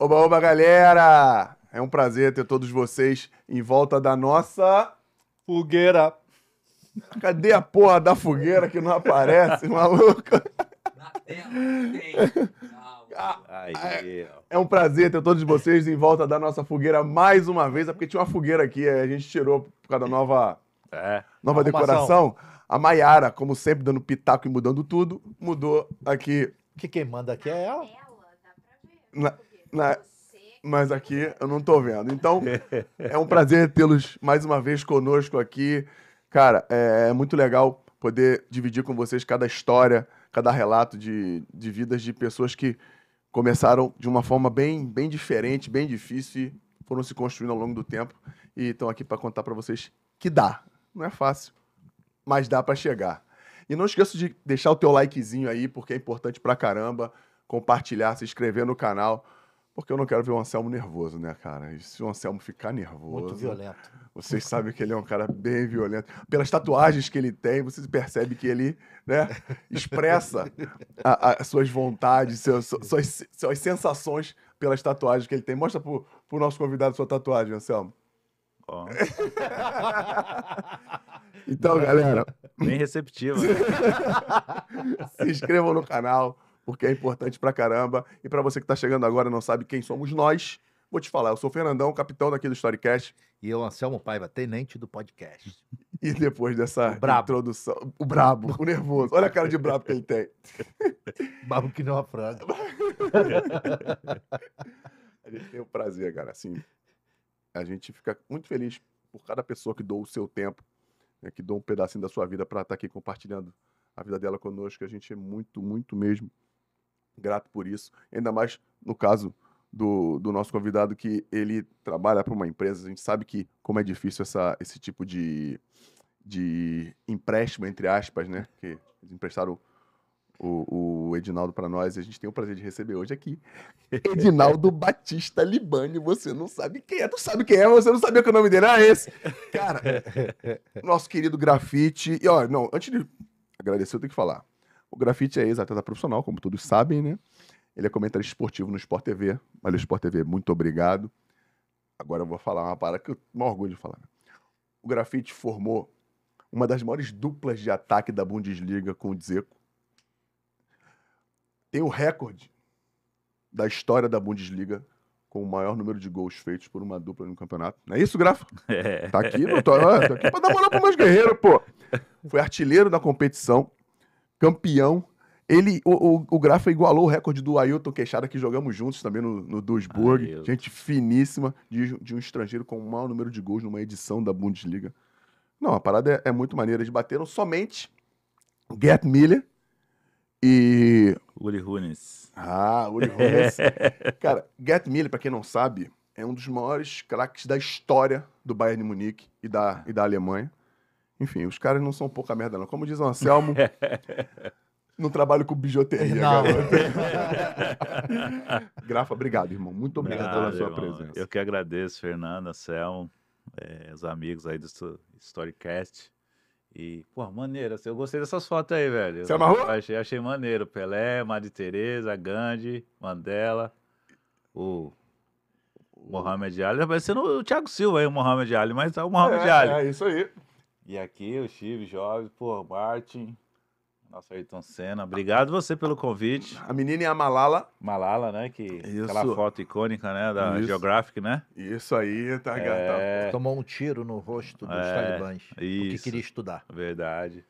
Oba, oba, galera! É um prazer ter todos vocês em volta da nossa fogueira. Cadê a porra da fogueira que não aparece, maluco? Na tela, tem. Ah, é, é um prazer ter todos vocês em volta da nossa fogueira mais uma vez. É porque tinha uma fogueira aqui, é, a gente tirou por causa da nova, é, nova decoração. A Maiara, como sempre, dando pitaco e mudando tudo, mudou aqui. Que quem manda aqui é ela. Na, na... Tá mas aqui eu não tô vendo. Então, é um prazer tê-los mais uma vez conosco aqui. Cara, é, é, muito legal poder dividir com vocês cada história, cada relato de, de vidas de pessoas que começaram de uma forma bem, bem diferente, bem difícil e foram se construindo ao longo do tempo. E estão aqui para contar para vocês que dá. Não é fácil, mas dá para chegar. E não esqueça de deixar o teu likezinho aí, porque é importante pra caramba. Compartilhar, se inscrever no canal porque eu não quero ver o Anselmo nervoso, né, cara? E se o Anselmo ficar nervoso. Muito violento. Vocês sabem que ele é um cara bem violento. Pelas tatuagens que ele tem, Você percebe que ele né, expressa as suas vontades, seus, suas, suas sensações pelas tatuagens que ele tem. Mostra pro, pro nosso convidado sua tatuagem, Anselmo. Oh. então, galera. Bem receptivo. Né? se inscrevam no canal porque é importante pra caramba. E para você que tá chegando agora e não sabe quem somos nós, vou te falar. Eu sou o Fernandão, capitão daqui do Storycast. E eu, Anselmo Paiva, tenente do podcast. E depois dessa o introdução. O brabo, o nervoso. Olha a cara de brabo que ele tem. brabo que não é frase. a gente tem o prazer, cara. Assim, a gente fica muito feliz por cada pessoa que doa o seu tempo, né, que doa um pedacinho da sua vida para estar tá aqui compartilhando a vida dela conosco. A gente é muito, muito mesmo grato por isso, ainda mais no caso do, do nosso convidado, que ele trabalha para uma empresa. A gente sabe que como é difícil essa, esse tipo de, de empréstimo, entre aspas, né? Que eles emprestaram o, o, Edinaldo para nós e a gente tem o prazer de receber hoje aqui. Edinaldo Batista Libani, você não sabe quem é, tu sabe quem é, você não sabia que o nome dele era esse. Cara, nosso querido grafite. E olha, não, antes de agradecer, eu tenho que falar. O grafite é ex-atleta profissional, como todos sabem, né? Ele é comentarista esportivo no Sport TV. Valeu, Sport TV, muito obrigado. Agora eu vou falar uma parada que eu tenho orgulho de falar. O grafite formou uma das maiores duplas de ataque da Bundesliga com o Dzeko. Tem o recorde da história da Bundesliga com o maior número de gols feitos por uma dupla no campeonato. Não é isso, Grafo? É. Tá aqui, não Tô, ah, tô aqui pra dar moral pro meus guerreiros, pô. Foi artilheiro da competição campeão. Ele, o, o, o Grafa igualou o recorde do Ailton Queixada, que jogamos juntos também no, no Duisburg. Gente finíssima de, de, um estrangeiro com o um maior número de gols numa edição da Bundesliga. Não, a parada é, é muito maneira. Eles bateram somente Gerd Miller e. Uli Hunes. Ah, Uli Hunes. Cara, Gerd Miller, pra quem não sabe, é um dos maiores craques da história do Bayern de Munique e da, e da Alemanha. Enfim, os caras não são pouca merda, não. Como diz o Anselmo, não trabalho com bijuteria, não. Grafa, obrigado, irmão. Muito obrigado, pela sua irmão. presença. Eu que agradeço, Fernando, Anselmo, é, os amigos aí do Storycast. E, pô, maneiro. Eu gostei dessas fotos aí, velho. Você amarrou? Achei, achei maneiro. Pelé, Madre Tereza, Gandhi, Mandela, o Mohamed Ali. Tá parecendo o Thiago Silva aí, o Mohamed Ali, mas tá o Mohamed é, Ali. É, isso aí. E aqui o Steve Jobs, pô, Martin, nosso Ayrton Senna. Obrigado você pelo convite. A menina é a Malala. Malala, né? Que, Aquela foto icônica, né? Da Isso. Geographic, né? Isso aí, tá, é... Tomou um tiro no rosto dos é... talibãs. Isso. Porque queria estudar. Verdade.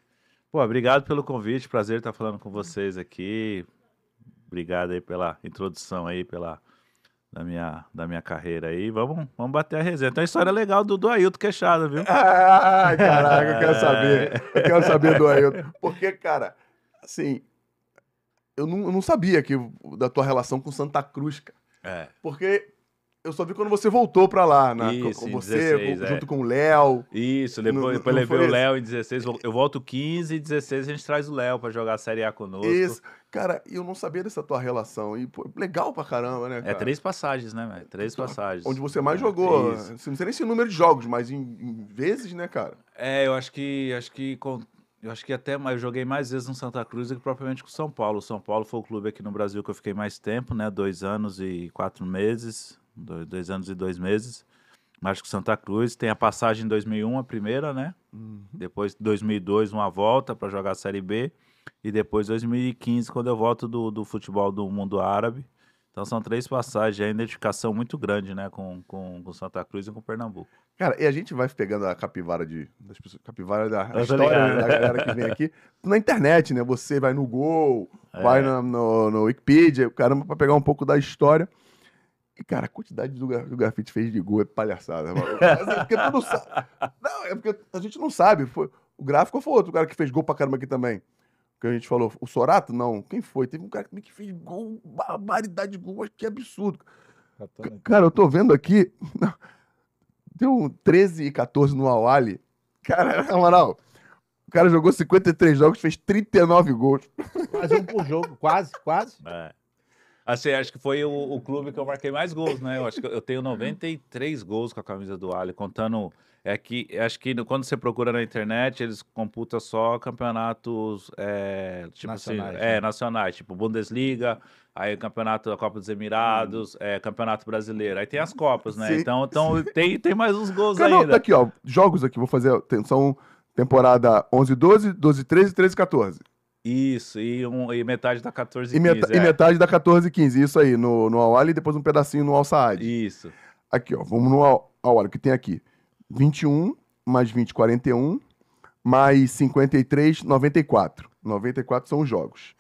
Pô, obrigado pelo convite. Prazer estar falando com vocês aqui. Obrigado aí pela introdução aí, pela da minha, da minha carreira aí. Vamos, vamos bater a resenha. então a história legal do, do Ailton Queixada, viu? Ai, ah, caraca, eu quero saber. Eu quero saber do Ailton. Porque, cara, assim, eu não, eu não sabia que, da tua relação com Santa Cruz, cara. É. Porque eu só vi quando você voltou pra lá, né? Isso, com você, 16, é. junto com o Léo. Isso, depois, depois levei o Léo em 16. Eu volto 15 e 16 a gente traz o Léo pra jogar a Série A conosco. Isso. Cara, eu não sabia dessa tua relação. E, pô, legal pra caramba, né? É cara? É três passagens, né, velho? Três então, passagens. Onde você mais é, jogou. É isso. Assim, não sei nem se o número de jogos, mas em, em, vezes, né, cara? É, eu acho que. Acho que com... Eu acho que até eu joguei mais vezes no Santa Cruz do que propriamente com o São Paulo. O São Paulo foi o clube aqui no Brasil que eu fiquei mais tempo, né? Dois anos e quatro meses dois, anos e dois meses. Mágico Santa Cruz, tem a passagem em 2001, a primeira, né? Uhum. Depois, 2002, uma volta para jogar a Série B. E depois, 2015, quando eu volto do, do futebol do mundo árabe. Então, são três passagens, é identificação muito grande, né? Com, com, com Santa Cruz e com Pernambuco. Cara, e a gente vai pegando a capivara de, das pessoas, capivara da história da né? galera que vem aqui na internet, né? Você vai no Gol, é. vai no, no, no Wikipedia, o caramba, para pegar um pouco da história. E, cara, a quantidade do Grafite fez de gol é palhaçada. É porque tu não sabe. Não, é porque a gente não sabe. Foi... O gráfico foi outro cara que fez gol pra caramba aqui também. Que a gente falou. O Sorato? Não. Quem foi? Teve um cara que fez gol, barbaridade de gol, acho que é absurdo. Cara, eu tô vendo aqui. Deu 13 e 14 no Awali. Cara, na moral. O cara jogou 53 jogos, fez 39 gols. Quase um por jogo, quase, quase. É. Assim, ah, acho que foi o, o, clube que eu marquei mais gols, né? Eu acho que eu tenho 93 gols com a camisa do Ali, contando. É que é, acho que quando você procura na internet, eles computam só campeonatos é, tipo assim, nacionais, assim, né? é, nacionais, tipo Bundesliga, aí campeonato da Copa dos Emirados, hum. é, campeonato brasileiro. Aí tem as Copas, né? Sim, então, então Tem, tem mais uns gols aí. ainda. tá aqui, ó. Jogos aqui, vou fazer. são temporada 11, 12, 12, 13, 13, 14. Isso, e, um, e metade da 14 e 15. Met é. E metade da 14 e 15, isso aí, no, no Awali e depois um pedacinho no Al Saad. Isso. Aqui, ó, vamos no Awali, que tem aqui 21 mais 20, 41 mais 53, 94. 94 são os jogos.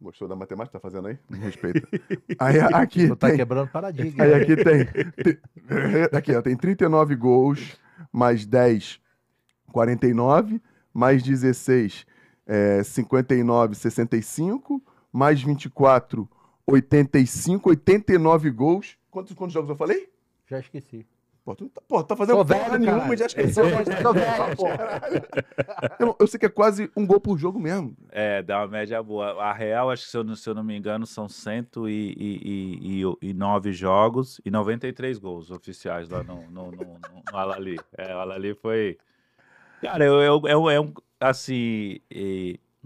Gostou da matemática? Tá fazendo aí? Me respeita. Aí aqui. Tu tá tem... quebrando paradigma. Aí aqui tem. Aqui, ó, tem 39 gols, mais 10, 49, mais 16, é, 59, 65, mais 24, 85, 89 gols. Quantos, quantos jogos eu falei? Já esqueci. Pô, tu, tá, pô, tá fazendo Tô porra nenhuma e já esqueceu. Tô velho, porra. eu sei que é quase um gol por jogo mesmo. É, dá uma média boa. A real, acho que se eu, se eu não me engano, são 109 jogos e 93 gols oficiais lá no, no, no, no, no Alali. É, o Alali foi... Cara, eu, eu, eu, é um, assim,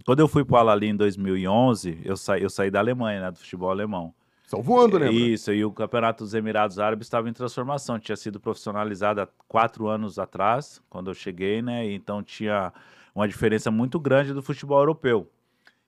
quando eu fui para o Alali em 2011, eu, sa eu saí da Alemanha, né, do futebol alemão. Estão voando, né? Isso, e o Campeonato dos Emirados Árabes estava em transformação. Tinha sido profissionalizado há quatro anos atrás, quando eu cheguei, né? Então tinha uma diferença muito grande do futebol europeu.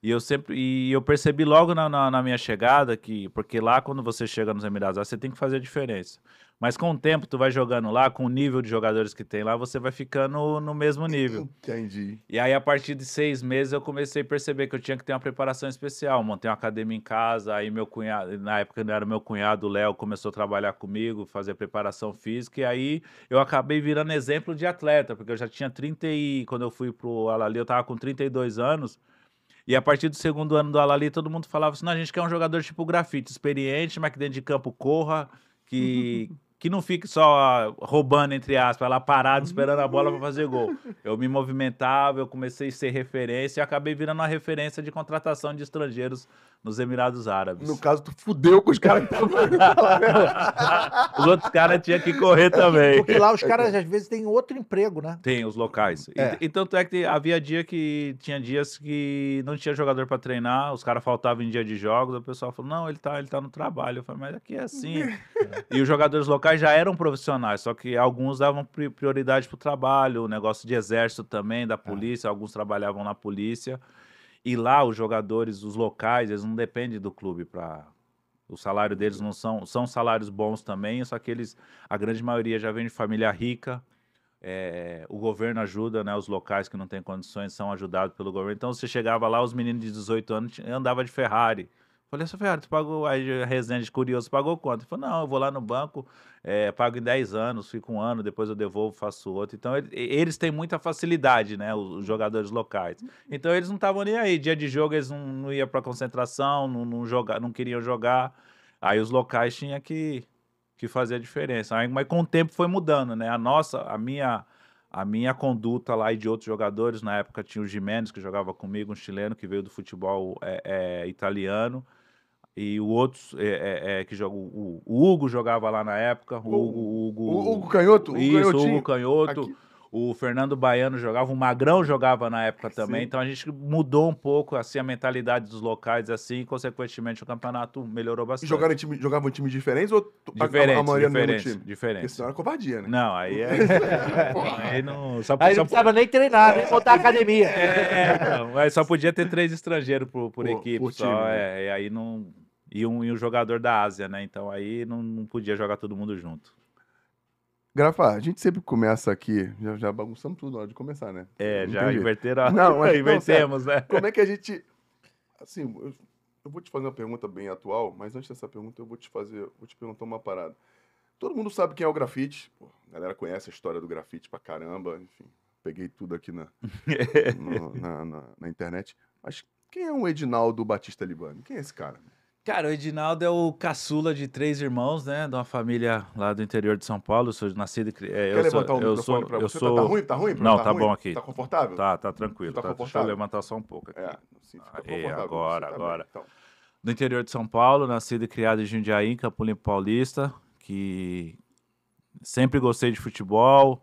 E eu sempre e eu percebi logo na, na, na, minha chegada que porque lá quando você chega nos Emirados, você tem que fazer a diferença. Mas com o tempo tu vai jogando lá, com o nível de jogadores que tem lá, você vai ficando no mesmo nível. Entendi. E aí a partir de seis meses eu comecei a perceber que eu tinha que ter uma preparação especial. Montei uma academia em casa, aí meu cunhado, na época não era meu cunhado, o Léo começou a trabalhar comigo, fazer preparação física e aí eu acabei virando exemplo de atleta, porque eu já tinha 30 e quando eu fui pro Alali eu tava com 32 anos. E a partir do segundo ano do Alali, todo mundo falava assim: não, a gente quer um jogador tipo grafite, experiente, mas que dentro de campo corra, que, que não fique só roubando, entre aspas, lá parado esperando a bola para fazer gol. Eu me movimentava, eu comecei a ser referência e acabei virando uma referência de contratação de estrangeiros nos Emirados Árabes. No caso, tu fudeu com os caras que estavam né? Os outros caras tinham que correr também. Porque lá os caras às vezes têm outro emprego, né? Tem, os locais. É. E, e tanto é que havia dia que tinha dias que não tinha jogador para treinar, os caras faltavam em dia de jogos, o pessoal falou: não, ele tá, ele tá no trabalho. Eu falei, mas aqui é assim. e os jogadores locais pais já eram profissionais, só que alguns davam prioridade para o trabalho, o negócio de exército também, da é. polícia, alguns trabalhavam na polícia. E lá os jogadores, os locais, eles não dependem do clube para o salário deles não são são salários bons também, só que eles a grande maioria já vem de família rica. É, o governo ajuda, né? Os locais que não têm condições são ajudados pelo governo. Então você chegava lá, os meninos de 18 anos andavam de Ferrari. Falei, seu Ferrari, tu pagou aí Resende curioso, pagou quanto? Ele falou, não, eu vou lá no banco, é, pago em 10 anos, fico um ano, depois eu devolvo, faço outro. Então, ele, eles têm muita facilidade, né, os, os jogadores locais. Então, eles não estavam nem aí. Dia de jogo, eles não, não iam para concentração, não, não, joga, não queriam jogar. Aí, os locais tinham que, que fazer a diferença. Aí, mas com o tempo foi mudando, né? A nossa, a minha a minha conduta lá e de outros jogadores, na época tinha o Jiménez, que jogava comigo, um chileno que veio do futebol é, é, italiano, e o outro é, é, é que joga. O, o, Hugo jogava lá na época. O, o, Hugo, o Hugo Canhoto? isso, o Hugo Canhoto. Aqui. O Fernando Baiano jogava, o Magrão jogava na época também. Sim. Então a gente mudou um pouco assim a mentalidade dos locais assim, e consequentemente o campeonato melhorou bastante. E jogaram em time, jogavam em times diferentes ou diferentes, a, a maioria diferentes, no mesmo time? diferente Isso era covardia, né? Não, aí é. aí não, só, aí só, não precisava nem treinar, nem botar é, academia. É, só podia ter três estrangeiros por, por, por equipe. Por time, só, né? é, aí não e um, e um jogador da Ásia, né? Então aí não, não podia jogar todo mundo junto. Grafa, a gente sempre começa aqui, já, já bagunçamos tudo na hora de começar, né? É, não já inverteram a... Não, mas, então, invertemos, não, né? Como é que a gente... Assim, eu, eu, vou te fazer uma pergunta bem atual, mas antes dessa pergunta eu vou te fazer, vou te perguntar uma parada. Todo mundo sabe quem é o grafite, Pô, a galera conhece a história do grafite pra caramba, enfim, peguei tudo aqui na, no, na, na, na internet. Mas quem é o Edinaldo Batista Libano? Quem é esse cara? Né? Cara, o Edinaldo é o caçula de três irmãos, né? De uma família lá do interior de São Paulo. Eu sou nascido e criado. É, Quer eu levantar sou, um eu sou, pra eu você? Tá sou... Tá, tá ruim? Tá ruim? não, tá, tá ruim? bom aqui. Tá confortável? Tá, tá tranquilo. Tá, tá confortável? Deixa eu levantar só um pouco aqui. É, sim, fica agora, tá agora. Então. Do interior de São Paulo, nascido e criado em Jundiaí, Campo Limpo Paulista, que sempre gostei de futebol,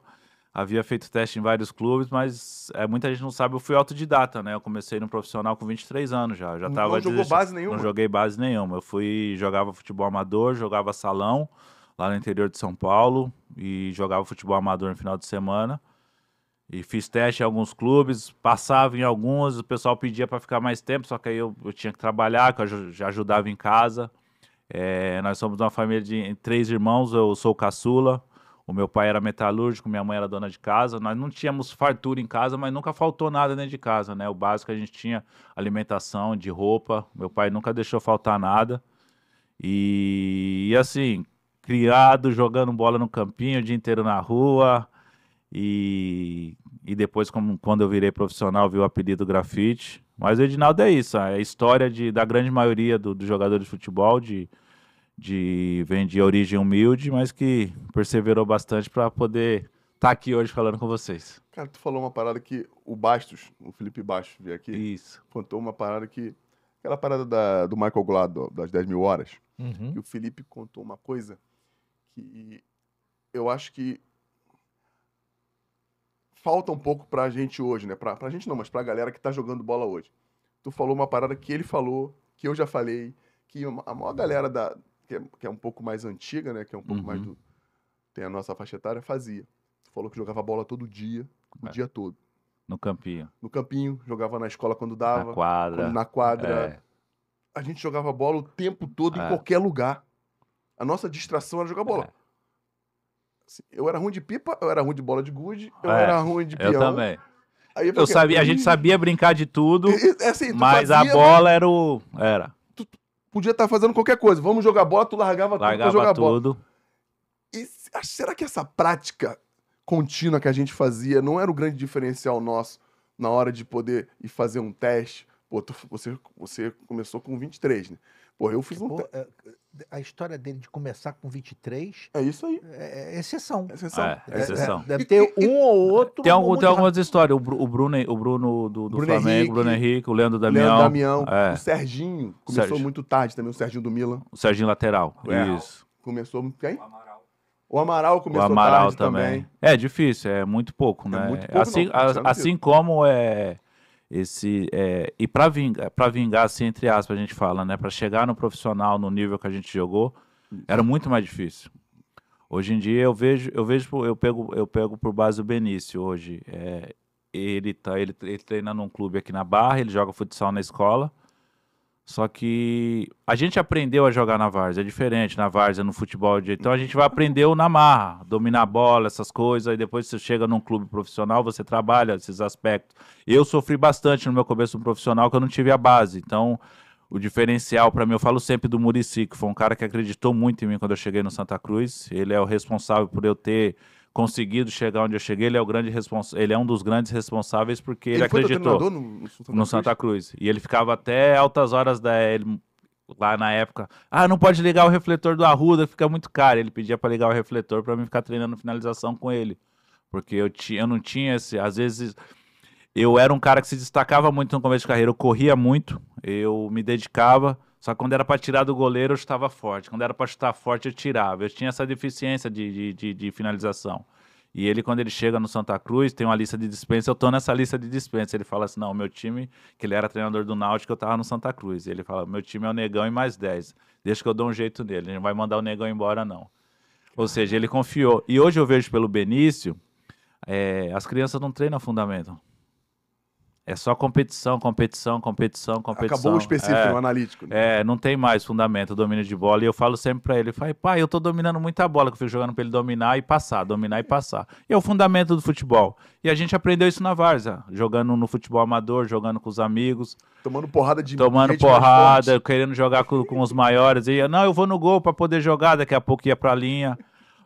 havia feito teste em vários clubes, mas é, muita gente não sabe, eu fui autodidata, né? Eu comecei no profissional com 23 anos já. já tava não jogou desist... base nenhuma? Não joguei base nenhuma. Eu fui, jogava futebol amador, jogava salão lá no interior de São Paulo e jogava futebol amador no final de semana. E fiz teste em alguns clubes, passava em alguns, o pessoal pedia para ficar mais tempo, só que aí eu, eu tinha que trabalhar, que eu já ajudava em casa. É, nós somos uma família de três irmãos, eu sou o caçula, o meu pai era metalúrgico, minha mãe era dona de casa. Nós não tínhamos fartura em casa, mas nunca faltou nada dentro de casa, né? O básico a gente tinha alimentação, de roupa. Meu pai nunca deixou faltar nada. E, e assim, criado jogando bola no campinho o dia inteiro na rua. E, e depois, como, quando eu virei profissional, vi o apelido grafite. Mas o Edinaldo é isso, é a história de, da grande maioria do, do jogadores de futebol, de de vem de origem humilde, mas que perseverou bastante para poder estar tá aqui hoje falando com vocês. Cara, tu falou uma parada que o Bastos, o Felipe Bastos veio aqui. Isso. Contou uma parada que aquela parada da, do Michael Glado das 10 mil horas. Uhum. o Felipe contou uma coisa que eu acho que falta um pouco pra gente hoje, né? Pra, pra gente não, mas pra galera que tá jogando bola hoje. Tu falou uma parada que ele falou, que eu já falei, que a maior galera da, que é, que é um pouco mais antiga, né? Que é um pouco uhum. mais do. Tem a nossa faixa etária, fazia. Falou que jogava bola todo dia, o é. dia todo. No campinho. No campinho, jogava na escola quando dava. Na quadra. na quadra. É. A gente jogava bola o tempo todo, em é. qualquer lugar. A nossa distração era jogar bola. É. Assim, eu era ruim de pipa, eu era ruim de bola de gude, eu era ruim de peão. Eu também. Aí eu, eu sabia, a gente sabia brincar de tudo, é assim, mas fazia, a né? bola era o. Era podia estar tá fazendo qualquer coisa. Vamos jogar bola, tu largava, largava tudo pra jogar tudo. bola. E ah, será que essa prática contínua que a gente fazia não era o grande diferencial nosso na hora de poder ir fazer um teste? Pô, tu, você, você começou com 23, né? Pô, eu fiz um. Pô, te... A história dele de começar com 23. É isso aí. É, é, exceção. É exceção. É, é exceção. É, deve ter um ou outro. Tem, algum, tem algumas histórias. O, Bruno, o Bruno, o Bruno do, do Bruno Flamengo, Henrique, Bruno Henrique, o Leandro Damião. Leandro Damião. É. O Serginho. Começou Sérgio. muito tarde também, o Serginho do Milan. O Serginho lateral. Isso. Começou Quem? O Amaral. O Amaral começou o Amaral também. também. É difícil, é muito pouco, né? É muito pouco, assim, não, assim como é esse é, e para vingar, para vingar assim entre aspas a gente fala, né, para chegar no profissional no nível que a gente jogou, era muito mais difícil. Hoje em dia eu vejo, eu vejo, eu pego, eu pego por base o Benício hoje. É, ele tá, ele, ele treina num clube aqui na Barra, ele joga futsal na escola. Só que a gente aprendeu a jogar na várzea, é diferente na várzea, no futebol. De... Então a gente vai aprender o na dominar a bola, essas coisas. E depois você chega num clube profissional, você trabalha esses aspectos. Eu sofri bastante no meu começo no profissional, que eu não tive a base. Então o diferencial para mim, eu falo sempre do Murici, que foi um cara que acreditou muito em mim quando eu cheguei no Santa Cruz. Ele é o responsável por eu ter conseguido chegar onde eu cheguei, ele é, o grande ele é um dos grandes responsáveis porque ele, ele acreditou no, no, Santa, no Cruz. Santa Cruz. E ele ficava até altas horas da ele, lá na época. Ah, não pode ligar o refletor do Arruda, fica muito caro. Ele pedia para ligar o refletor para mim ficar treinando finalização com ele. Porque eu, tinha, eu não tinha esse. Às vezes eu era um cara que se destacava muito no começo de carreira, eu corria muito, eu me dedicava só que quando era para tirar do goleiro, eu estava forte. Quando era para chutar forte, eu tirava. Eu tinha essa deficiência de, de, de, de, finalização. E ele, quando ele chega no Santa Cruz, tem uma lista de dispensa, eu tô nessa lista de dispensa. Ele fala assim: não, meu time, que ele era treinador do Náutico, eu tava no Santa Cruz. E ele fala: meu time é o Negão e mais 10. Deixa que eu dou um jeito nele. Ele não vai mandar o Negão embora, não. Ou seja, ele confiou. E hoje eu vejo pelo Benício, é, as crianças não treinam fundamento. É só competição, competição, competição, competição. Acabou o é. específico, é, o analítico. Né? É, não tem mais fundamento, domínio de bola. E eu falo sempre para ele, fala, pai, eu tô dominando muita bola, que eu fico jogando para ele dominar e passar, dominar e passar. E é o fundamento do futebol. E a gente aprendeu isso na Varsa, jogando no futebol amador, jogando com os amigos. Tomando porrada de Tomando porrada, querendo jogar com, com os maiores. E não, eu vou no gol para poder jogar, daqui a pouco ia pra linha.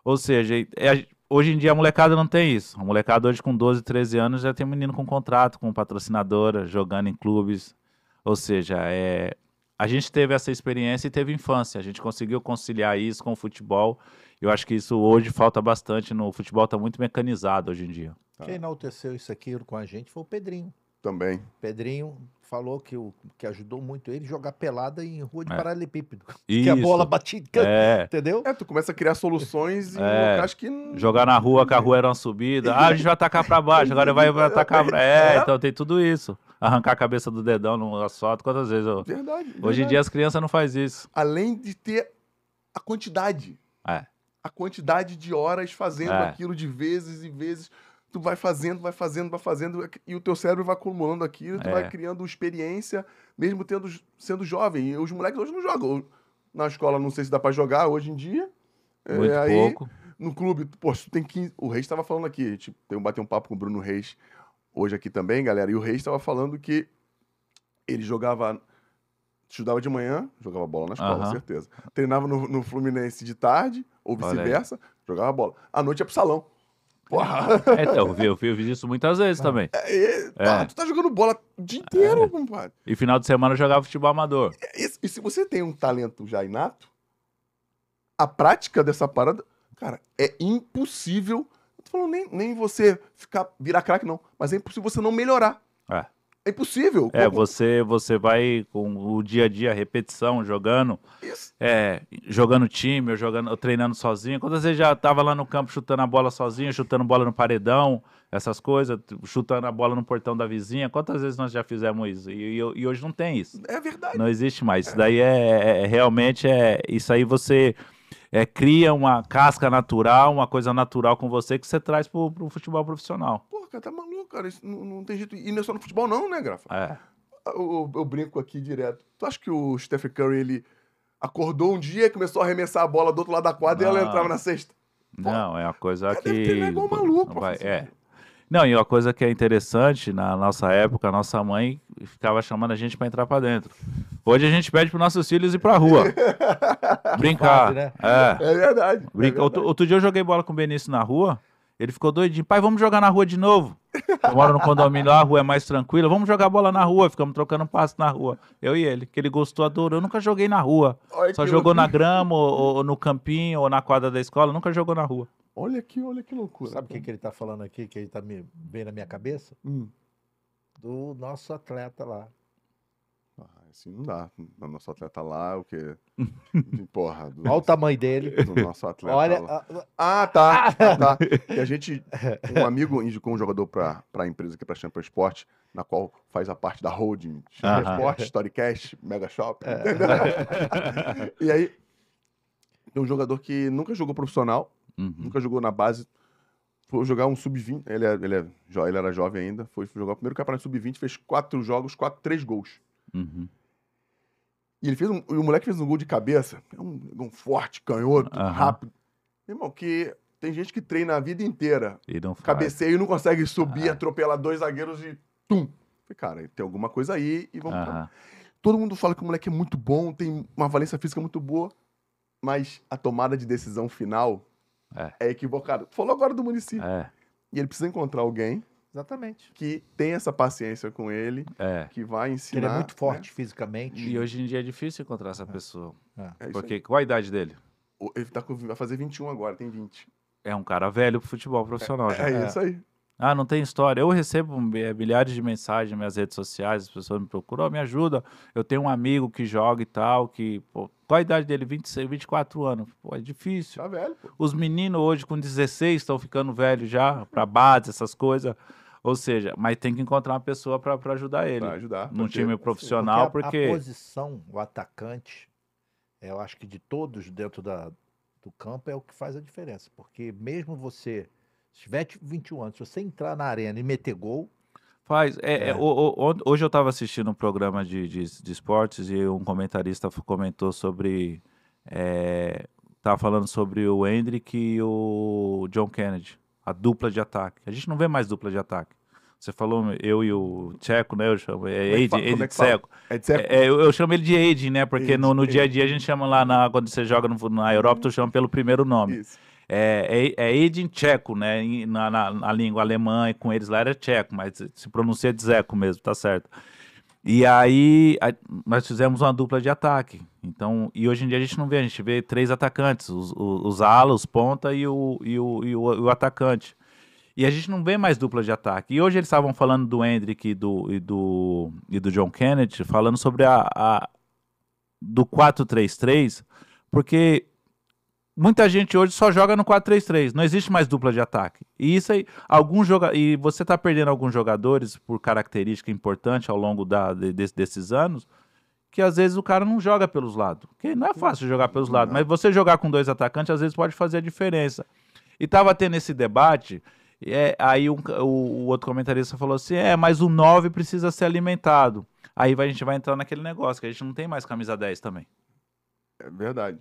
Ou seja, é, hoje em dia a molecada não tem isso. A molecada hoje com 12, 13 anos já tem menino com contrato, com patrocinadora, jogando em clubes. Ou seja, é, a gente teve essa experiência e teve infância. A gente conseguiu conciliar isso com o futebol. Eu acho que isso hoje falta bastante. No o futebol está muito mecanizado hoje em dia. Quem enalteceu isso aqui com a gente foi o Pedrinho. Também. Pedrinho, falou que, o, que ajudou muito ele jogar pelada em rua de é. paralelepípedo. Que a bola batida, é. entendeu? É, tu começa a criar soluções e é. acho que... Jogar na rua, que a rua era uma subida. Ah, a gente vai atacar para baixo, agora vai atacar pra... É, é, então tem tudo isso. Arrancar a cabeça do dedão no asfalto, quantas vezes eu... Verdade. Hoje em dia as crianças não fazem isso. Além de ter a quantidade. É. A quantidade de horas fazendo é. aquilo de vezes e vezes tu vai fazendo, vai fazendo, vai fazendo, é e o teu cérebro vai acumulando aquilo, tu é. vai criando experiência, mesmo tendo, sendo jovem. E os moleques hoje não jogam. Na escola, não sei se dá para jogar hoje em dia. É, Muito é, pouco. no clube, pô, tu tem 15. O Reis estava falando aqui, a tipo, gente tem, bateu um papo com o Bruno Reis hoje aqui também, galera, e o Reis estava falando que ele jogava. Estudava de manhã, jogava bola na escola, uhum. certeza. Treinava no, no Fluminense de tarde, ou vice-versa, jogava bola. À noite ia pro salão. Porra. É, então, eu, eu, fiz isso muitas vezes ah. também. É, é. é. tu tá jogando bola o dia inteiro, é. compadre. E final de semana eu jogava futebol amador. É, e, e, se você tem um talento já inato, a prática dessa parada, cara, é impossível. Não tô falando nem, nem você ficar, virar craque, não. Mas é impossível você não melhorar. É impossível. É, Como? você você vai com o dia a dia, repetição, jogando. Isso. É, jogando time, ou jogando, treinando sozinho. Quando você já estava lá no campo chutando a bola sozinho, chutando bola no paredão, essas coisas, chutando a bola no portão da vizinha. Quantas vezes nós já fizemos isso? E, e, e hoje não tem isso. É verdade. Não existe mais. É. Isso daí é, é, é realmente é isso aí você é, cria uma casca natural, uma coisa natural com você que você traz pro, pro futebol profissional. Pô, cara, tá maluco, cara. Isso não, não tem jeito. E não é só no futebol, não, né, Grafa? É. Ah, eu, eu, brinco aqui direto. Tu acha que o Steph Curry, ele acordou um dia e começou a arremessar a bola do outro lado da quadra não. e ela entrava na cesta? Pô, não, é uma coisa cara, que. Deve ter, né, igual maluco, Vai, é. Não, e uma coisa que é interessante, na nossa época, a nossa mãe ficava chamando a gente para entrar para dentro. Hoje a gente pede para nossos filhos ir para rua. brincar. né? é. é. verdade. É Brinca... É verdade. Outro, outro, dia eu joguei bola com o Benício na rua. Ele ficou doidinho. Pai, vamos jogar na rua de novo. Eu moro no condomínio lá, a rua é mais tranquila. Vamos jogar bola na rua. Ficamos trocando um passo na rua. Eu e ele, que ele gostou, adorou. Eu nunca joguei na rua. Só jogou na grama, ou, ou no campinho, ou na quadra da escola. Nunca jogou na rua. Olha que, olha que loucura. Sabe o que, que ele está falando aqui, que ele tá me, bem na minha cabeça? Hum. Do nosso atleta lá. Ah, assim não dá. O nosso atleta lá, o quê? Porra. Do... Olha o tamanho dele. Do nosso atleta Olha... Lá. Ah, ah. ah, tá, tá, ah tá. tá. E a gente, um amigo indicou um jogador para a empresa que é para Champion Sport, na qual faz a parte da holding. Champion Sport, Storycast, Mega Shop. É. e aí, tem um jogador que nunca jogou profissional, Uhum. Nunca jogou na base. Foi jogar um sub-20. Ele, é, ele, é, ele era jovem ainda. Foi jogar o primeiro campeonato sub-20, fez quatro jogos, quatro, três gols. Uhum. E ele fez um, o moleque fez um gol de cabeça. É um, é um forte, canhoto, uhum. rápido. Irmão, que tem gente que treina a vida inteira. E não cabeceia e não consegue subir, ah. atropelar dois zagueiros e tum. Cara, tem alguma coisa aí e vamos. Pra... Todo mundo fala que o moleque é muito bom, tem uma valência física muito boa, mas a tomada de decisão final é. é equivocado. Tu falou agora do município. É. E ele precisa encontrar alguém Exatamente. Que tem essa paciência com ele, é. que vai ensinar. Que ele é muito né? forte né? fisicamente. E hoje em dia é difícil encontrar essa é. pessoa. É. é. é Porque qual a idade dele? Ele tá com, vai fazer 21 agora, tem 20. É um cara velho pro futebol profissional. É, já. é isso aí. Ah, não tem história. Eu recebo eh, milhares de mensagens nas minhas redes sociais, as pessoas me procuram, oh, me ajuda. Eu tenho um amigo que joga e tal, que. Pô, qual a idade dele? 26, 24 anos. Pô, é difícil. Tá velho, pô. Os meninos hoje com 16 estão ficando velhos já, pra base, essas coisas. Ou seja, mas tem que encontrar uma pessoa para ajudar ele. Pra ajudar. Num porque, time assim, profissional, porque a, porque. a posição, o atacante, eu acho que de todos dentro da, do campo é o que faz a diferença. Porque mesmo você se tiver 21 anos, se você entrar na arena e meter gol. Faz. É, é. é hoje eu estava assistindo um programa de, de, de, esportes e um comentarista comentou sobre. É, tava falando sobre o Hendrick e o John Kennedy, a dupla de ataque. A gente não vê mais dupla de ataque. Você falou eu e o Tcheco, né? Eu chamo é, é Eide, é, é Tcheco. É é, eu, eu, chamo ele de Aiden, né? Porque no, no, dia a dia a gente chama lá na, quando você joga no, na Europa, tu chama pelo primeiro nome. Isso é, é, é Edin Tcheco, né? Na, na, na, língua alemã, e com eles lá era tcheco, mas se pronuncia de Zeco mesmo, tá certo. E aí a, nós fizemos uma dupla de ataque. Então, e hoje em dia a gente não vê, a gente vê três atacantes, os, os, os alas, ponta e o, e, o, e, o, e o atacante. E a gente não vê mais dupla de ataque. E hoje eles estavam falando do Hendrick e do, e do, e do John Kennedy, falando sobre a, a do 4-3-3, porque muita gente hoje só joga no 4-3-3. Não existe mais dupla de ataque. E isso aí, alguns joga e você está perdendo alguns jogadores por característica importante ao longo da, de, desses anos, que às vezes o cara não joga pelos lados. Que não é fácil jogar pelos lados, mas você jogar com dois atacantes às vezes pode fazer a diferença. E estava tendo esse debate, é, aí um, o, o, outro comentarista falou assim: é, mas o 9 precisa ser alimentado. Aí vai, a gente vai entrar naquele negócio, que a gente não tem mais camisa 10 também. É verdade.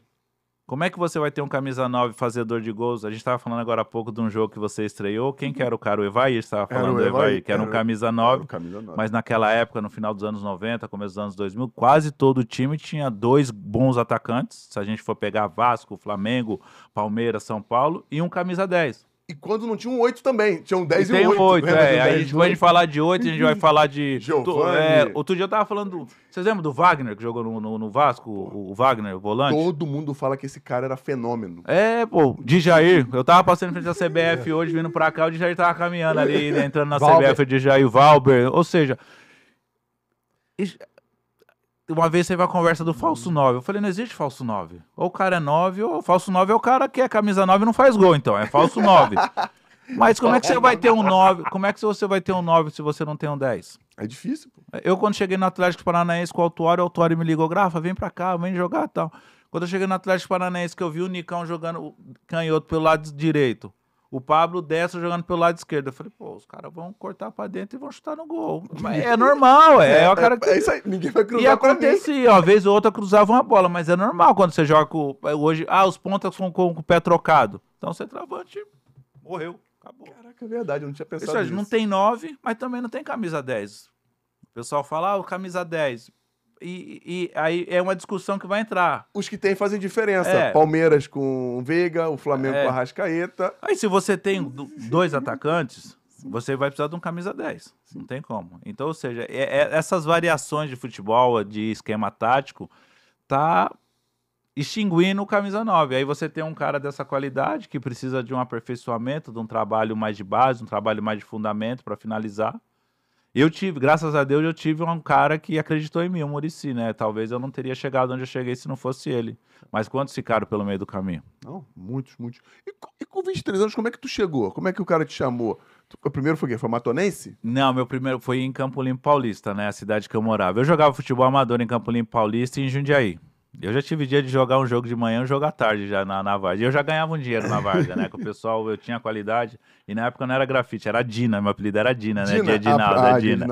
Como é que você vai ter um camisa 9 fazedor de gols? A gente estava falando agora há pouco de um jogo que você estreou. Quem que era o cara? O Evair estava falando do Evair, que era, era um camisa 9, camisa 9, Mas naquela época, no final dos anos 90, começo dos anos 2000, quase todo time tinha dois bons atacantes. Se a gente for pegar Vasco, Flamengo, Palmeiras, São Paulo, e um camisa 10. E quando não tinha um 8 também, tinha um 10 e, e um 8. 8 é, aí a gente vai falar de 8, a gente vai falar de. Giovanni. É, outro dia eu tava falando. Vocês lembram do Wagner que jogou no, no, no Vasco? O, o, Wagner, o volante? Todo mundo fala que esse cara era fenômeno. É, pô, de Jair. Eu tava passando em frente à CBF é. hoje, vindo pra cá, o de Jair tava caminhando ali, né, entrando na CBF, o de Jair, o Valber. Ou seja uma vez teve a conversa do uhum. falso 9. Eu falei, não existe falso 9. Ou o cara é 9, ou o falso 9 é o cara que é camisa 9 e não faz gol, então. É falso 9. Mas como é que você vai ter um 9? Como é que você vai ter um 9 se você não tem um 10? É difícil, pô. Eu, quando cheguei no Atlético Paranaense com o Altuário, o Altuário me ligou, Grafa, vem pra cá, vem jogar e tal. Quando eu cheguei no Atlético Paranaense, que eu vi o Nicão jogando canhoto pelo lado direito, o Pablo desce jogando pelo lado esquerdo. Eu falei, pô, os caras vão cortar pra dentro e vão chutar no gol. Mas é normal, é. é, o é, cara que... é isso aí, ninguém vai cruzar. E acontecia, uma vez ou outra cruzava uma bola, mas é normal quando você joga com. Hoje, ah, os pontas com, com, com o pé trocado. Então o centroavante morreu. Acabou. Caraca, é verdade, eu não tinha pensado. Isso, nisso. Não tem nove, mas também não tem camisa 10. O pessoal fala, ah, camisa 10. E, e, aí é uma discussão que vai entrar. Os que tem fazem diferença. É. Palmeiras com Veiga, o Flamengo é. com Arrascaeta. Aí se você tem dois atacantes, você vai precisar de um camisa 10. Não tem como. Então, ou seja, é, é, essas variações de futebol, de esquema tático, tá extinguindo o camisa 9. Aí você tem um cara dessa qualidade que precisa de um aperfeiçoamento, de um trabalho mais de base, um trabalho mais de fundamento para finalizar. Eu tive, graças a Deus, eu tive um cara que acreditou em mim, o Murici, né? Talvez eu não teria chegado onde eu cheguei se não fosse ele. Mas quantos ficaram pelo meio do caminho? Não, muitos, muitos. E, e com 23 anos, como é que tu chegou? Como é que o cara te chamou? O primeiro foi o quê? Foi Matonense? Não, meu primeiro foi em Campo Limpo Paulista, né? A cidade que eu morava. Eu jogava futebol amador em Campo Limpo Paulista e em Jundiaí. Eu já tive dia de jogar um jogo de manhã e um jogo à tarde já na, na Várzea. Eu já ganhava um dinheiro na Várzea, né? Que o pessoal, eu tinha qualidade. E na época não era grafite, era Dina. Meu apelido era Dina, né? Dina, Dia ah, ah Dina.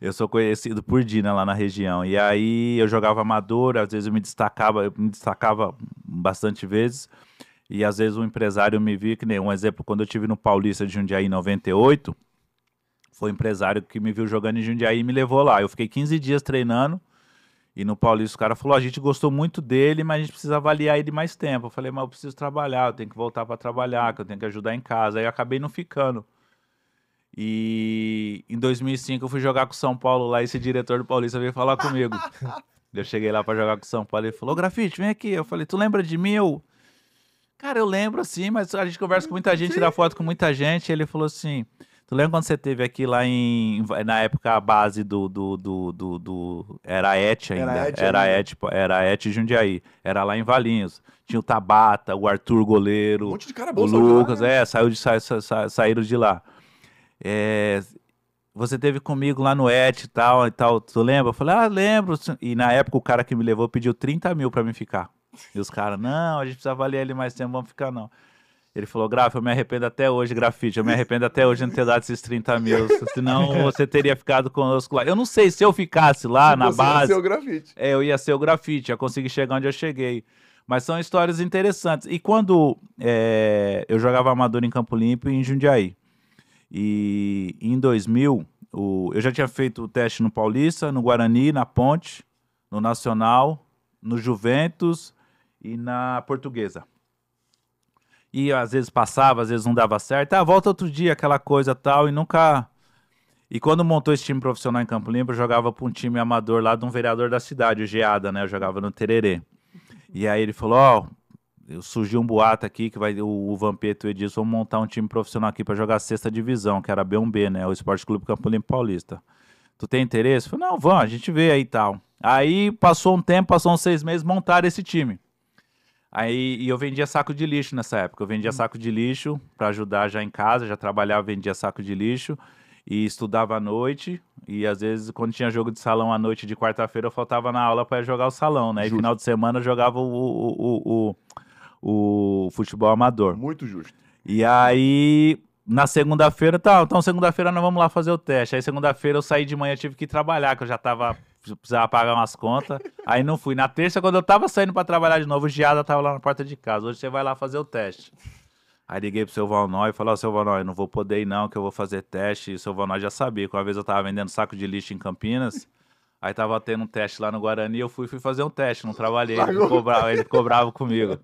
Eu sou conhecido por Dina lá na região. E aí eu jogava amador, às vezes eu me destacava, eu me destacava bastante vezes. E às vezes um empresário me via, que nem um exemplo, quando eu tive no Paulista de Jundiaí em 98, foi um empresário que me viu jogando em Jundiaí e me levou lá. Eu fiquei 15 dias treinando e no Paulista o cara falou: a gente gostou muito dele, mas a gente precisa avaliar ele mais tempo. Eu falei: mas eu preciso trabalhar, eu tenho que voltar para trabalhar, que eu tenho que ajudar em casa. Aí eu acabei não ficando. E em 2005 eu fui jogar com o São Paulo lá, e esse diretor do Paulista veio falar comigo. eu cheguei lá para jogar com o São Paulo, ele falou: Grafite, vem aqui. Eu falei: tu lembra de mim? Eu, cara, eu lembro assim, mas a gente conversa com muita gente, dá foto com muita gente. ele falou assim: Tu lembra quando você teve aqui lá em. Na época a base do. do, do, do, do era Et ainda. Era Et, era, Et, Jundiaí. Era lá em Valinhos. Tinha o Tabata, o Arthur Goleiro. Um monte de cara O Lucas, né? é, saiu de, sa, sa, saíram de lá. É, você teve comigo lá no Et e tal e tal. Tu lembra? Eu falei, ah, lembro. E na época o cara que me levou pediu 30 mil pra mim ficar. E os caras, não, a gente precisa avaliar ele mais tempo, vamos ficar não. Ele falou, Graf, eu me arrependo até hoje, grafite, eu me arrependo até hoje de não ter dado esses 30 mil, senão você teria ficado conosco lá. Eu não sei, se eu ficasse lá tipo na base... Assim, ia ser o grafite. É, eu ia ser o grafite, ia conseguir chegar onde eu cheguei. Mas são histórias interessantes. E quando é, eu jogava amador em Campo Limpo e em Jundiaí, e em 2000, o, eu já tinha feito o teste no Paulista, no Guarani, na Ponte, no Nacional, no Juventus e na Portuguesa e às vezes passava, às vezes não dava certo. Ah, volta outro dia, aquela coisa tal, e nunca. E quando montou esse time profissional em Campo Limpo, eu jogava para um time amador lá de um vereador da cidade, o Geada, né? Eu jogava no Tererê. E aí ele falou: Ó, oh, surgiu um boato aqui que vai, o, o Vampeto e o Edilson vão montar um time profissional aqui para jogar a sexta divisão, que era B1B, né? O Esporte Clube Campo Limpo Paulista. Tu tem interesse? Eu falei: Não, vamos, a gente vê aí e tal. Aí passou um tempo, passou uns seis meses, montaram esse time. Aí e eu vendia saco de lixo nessa época. Eu vendia uhum. saco de lixo para ajudar já em casa, já trabalhava, vendia saco de lixo e estudava à noite. E às vezes, quando tinha jogo de salão à noite de quarta-feira, eu faltava na aula para jogar o salão, né? Justo. E final de semana eu jogava o, o, o, o, futebol amador. Muito justo. E aí, na segunda-feira, tá, então segunda-feira nós vamos lá fazer o teste. Aí segunda-feira eu saí de manhã, tive que trabalhar, que eu já tava precisava pagar umas contas. Aí não fui. Na terça, quando eu tava saindo para trabalhar de novo, o Giada tava lá na porta de casa. Hoje você vai lá fazer o teste. Aí liguei pro seu Valnói e falei, ó, oh, seu Valnói, não vou poder ir não, que eu vou fazer teste. E o seu Valnói já sabia, que uma vez eu tava vendendo saco de lixo em Campinas, aí tava tendo um teste lá no Guarani, eu fui, fui fazer um teste, não trabalhei, ele ficou, bravo, ele ficou bravo comigo.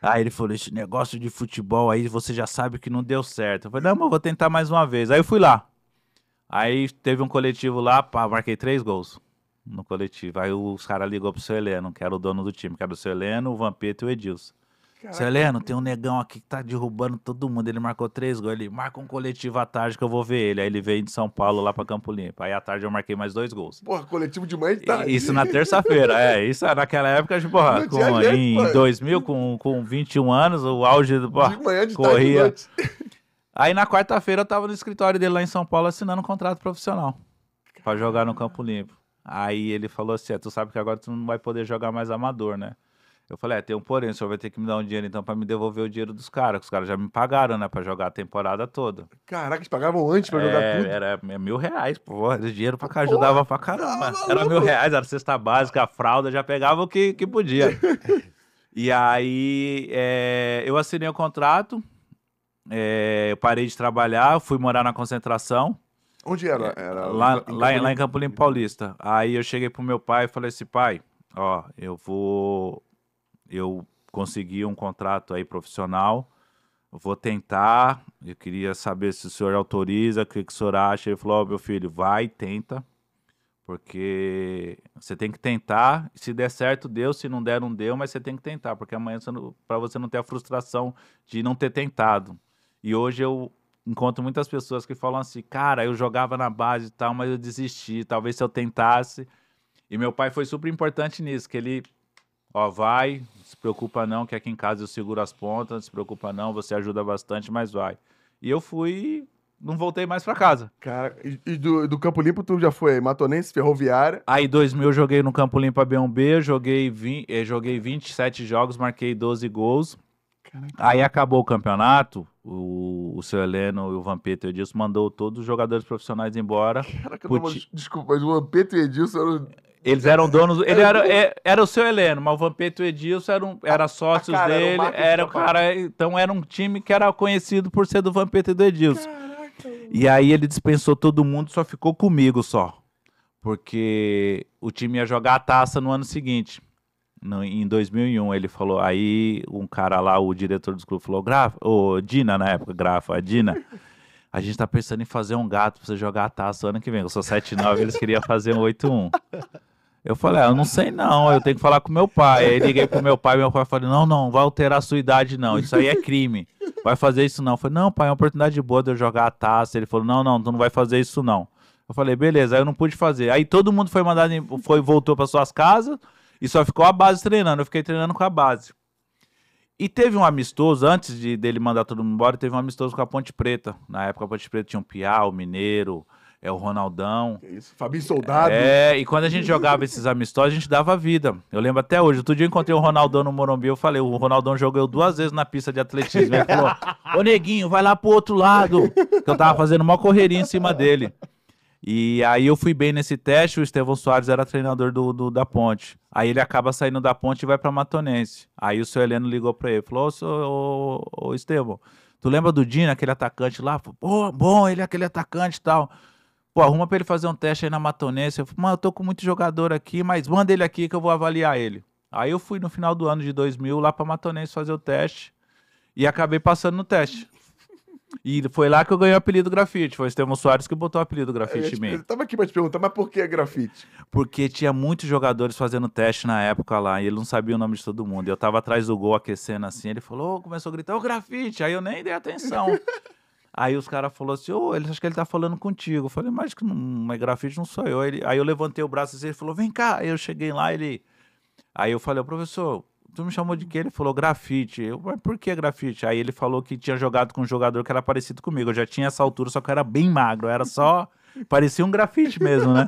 Aí ele falou, esse negócio de futebol aí, você já sabe que não deu certo. Eu falei, não, mas vou tentar mais uma vez. Aí eu fui lá, Aí teve um coletivo lá, pá, marquei três gols no coletivo. Aí os caras ligou pro seu Heleno, que era o dono do time, que era o seu Heleno, o Vampeta e o Edilson. Caraca. Seu Heleno, tem um negão aqui que tá derrubando todo mundo. Ele marcou três gols. Ele marca um coletivo à tarde que eu vou ver ele. Aí ele veio de São Paulo lá pra Campo Limpo. Aí à tarde eu marquei mais dois gols. Porra, coletivo de manhã tá. Isso na terça-feira, é. Isso é, naquela época, de tipo, porra, com, em, jeito, em 2000, com, com 21 anos, o auge do. Porra, de manhã de corria. Tarde, Aí na quarta-feira eu tava no escritório dele lá em São Paulo assinando um contrato profissional para jogar no Campo Limpo. Aí ele falou assim: é, tu sabe que agora tu não vai poder jogar mais amador, né? Eu falei, é, tem um porém, o senhor vai ter que me dar um dinheiro então para me devolver o dinheiro dos caras, que os caras já me pagaram, né, para jogar a temporada toda. Caraca, eles pagavam antes para é, jogar tudo? Era é mil reais, pô, era dinheiro pra cá, ajudava pra caramba. Tá era mil reais, era cesta básica, a fralda, já pegava o que, que podia. e aí é, eu assinei o contrato, é, eu parei de trabalhar, fui morar na concentração. Onde era? É, era lá, em, lá, em, lá em Campo Limpo Paulista. Aí eu cheguei pro meu pai e falei assim, pai, ó, eu vou... Eu consegui um contrato aí profissional, vou tentar, eu queria saber se o senhor autoriza, o que, que o senhor acha. Ele falou, ó, oh, meu filho, vai, tenta, porque você tem que tentar. Se der certo, deu. Se não der, não deu. Mas você tem que tentar, porque amanhã, para você não ter a frustração de não ter tentado. E hoje eu encontro muitas pessoas que falam assim, cara, eu jogava na base e tal, mas eu desisti, talvez se eu tentasse. E meu pai foi super importante nisso, que ele, ó, vai, não se preocupa não, que aqui em casa eu seguro as pontas, não se preocupa não, você ajuda bastante, mas vai. E eu fui, não voltei mais para casa. Cara, e, e do, do, Campo Limpo tu já foi Matonense, Ferroviária? Aí 2000 eu joguei no Campo Limpo AB1B, joguei, vi, eh, joguei 27 jogos, marquei 12 gols. Né? Aí acabou o campeonato, o, o seu Heleno e o Vampeta e o Edilson mandou todos os jogadores profissionais embora. Caraca, não, mas, desculpa, mas o Vampeta e o Edilson eram... Eles eram donos. Ele era, era, é, era o seu Heleno, mas o Vampeta e o Edilson eram, era ah, sócios cara, dele. Era o cara, então era um time que era conhecido por ser do Vampeta e do Edilson. Caraca. E aí ele dispensou todo mundo, só ficou comigo só. Porque o time ia jogar a taça no ano seguinte. No, em 2001 ele falou, aí um cara lá, o diretor do clube falou, Grafa, ô Dina na época, Grafa, a Dina, a gente tá pensando em fazer um gato pra você jogar a taça ano que vem. Eu sou 7'9", eles queriam fazer um 1. Eu falei, ah, eu não sei não, eu tenho que falar com meu pai. Aí liguei pro meu pai, meu pai falou, não, não, vai alterar a sua idade não, isso aí é crime. Vai fazer isso não. Eu falei, não pai, é uma oportunidade boa de eu jogar a taça. Ele falou, não, não, tu não vai fazer isso não. Eu falei, beleza, aí eu não pude fazer. Aí todo mundo foi mandado, foi, voltou para suas casas, e só ficou a base treinando. Eu fiquei treinando com a base. E teve um amistoso, antes de, dele mandar todo mundo embora, teve um amistoso com a Ponte Preta. Na época a Ponte Preta tinha o Piau, o Mineiro, é, o Ronaldão. Que isso, Fabinho Soldado. É, e quando a gente jogava esses amistosos, a gente dava vida. Eu lembro até hoje, outro dia eu encontrei o Ronaldão no Morumbi, eu falei, o Ronaldão jogou duas vezes na pista de atletismo. Ele falou, ô Neguinho, vai lá pro outro lado, que eu tava fazendo uma correria em cima dele. E aí eu fui bem nesse teste, o Estevão Soares era treinador do, do da Ponte. Aí ele acaba saindo da Ponte e vai para Matonense. Aí o seu Heleno ligou para ele, falou: "Ô, ô, Estevão, tu lembra do Dino, aquele atacante lá? Pô, bom, ele é aquele atacante e tal. Pô, arruma para ele fazer um teste aí na Matonense. Eu falei: "Mano, eu tô com muito jogador aqui, mas manda ele aqui que eu vou avaliar ele". Aí eu fui no final do ano de 2000 lá para Matonense fazer o teste e acabei passando no teste. E foi lá que eu ganhei o apelido grafite. Foi o Estevão Soares que botou o apelido grafite é, em mim. Eu tava aqui pra te perguntar, mas por que grafite? Porque tinha muitos jogadores fazendo teste na época lá e ele não sabia o nome de todo mundo. Eu tava atrás do gol aquecendo assim. Ele falou, começou a gritar, ô grafite. Aí eu nem dei atenção. aí os caras falaram assim, ô, oh, ele acha que ele tá falando contigo. Eu falei, mas que não é grafite, não sou eu. Ele, aí eu levantei o braço assim, ele falou, vem cá. Aí eu cheguei lá, ele. Aí eu falei, ô, professor, tu me chamou de quê? Ele falou grafite. Eu, mas por que grafite? Aí ele falou que tinha jogado com um jogador que era parecido comigo. Eu já tinha essa altura, só que eu era bem magro. Era só. parecia um grafite mesmo, né?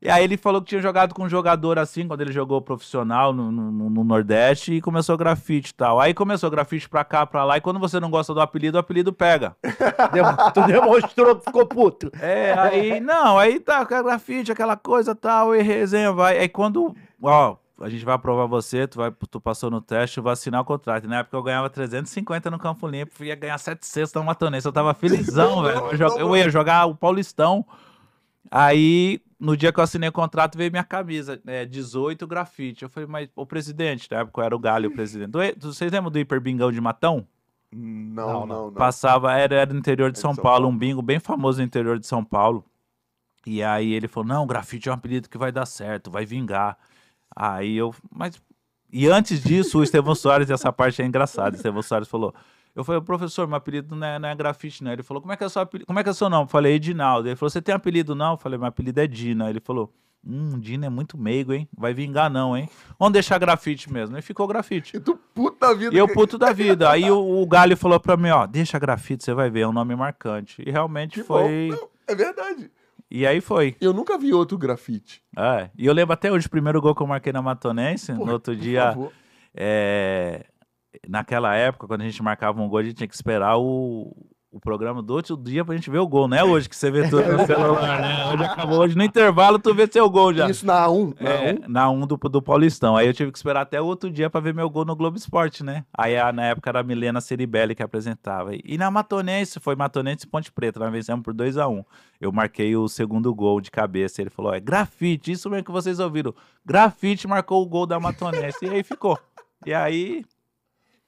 E aí ele falou que tinha jogado com um jogador assim, quando ele jogou profissional no, no, no Nordeste, e começou grafite e tal. Aí começou grafite pra cá, pra lá, e quando você não gosta do apelido, o apelido pega. tu demonstrou que ficou puto. É, aí, não, aí tá é grafite, aquela coisa tal, e resenha vai. Aí quando, ó, a gente vai aprovar você, tu, vai, tu passou no teste, vai assinar o contrato. na época eu ganhava 350 no Campo Limpo, ia ganhar 700 na Matonense. Eu tava felizão, velho. Eu, eu ia jogar o Paulistão. Aí, no dia que eu assinei o contrato, veio minha camisa, né, 18 grafite. Eu falei, mas o presidente, na época era o Galho, o presidente. Vocês lembram do hiperbingão de Matão? Não, não, não. não. Passava, era, era no interior de São, é de São Paulo, Paulo, um bingo bem famoso no interior de São Paulo. E aí ele falou: não, grafite é um apelido que vai dar certo, vai vingar. Aí eu. Mas. E antes disso, o Estevão Soares, essa parte é engraçada. O Estevão Soares falou. Eu falei, professor, meu apelido não é, não é grafite, né? Ele falou, como é que é seu apelido? Como é que é seu nome? Eu falei, Edinaldo. Ele falou, você tem apelido, não? Eu falei, meu apelido é Dina. Ele falou, Hum, Dino é muito meigo, hein? Vai vingar não, hein? Vamos deixar grafite mesmo. E ficou grafite. E tu puta da vida. E eu puto da vida. Aí o, o Galho falou pra mim, ó, deixa grafite, você vai ver, é um nome marcante. E realmente que foi... Não, é verdade. E aí foi. Eu nunca vi outro grafite. Ah, E eu lembro até hoje o primeiro gol que eu marquei na Matonense, Porra, no outro dia. É, naquela época, quando a gente marcava um gol, a gente tinha que esperar o, o programa do outro dia pra gente ver o gol, não é hoje que você vê tudo no é celular, né? Hoje acabou, hoje no intervalo tu vê seu gol já. Isso na 1, um, na 1 é, um? um do, do Paulistão. Aí eu tive que esperar até o outro dia pra ver meu gol no Globo Esporte, né? Aí na época era a Milena Ceribelli que apresentava. E na Matonense, foi Matonense e Ponte Preta, nós vencemos por 2 a 1 um. Eu marquei o segundo gol de cabeça, ele falou, é grafite, isso mesmo que vocês ouviram. Grafite marcou o gol da Matonense, e aí ficou. E aí,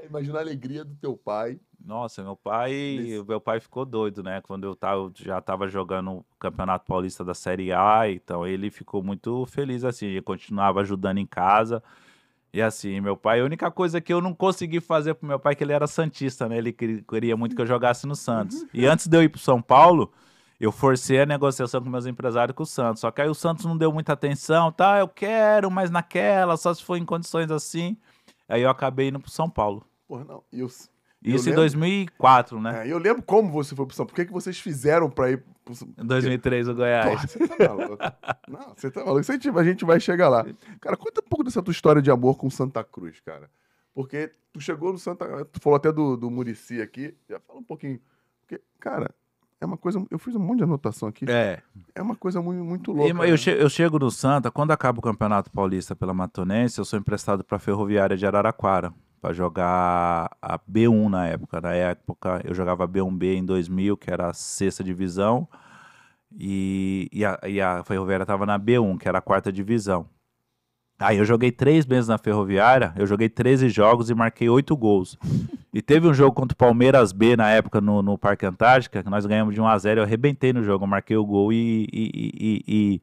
Imagina a alegria do teu pai. Nossa, meu pai, meu pai ficou doido, né? Quando eu tava, já estava jogando o Campeonato Paulista da Série A, então ele ficou muito feliz assim, ele continuava ajudando em casa. E assim, meu pai, a única coisa que eu não consegui fazer pro meu pai é que ele era santista, né? Ele queria muito que eu jogasse no Santos. E antes de eu ir pro São Paulo, eu forcei a negociação com meus empresários com o Santos. Só que aí o Santos não deu muita atenção, tá? Eu quero, mas naquela, só se for em condições assim. Aí eu acabei indo pro São Paulo. Porra, não. E eu, isso em 2004, né? É, eu lembro como você foi pro São Paulo. O que, que vocês fizeram pra ir pro São Paulo? Em 2003, o Goiás. Porra, você tá maluco. não, você tá maluco. A gente vai chegar lá. Cara, conta um pouco dessa tua história de amor com Santa Cruz, cara. Porque tu chegou no Santa... Tu falou até do, do Murici aqui. Já fala um pouquinho. Porque, cara, é uma coisa. Eu fiz um monte de anotação aqui. É. É uma coisa muito, muito louca. E, eu, né? che eu chego no Santa, quando acaba o Campeonato Paulista pela Matonense, eu sou emprestado para a Ferroviária de Araraquara para jogar a B1 na época. Na época eu jogava a B1B em 2000, que era a sexta divisão, e, e, a, e a Ferroviária estava na B1, que era a quarta divisão. Aí eu joguei três meses na Ferroviária, eu joguei 13 jogos e marquei oito gols. E teve um jogo contra o Palmeiras B na época no, no Parque Antártica, que nós ganhamos de 1x0. Eu arrebentei no jogo, marquei o gol e, e, e,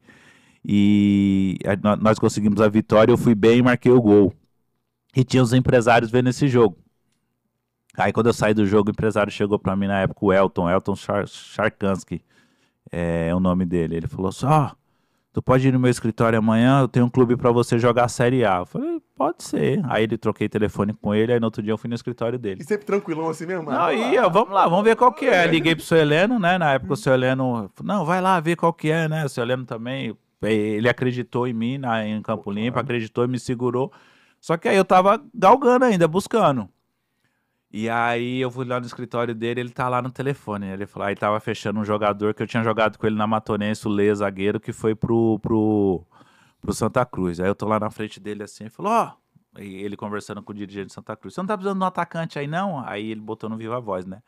e, nós conseguimos a vitória. Eu fui bem e marquei o gol. E tinha os empresários vendo esse jogo. Aí quando eu saí do jogo, o empresário chegou para mim na época, o Elton, Elton Char é, é o nome dele. Ele falou só. Assim, oh, tu pode ir no meu escritório amanhã, eu tenho um clube para você jogar a Série A. Eu falei, pode ser. Aí ele troquei telefone com ele, aí no outro dia eu fui no escritório dele. E sempre tranquilão assim mesmo? Não, vamos ia, lá. vamos lá, vamos ver qual que é. é. Liguei pro seu Heleno, né? Na época o hum. seu Heleno, não, vai lá ver qual que é, né? O seu Heleno também, eh, ele acreditou em mim na, né, em Campo Limpo, acreditou e me segurou. Só que aí eu tava galgando ainda, buscando. E aí eu fui lá no escritório dele, ele tá lá no telefone. Ele falou, aí tava fechando um jogador que eu tinha jogado com ele na Matonense, o Lê, zagueiro, que foi pro, pro, pro Santa Cruz. Aí eu tô lá na frente dele assim, ele falou, ó, oh! ele conversando com o dirigente de Santa Cruz, você não tá precisando de um atacante aí não? Aí ele botou no Viva Voz, né?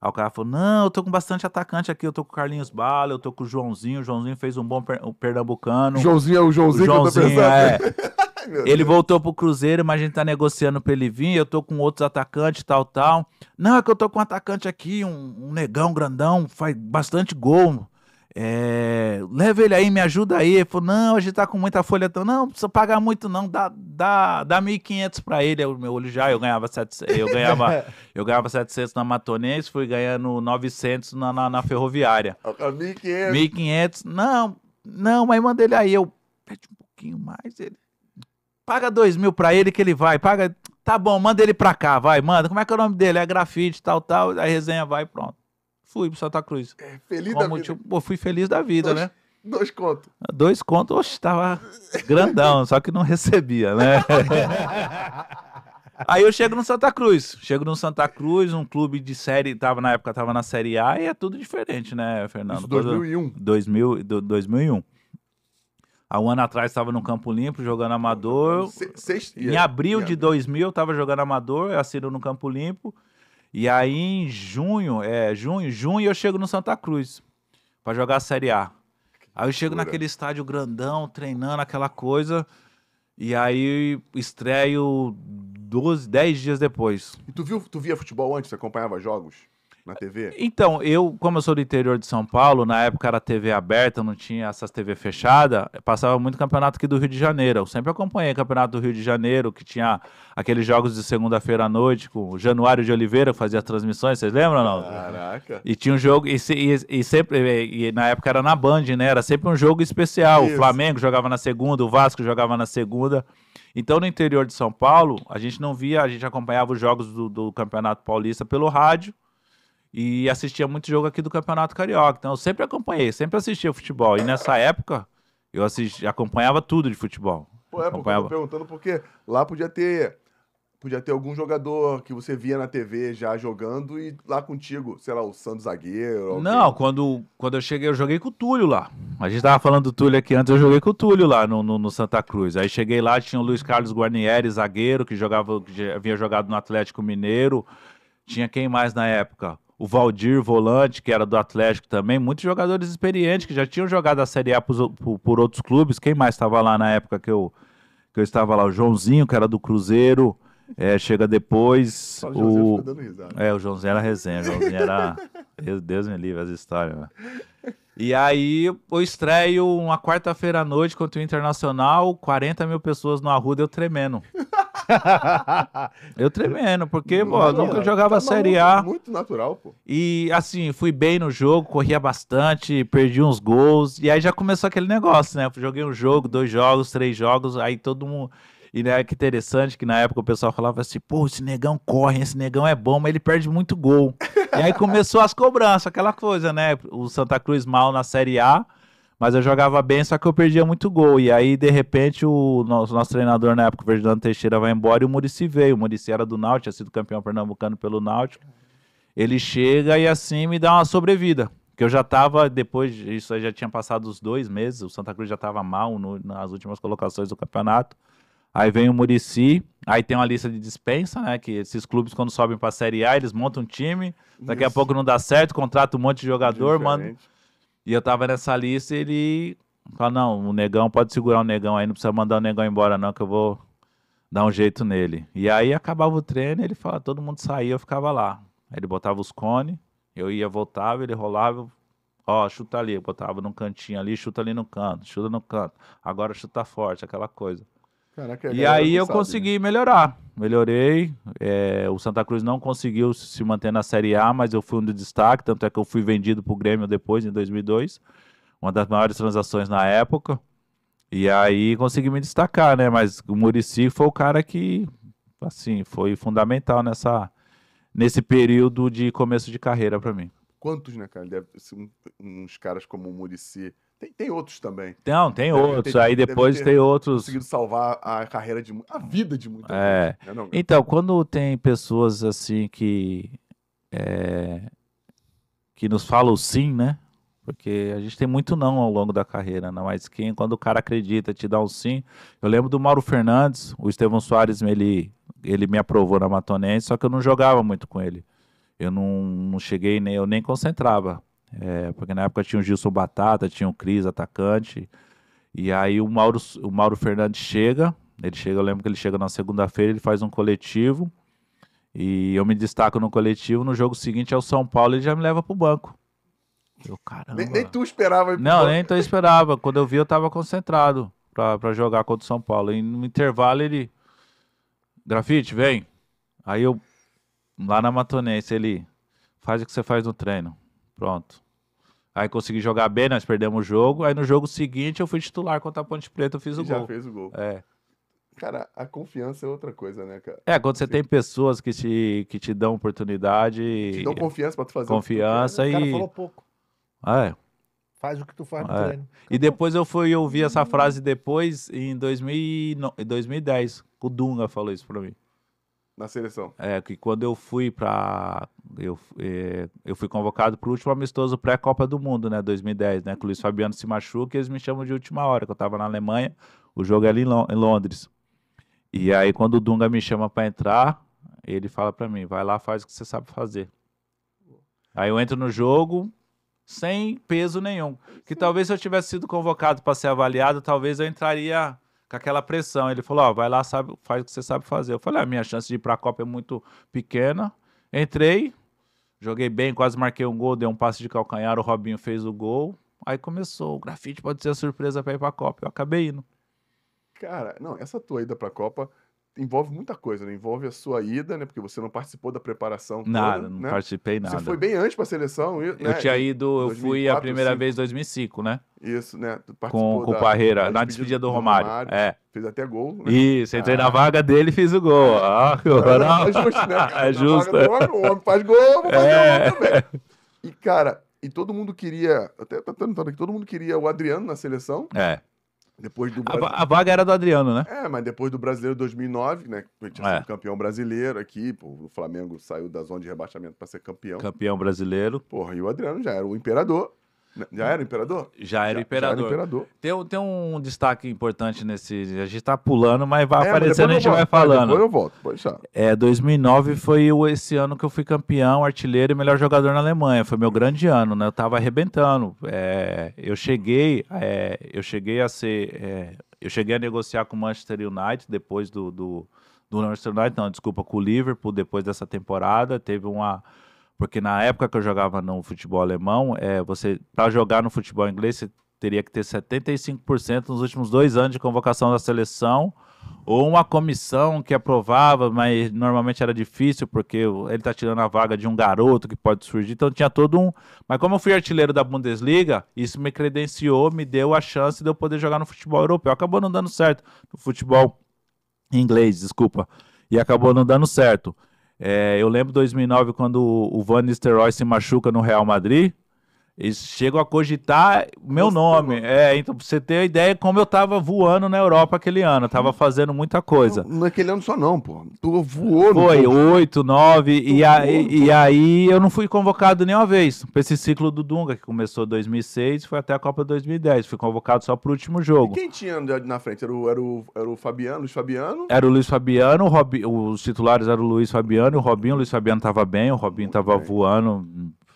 Aí o cara falou, não, eu tô com bastante atacante aqui, eu tô com o Carlinhos Bala, eu tô com o Joãozinho, o Joãozinho fez um bom per pernambucano. Joãozinho é o Joãozinho, o Joãozinho que eu tô pensando. É. ele Deus. voltou pro Cruzeiro, mas a gente tá negociando pra ele vir. Eu tô com outros atacantes, tal, tal. Não, é que eu tô com um atacante aqui, um, um negão grandão, faz bastante gol. É, leva ele aí, me ajuda aí. Ele falou: não, a gente tá com muita folha. Então. não, não precisa pagar muito, não. Dá, dá, dá 1.500 pra ele. o meu olho já, eu ganhava 700, eu ganhava, eu ganhava 700 na Matonense, fui ganhando 900 na, na, na Ferroviária. 1.500. 1.500, não, não, mas manda ele aí. Eu pede um pouquinho mais. Ele, Paga dois mil pra ele que ele vai. Paga. Tá bom, manda ele pra cá, vai, manda. Como é que é o nome dele? É grafite, tal, tal. Aí resenha vai, pronto. Fui pro Santa Cruz. É, feliz Como da vida. Tipo, pô, fui feliz da vida, dois, né? Dois contos. Dois contos, oxe, tava grandão, só que não recebia, né? Aí eu chego no Santa Cruz. Chego no Santa Cruz, um clube de série, tava na época tava na série A e é tudo diferente, né, Fernando? Isso 2001. 2000, 2001. Há um ano atrás estava no Campo Limpo jogando amador. Se, em abril de 2000 estava jogando amador, eu assino no Campo Limpo. E aí em junho, é, junho, junho eu chego no Santa Cruz para jogar a Série A. Aí eu chego naquele estádio grandão, treinando aquela coisa. E aí estreio 12, 10 dias depois. E tu, viu, tu via futebol antes? Você acompanhava jogos? na TV? Então, eu, como eu sou do interior de São Paulo, na época era TV aberta, não tinha essas TV fechada, passava muito campeonato aqui do Rio de Janeiro. Eu sempre acompanhei campeonato do Rio de Janeiro, que tinha aqueles jogos de segunda-feira à noite com o Januário de Oliveira, que fazia as transmissões, vocês lembram não? Caraca. E tinha um jogo e, e, e sempre e, na época era na Band, né? Era sempre um jogo especial. Isso. O Flamengo jogava na segunda, o Vasco jogava na segunda. Então, no interior de São Paulo, a gente não via, a gente acompanhava os jogos do, do Campeonato Paulista pelo rádio e assistia muito jogo aqui do Campeonato Carioca. Então eu sempre acompanhei, sempre assistia futebol. E nessa época eu assisti, acompanhava tudo de futebol. Pô, é, acompanhava... porque eu tô perguntando porque lá podia ter podia ter algum jogador que você via na TV já jogando e lá contigo, sei lá, o Santos Zagueiro. Não, quando, quando eu cheguei, eu joguei com o Túlio lá. A gente tava falando do Túlio aqui antes, eu joguei com o Túlio lá no, no, no Santa Cruz. Aí cheguei lá, tinha o Luiz Carlos Guarnieri, zagueiro, que jogava, que havia jogado no Atlético Mineiro. Tinha quem mais na época? o Valdir Volante, que era do Atlético também, muitos jogadores experientes que já tinham jogado a Série A por, por, outros clubes. Quem mais estava lá na época que eu, que eu estava lá? O Joãozinho, que era do Cruzeiro, é, chega depois. O, Joãozinho o... Dando É, o Joãozinho era resenha, o Joãozinho era. Deus me livre as histórias, E aí eu estreio uma quarta-feira à noite contra o Internacional, 40 mil pessoas no Arruda, eu tremendo. eu tremendo, porque, pô, eu nunca jogava tá Série A. É muito natural, pô. E, assim, fui bem no jogo, corria bastante, perdi uns gols. E aí já começou aquele negócio, né? Joguei um jogo, dois jogos, três jogos, aí todo mundo. E né, que interessante que na época o pessoal falava assim: pô, esse negão corre, esse negão é bom, mas ele perde muito gol. e aí começou as cobranças, aquela coisa, né? O Santa Cruz mal na Série A mas eu jogava bem, só que eu perdia muito gol. E aí, de repente, o nosso, nosso treinador na época, o Verdiano Teixeira, vai embora e o Murici veio. O Murici era do Náutico, tinha sido campeão pernambucano pelo Náutico. Ele chega e assim me dá uma sobrevida. Que eu já estava, depois disso aí já tinha passado os dois meses, o Santa Cruz já estava mal no, nas últimas colocações do campeonato. Aí vem o Murici, aí tem uma lista de dispensa, né? Que esses clubes, quando sobem para a Série A, eles montam um time, daqui Isso. a pouco não dá certo, contrata um monte de jogador, Diferente. manda e eu tava nessa lista e ele falou: não, o negão pode segurar o negão aí, não precisa mandar o negão embora, não, que eu vou dar um jeito nele. E aí acabava o treino, ele falava, todo mundo saía, eu ficava lá. Aí ele botava os cones, eu ia, voltava, ele rolava, ó, chuta ali, eu botava num cantinho ali, chuta ali no canto, chuta no canto. Agora chuta forte, aquela coisa. Caraca, e aí eu sabe, né? consegui né? melhorar. Melhorei. É, o Santa Cruz não conseguiu se manter na Série A, mas eu fui um de destaque. Tanto é que eu fui vendido para o Grêmio depois, em 2002. Uma das maiores transações na época. E aí consegui me destacar, né? Mas o Murici foi o cara que, assim, foi fundamental nessa, nesse período de começo de carreira para mim. Quantos, né, cara? Deve ser um, uns caras como o Murici tem, tem outros também. Não, tem deve outros. Ter, aí depois tem outros. Conseguido salvar a carreira de a vida de muita é. gente. Né? Não, né? então, quando tem pessoas assim que. É, que nos falam sim, né? Porque a gente tem muito não ao longo da carreira, né? mas quem, quando o cara acredita, te dá um sim. Eu lembro do Mauro Fernandes, o Estevão Soares, ele, ele me aprovou na Matonense, só que eu não jogava muito com ele. Eu não, não cheguei, nem, eu nem concentrava. É, porque na época tinha o Gilson Batata, tinha o Cris, atacante. E aí o Mauro, o Mauro Fernandes chega. Ele chega, eu lembro que ele chega na segunda-feira, ele faz um coletivo. E eu me destaco no coletivo. No jogo seguinte é o São Paulo, ele já me leva pro banco. Eu, caramba. Nem, nem tu esperava. Não, banco. nem tu esperava. Quando eu vi, eu tava concentrado para jogar contra o São Paulo. E no intervalo ele. Grafite, vem. Aí eu. Lá na Matonense, ele. Faz o que você faz no treino. Pronto. Aí consegui jogar bem, nós perdemos o jogo. Aí no jogo seguinte eu fui titular contra a Ponte Preta, eu fiz o gol. Já fez o gol. É. Cara, a confiança é outra coisa, né, cara? É, quando você tem pessoas que te, que te dão oportunidade. Te dão confiança pra tu fazer. Confiança e. Né? O cara falou pouco. Ah, é. Faz o que tu faz no é. treino. E depois eu fui ouvir essa frase depois, em 2000, 2010. O Dunga falou isso pra mim na seleção. É, que quando eu fui para eu, é, eu fui convocado para o último amistoso pré-Copa do Mundo, né, 2010, né, que o Luiz Fabiano se machuca e eles me chamam de última hora, que eu estava na Alemanha, o jogo é ali em, em Londres. E aí quando o Dunga me chama para entrar, ele fala para mim, vai lá, faz o que você sabe fazer. Aí eu entro no jogo sem peso nenhum. Que Sim. talvez se eu tivesse sido convocado para ser avaliado, talvez eu entraria com aquela pressão. Ele falou: Ó, oh, vai lá, sabe, faz o que você sabe fazer. Eu falei: A ah, minha chance de ir para a Copa é muito pequena. Entrei, joguei bem, quase marquei um gol, dei um passe de calcanhar. O Robinho fez o gol. Aí começou: o grafite pode ser a surpresa para ir para a Copa. Eu acabei indo. Cara, não, essa tua ida para a Copa envolve muita coisa, né? Envolve a sua ida, né? Porque você não participou da preparação. Nada, toda, não né? participei nada. Você foi bem antes para a seleção. Eu, né? eu tinha ido, eu 2004, fui a primeira 2005. Assim. vez em 2005, né? Isso, né? Com, com o Parreira, na despedida do, do Romário. Romário. É. Fez até gol. Né? Isso, entrei ah. na vaga dele e fiz o gol. Ah, não. É justo, né? Cara? É justo. Vaga, é. o homem faz gol, vou fazer é. gol também. E, cara, e todo mundo queria. Até tá perguntando aqui, todo mundo queria o Adriano na seleção. É. Depois do a, a, vaga era do Adriano, né? É, mas depois do Brasileiro 2009, né? tinha é. sido é. campeão brasileiro aqui. Pô, o Flamengo saiu da zona de rebaixamento para ser campeão. Campeão brasileiro. Porra, e o Adriano já era o imperador. Né? Já era imperador? Já era já, imperador. Já era imperador. Tem, tem um destaque importante nesse. A gente está pulando, mas vai é, aparecendo, mas a gente vai falando. Depois eu volto, pode deixar. É, 2009 foi esse ano que eu fui campeão, artilheiro e melhor jogador na Alemanha. Foi meu grande ano, né? Eu tava arrebentando. É, eu cheguei. É, eu cheguei a ser. É, eu cheguei a negociar com o Manchester United depois do, do do Manchester United, não, desculpa, com o Liverpool depois dessa temporada. Teve uma, porque na época que eu jogava no futebol alemão, é, você para jogar no futebol inglês, você teria que ter 75% nos últimos dois anos de convocação da seleção ou uma comissão que aprovava, mas normalmente era difícil porque ele está tirando a vaga de um garoto que pode surgir, então tinha todo um. Mas como eu fui artilheiro da Bundesliga, isso me credenciou, me deu a chance de eu poder jogar no futebol europeu. Acabou não dando certo no futebol inglês, desculpa, e acabou não dando certo. É, eu lembro 2009 quando o Van Nistelrooy se machuca no Real Madrid. Eles chegam a cogitar meu Nossa, nome. Tá é, então pra você ter a ideia como eu tava voando na Europa aquele ano, eu tava hum. fazendo muita coisa. naquele ano só não, pô. Tu voou. Foi, oito, nove, e, e, aí eu não fui convocado nenhuma vez pra esse ciclo do Dunga, que começou em 2006 foi até a Copa 2010. Fui convocado só pro último jogo. E quem tinha na frente? Era o, era o, era o Fabiano, Luiz Fabiano? Era o Luiz Fabiano, o Robi, os titulares eram o Luiz Fabiano e o Robinho. O Luiz Fabiano tava bem, o Robinho Muito tava bem. voando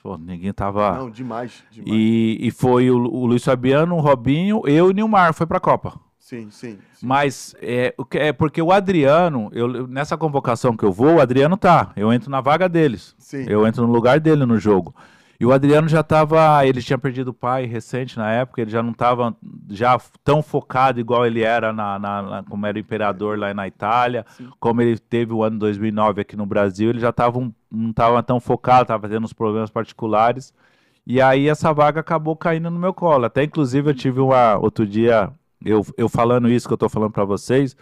Pô, ninguém tava. Não, demais. demais. E, e foi o, o Luiz Fabiano, o Robinho, eu e o Nilmar, foi pra Copa. Sim, sim, sim. Mas é, é porque o Adriano, eu, nessa convocação que eu vou, o Adriano tá. Eu entro na vaga deles. Sim. Eu entro no lugar dele no jogo. E o Adriano já estava, ele tinha perdido o pai recente na época, ele já não estava já tão focado igual ele era na, na, na como era imperador lá na Itália, Sim. como ele teve o ano 2009 aqui no Brasil, ele já tava um, não estava tão focado, estava tendo uns problemas particulares. E aí essa vaga acabou caindo no meu colo. Até inclusive eu tive uma outro dia eu, eu falando isso que eu estou falando para vocês,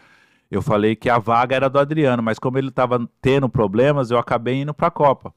eu falei que a vaga era do Adriano, mas como ele estava tendo problemas, eu acabei indo para a Copa.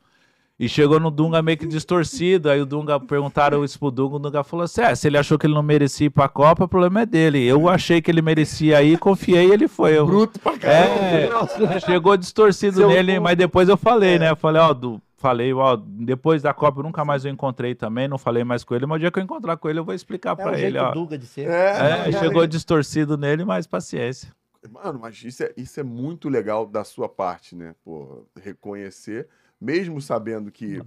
E chegou no Dunga meio que distorcido. Aí o Dunga perguntaram isso pro Dunga. O Dunga falou assim: é, se ele achou que ele não merecia ir pra Copa, o problema é dele. Eu achei que ele merecia ir, confiei e ele foi. Eu... Bruto pra caramba. É, chegou distorcido Seu nele, mas depois eu falei, é. né? Eu falei, ó, do, falei, ó, depois da Copa eu nunca mais o encontrei também, não falei mais com ele, mas o dia que eu encontrar com ele eu vou explicar é pra ele, jeito ó. dunga de ser. É, é chegou distorcido nele, mas paciência. Mano, mas isso é, isso é muito legal da sua parte, né? Por reconhecer mesmo sabendo que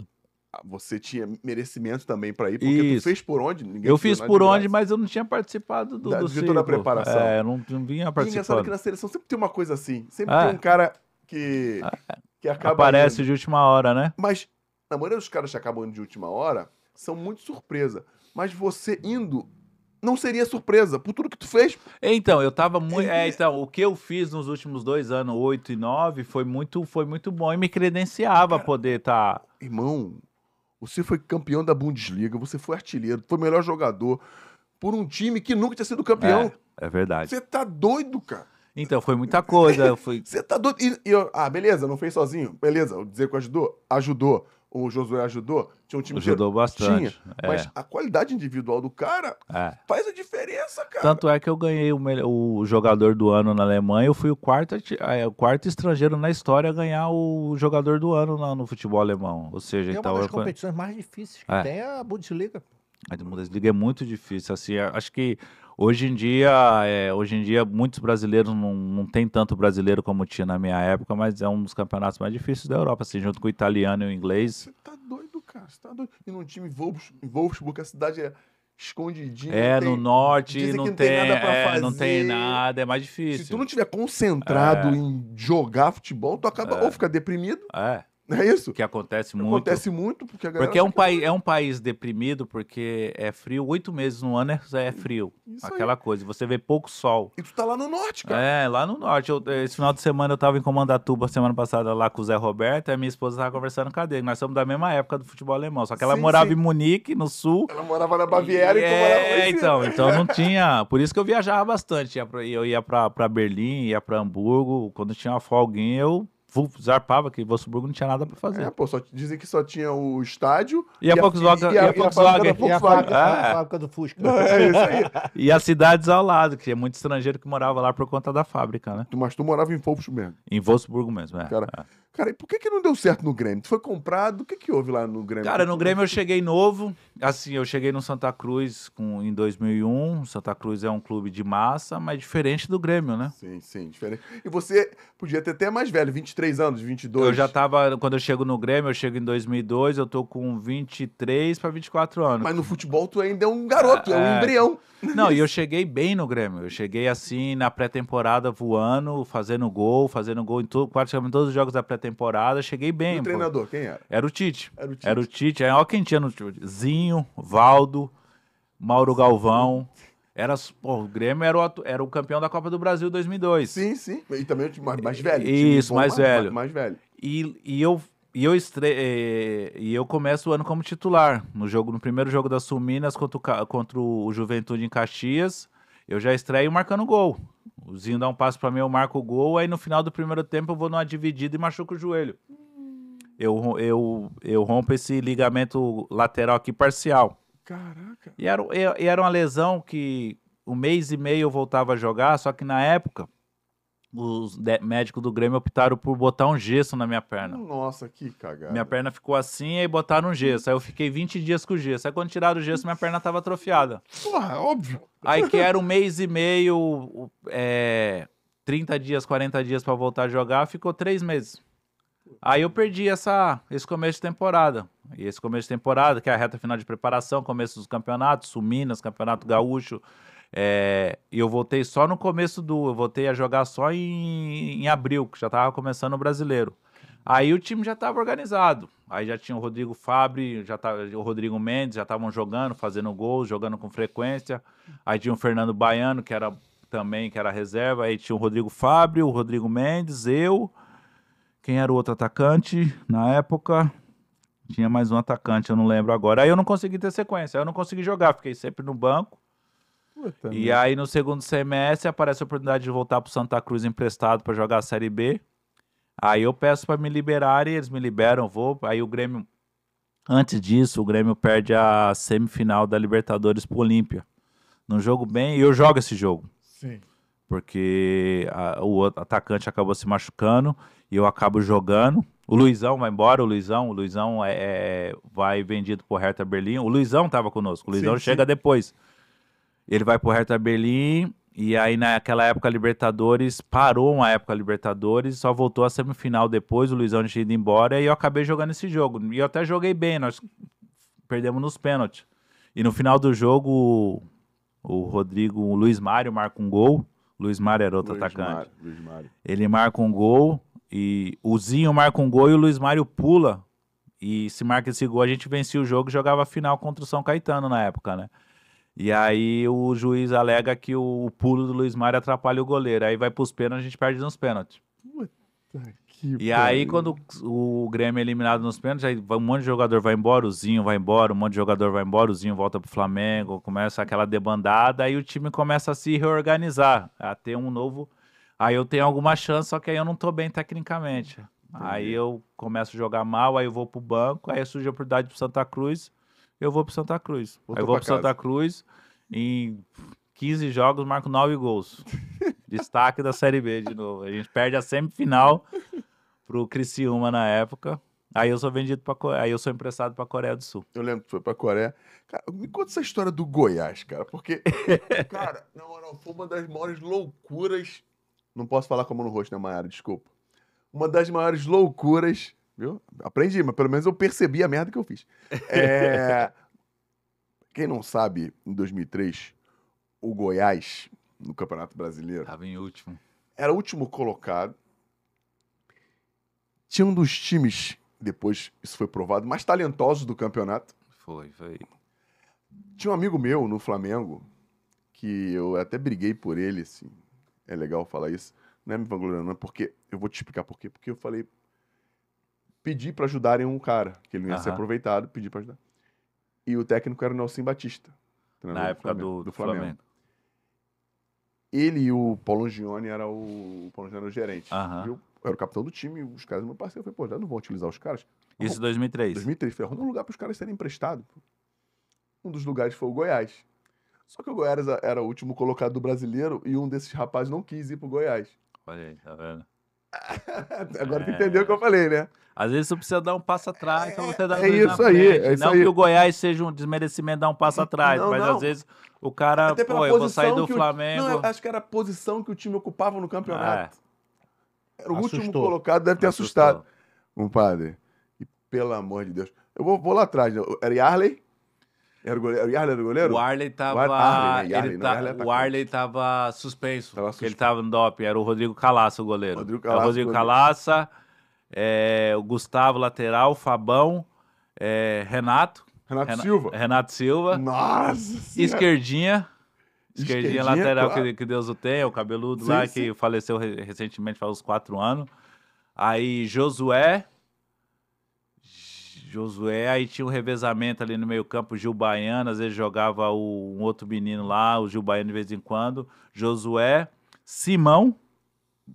você tinha merecimento também para ir, porque Isso. tu fez por onde? Ninguém eu fiz por onde, mas eu não tinha participado do, da, do de toda preparação. É, eu não, não vinha participando. E engraçado que na seleção sempre tem uma coisa assim, sempre ah. tem um cara que, que acaba... Aparece indo. de última hora, né? Mas na maioria dos caras que acabam de última hora são muito surpresa. Mas você indo não seria surpresa por tudo que tu fez. Então, eu tava muito. É, então, o que eu fiz nos últimos dois anos, oito e nove foi muito, foi muito bom e me credenciava Cara, poder estar. Tá... Irmão, você foi campeão da Bundesliga, você foi artilheiro, foi melhor jogador por um time que nunca tinha sido campeão. É, é verdade. Você tá doido, cara. Então, foi muita coisa. Você fui... tá doido. E, e eu... ah, beleza, não fez sozinho. Beleza, o dizer que ajudou? Ajudou. O Josué ajudou? Tinha um time Ajudou que... bastante. Tinha, é. Mas a qualidade individual do cara é. faz a diferença, cara. Tanto é que eu ganhei o, melhor, o jogador do ano na Alemanha. Eu fui o quarto, é, o quarto estrangeiro na história a ganhar o jogador do ano no, no futebol alemão. Ou seja, é então uma então, das competições mais difíceis que é. tem é a Bundesliga. A Bundesliga é muito difícil. Assim, acho que Hoje em dia, é, hoje em dia muitos brasileiros não, não tem tanto brasileiro como tinha na minha época, mas é um dos campeonatos mais difíceis da Europa, assim, junto com o italiano e o inglês. Você tá doido, cara. Você tá doido. E num time Wolfs, Wolfsburg, a cidade é escondidinha. É, tem, no norte não, não, tem, tem nada pra é, fazer. Não tem nada, é mais difícil. Se tu não tiver concentrado é. em jogar futebol, tu acaba é. ou fica deprimido. É não é isso? Que acontece muito. Acontece muito porque a galera. Porque é um, país, é um país deprimido porque é frio, oito meses no ano é, é frio. Isso aquela aí. coisa. Você vê pouco sol. E tu tá lá no norte, cara. É, lá no norte. Eu, esse final de semana eu tava em Comandatuba semana passada lá com o Zé Roberto e a minha esposa tava conversando com dele. Nós somos da mesma época do futebol alemão. Só que ela sim, morava sim. em Munique, no sul. Ela morava na Baviera e, e é, é, então. Então não tinha. Por isso que eu viajava bastante. Eu ia eu ia pra, pra Berlim, ia pra Hamburgo. Quando tinha uma folguinha, eu zarpava que Wolfsburgo não tinha nada para fazer. É, pô, só, dizem que só tinha o estádio e, a Volkswagen e, a, Volkswagen, E a fábrica, do Fusca. Não, é isso aí. e as cidades ao lado, que é muito estrangeiro que morava lá por conta da fábrica, né? Mas tu morava em Wolfsburgo mesmo. Em Wolfsburgo mesmo, é. Cara, é. cara e por que que não deu certo no Grêmio? Tu foi comprado, o que que houve lá no Grêmio? Cara, no Grêmio eu cheguei novo, assim, eu cheguei no Santa Cruz com, em 2001. Santa Cruz é um clube de massa, mas diferente do Grêmio, né? Sim, sim, diferente. E você podia ter até mais velho, 23 anos, 22. Eu já tava, quando eu chego no Grêmio, eu chego em 2002, eu tô com 23 para 24 anos. Mas no futebol tu ainda é um garoto, é, é um embrião. Não, e eu cheguei bem no Grêmio. Eu cheguei assim na pré-temporada voando, fazendo gol, fazendo gol em todo, praticamente todos os jogos da pré-temporada. Cheguei bem. E o pô. treinador, quem era? Era o Tite. Era o Tite. Era o Tite. É, quem tinha no Tite. Zinho Valdo, Mauro Galvão. Era, pô, o Grêmio era o, era o campeão da Copa do Brasil 2002. Sim, sim. E também o time mais, mais velho. Isso, mais, velho. Mais, mais velho. E, e eu e eu, estre... Eh, e eu começo o ano como titular. No jogo no primeiro jogo da Suminas contra o, contra o Juventude em Caxias, eu já estreio marcando gol. O Zinho dá um passo para mim, eu marco o gol, aí no final do primeiro tempo eu vou numa dividida e machuco o joelho eu, eu, eu rompo esse ligamento lateral aqui parcial. Caraca. E era, e era uma lesão que um mês e meio eu voltava a jogar, só que na época os médicos do Grêmio optaram por botar um gesso na minha perna. Nossa, que cagada. Minha perna ficou assim e botaram um gesso. Aí eu fiquei 20 dias com o gesso. Aí quando tiraram o gesso, minha perna tava atrofiada. Porra, é óbvio. Aí que era um mês e meio, é, 30 dias, 40 dias para voltar a jogar, ficou três meses. Aí eu perdi essa, esse começo de temporada. E esse começo de temporada, que é a reta final de preparação, começo dos campeonatos, Suminas, Campeonato Gaúcho. É, e eu voltei só no começo do. Eu voltei a jogar só em, em abril, que já estava começando o brasileiro. Aí o time já estava organizado. Aí já tinha o Rodrigo Fábio já tava, o Rodrigo Mendes, já estavam jogando, fazendo gols, jogando com frequência. Aí tinha o Fernando Baiano, que era também, que era reserva. Aí tinha o Rodrigo Fábio o Rodrigo Mendes, eu. Quem era o outro atacante na época? Tinha mais um atacante, eu não lembro agora. Aí eu não consegui ter sequência, aí eu não consegui jogar, fiquei sempre no banco. Puta e aí no segundo semestre aparece a oportunidade de voltar pro Santa Cruz emprestado para jogar a Série B. Aí eu peço para me liberarem, eles me liberam, vou. Aí o Grêmio, antes disso, o Grêmio perde a semifinal da Libertadores pro Olímpia. Num jogo bem, e eu jogo esse jogo. Sim. Porque a, o atacante acabou se machucando e eu acabo jogando. O Luizão vai embora, o Luizão, o Luizão é, é vai vendido pro Hertha Berlim. O Luizão tava conosco, o Luizão sim, chega sim. depois. Ele vai pro Hertha Berlim e aí naquela época a Libertadores parou uma época Libertadores, só voltou a semifinal depois, o Luizão tinha ido embora e eu acabei jogando esse jogo. E eu até joguei bem, nós perdemos nos pênaltis. E no final do jogo o Rodrigo, o Luiz Mário marca um gol. Luiz Mário era outro Luiz atacante. Mário. Ele marca um gol e o Zinho marca um gol e o Luiz Mário pula. E se marca esse gol, a gente vencia o jogo e jogava a final contra o São Caetano na época, né? E aí o juiz alega que o, pulo do Luiz Mário atrapalha o goleiro. Aí vai pros pênaltis, a gente perde nos pênaltis. Puta que E aí quando o Grêmio é eliminado nos pênaltis, aí um monte de jogador vai embora, o Zinho vai embora, um monte de jogador vai embora, o Zinho volta pro Flamengo, começa aquela debandada, aí o time começa a se reorganizar, a ter um novo Aí eu tenho alguma chance, só que aí eu não tô bem tecnicamente. Entendi. Aí eu começo a jogar mal, aí eu vou pro banco, aí surge a oportunidade pro Santa Cruz, eu vou pro Santa Cruz. Voltou aí eu vou pro casa. Santa Cruz, em 15 jogos, marco 9 gols. Destaque da Série B de novo. A gente perde a semifinal pro Criciúma na época. Aí eu sou vendido para Coreia, aí eu sou emprestado para Coreia do Sul. Eu lembro que foi para Coreia. Cara, me conta essa história do Goiás, cara, porque cara, na moral, foi uma das maiores loucuras não posso falar com a mão no rosto, né, Mayara? Desculpa. Uma das maiores loucuras, viu? Aprendi, mas pelo menos eu percebi a merda que eu fiz. É... Quem não sabe, em 2003, o Goiás, no Campeonato Brasileiro... Estava em último. Era o último colocado. Tinha um dos times, depois isso foi provado, mais talentosos do campeonato. Foi, foi. Tinha um amigo meu no Flamengo, que eu até briguei por ele, assim, é legal falar isso, não é me vangloriando, porque eu vou te explicar por quê. Porque eu falei, pedi para ajudarem um cara, que ele não ia uhum. ser aproveitado, pedi para ajudar. E o técnico era o Nelson Batista. Na época Flamengo, do, do, Flamengo. Flamengo. Ele e o Paulo Gione era o, o Paulo Gione era o gerente. Uhum. Eu, eu era o capitão do time, os caras, meu parceiro, eu falei, pô, já não vão utilizar os caras. Isso em 2003. 2003, foi um lugar para os caras serem emprestados. Um dos lugares foi o Goiás. Só que o Goiás era o último colocado do brasileiro e um desses rapazes não quis ir pro Goiás. Olha aí, tá vendo? Agora é. tu entendeu o que eu falei, né? Às vezes você precisa dar um passo atrás você é, é isso aí, é isso Não aí. que o Goiás seja um desmerecimento dar um passo atrás, não, mas não. às vezes o cara, pô, eu vou sair do o... Flamengo. Não, acho que era a posição que o time ocupava no campeonato. É. Era o Assustou. último colocado, deve ter Assustou. assustado. Compadre, e pelo amor de Deus. Eu vou, vou lá atrás. Né? Era Yarley? Era o goleiro. O era o goleiro? O Arley tava. O Arley, né? tá, é o Arley tava suspenso. Tava suspenso. Ele tava no DOP. Era o Rodrigo Calaça o goleiro. Rodrigo Calaça. o Rodrigo Calaça, é, o Gustavo lateral, o Fabão, é, Renato. Renato Ren Silva. Renato Silva. Nossa! Esquerdinha. Esquerdinha, esquerdinha lateral, claro. que, que, Deus o tenha, o cabeludo sim, lá sim. que faleceu recentemente, faz uns quatro anos. Aí Josué, Josué, aí tinha um revezamento ali no meio-campo, Gil Baiano, às vezes jogava o, um outro menino lá, o Gil Baiano de vez em quando, Josué, Simão,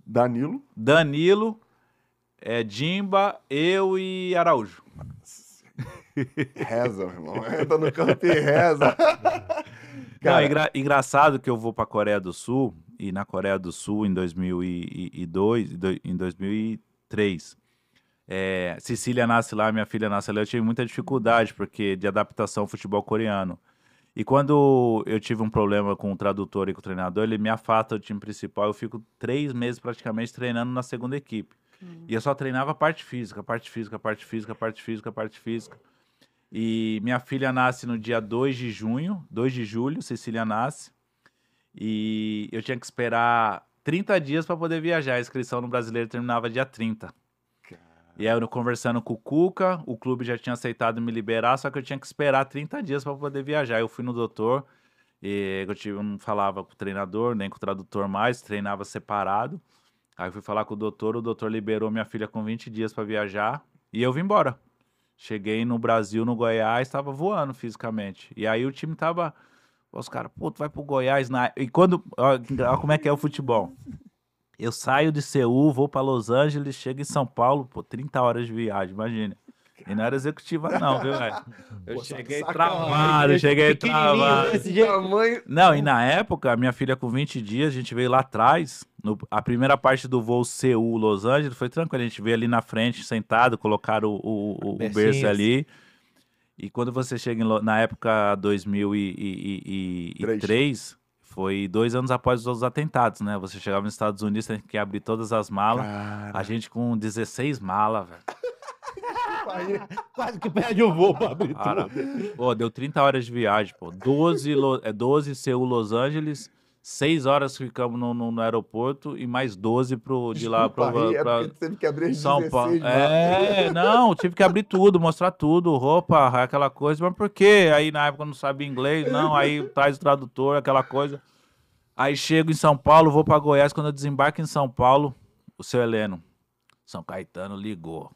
Danilo, Danilo, é, Dimba, eu e Araújo. Reza, meu irmão. Entra no canto e reza. Não, engra engraçado que eu vou para a Coreia do Sul, e na Coreia do Sul em 2002, em 2003, é, Cecília nasce lá, minha filha nasce lá. Eu tive muita dificuldade porque de adaptação ao futebol coreano. E quando eu tive um problema com o tradutor e com o treinador, ele me afasta do time principal. Eu fico três meses praticamente treinando na segunda equipe. Hum. E eu só treinava parte física, parte física, parte física, parte física, parte física. E minha filha nasce no dia 2 de junho, 2 de julho, Cecília nasce. E eu tinha que esperar 30 dias para poder viajar. A inscrição no brasileiro terminava dia 30. E aí eu conversando com o Cuca, o clube já tinha aceitado me liberar, só que eu tinha que esperar 30 dias para poder viajar. Eu fui no doutor, e eu, tive, eu não falava com o treinador, nem com o tradutor mais, treinava separado. Aí eu fui falar com o doutor, o doutor liberou minha filha com 20 dias para viajar, e eu vim embora. Cheguei no Brasil, no Goiás, estava voando fisicamente. E aí o time tava. Os caras, pô, tu vai pro Goiás. Na... E quando. Olha como é que é o futebol. Eu saio de Seul, vou para Los Angeles, chego em São Paulo, pô, 30 horas de viagem, imagina. E não era executiva, não, viu, velho? Eu cheguei travado, cheguei travado. Não, e na época, minha filha com 20 dias, a gente veio lá atrás. No, a primeira parte do voo Seul, Los Angeles, foi tranquilo. A gente veio ali na frente, sentado, colocaram o, o, o, o berço ali. E quando você chega em, na época 2003, foi dois anos após os outros atentados, né? Você chegava nos Estados Unidos, tem que abrir todas as malas. Cara. A gente com 16 malas, velho. Quase que perde o voo pra abrir Cara, ah, tudo. Pô, deu 30 horas de viagem, pô. 12, Lo... 12 é, Seul, Los Angeles, seis horas ficamos no, no, no, aeroporto e mais 12 pro, de Desculpa, lá para é pra... teve que abrir São Paulo. Né? É, não, tive que abrir tudo, mostrar tudo, roupa, aquela coisa. Mas por quê? Aí na época eu não sabia inglês, não, aí traz o tradutor, aquela coisa. Aí chego em São Paulo, vou para Goiás. Quando eu desembarco em São Paulo, o seu Heleno, São Caetano ligou.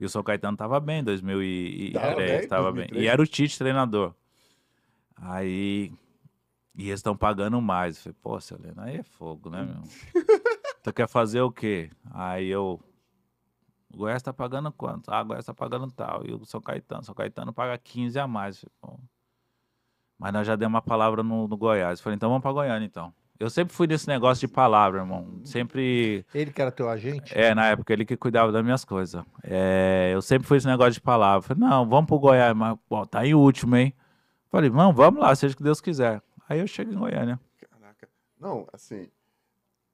e o São Caetano tava bem em 2003, tava, tava bem. E era o Tite treinador. Aí e eles estão pagando mais. Eu falei, pô, Selena, aí é fogo, né, meu? tu quer fazer o quê? Aí eu. O Goiás tá pagando quanto? Ah, o Goiás tá pagando tal. E o São Caetano. São Caetano paga 15 a mais. Eu falei, Mas nós já demos uma palavra no, no Goiás. Eu falei, então vamos pra Goiânia, então. Eu sempre fui nesse negócio de palavra, irmão. Sempre. Ele que era teu agente? É, na época, ele que cuidava das minhas coisas. É, eu sempre fui nesse negócio de palavra. Falei, não, vamos pro Goiás, mas bom, tá em último, hein? Falei, irmão, vamos lá, seja o que Deus quiser. Aí eu chego em Goiânia. Caraca. Não, assim,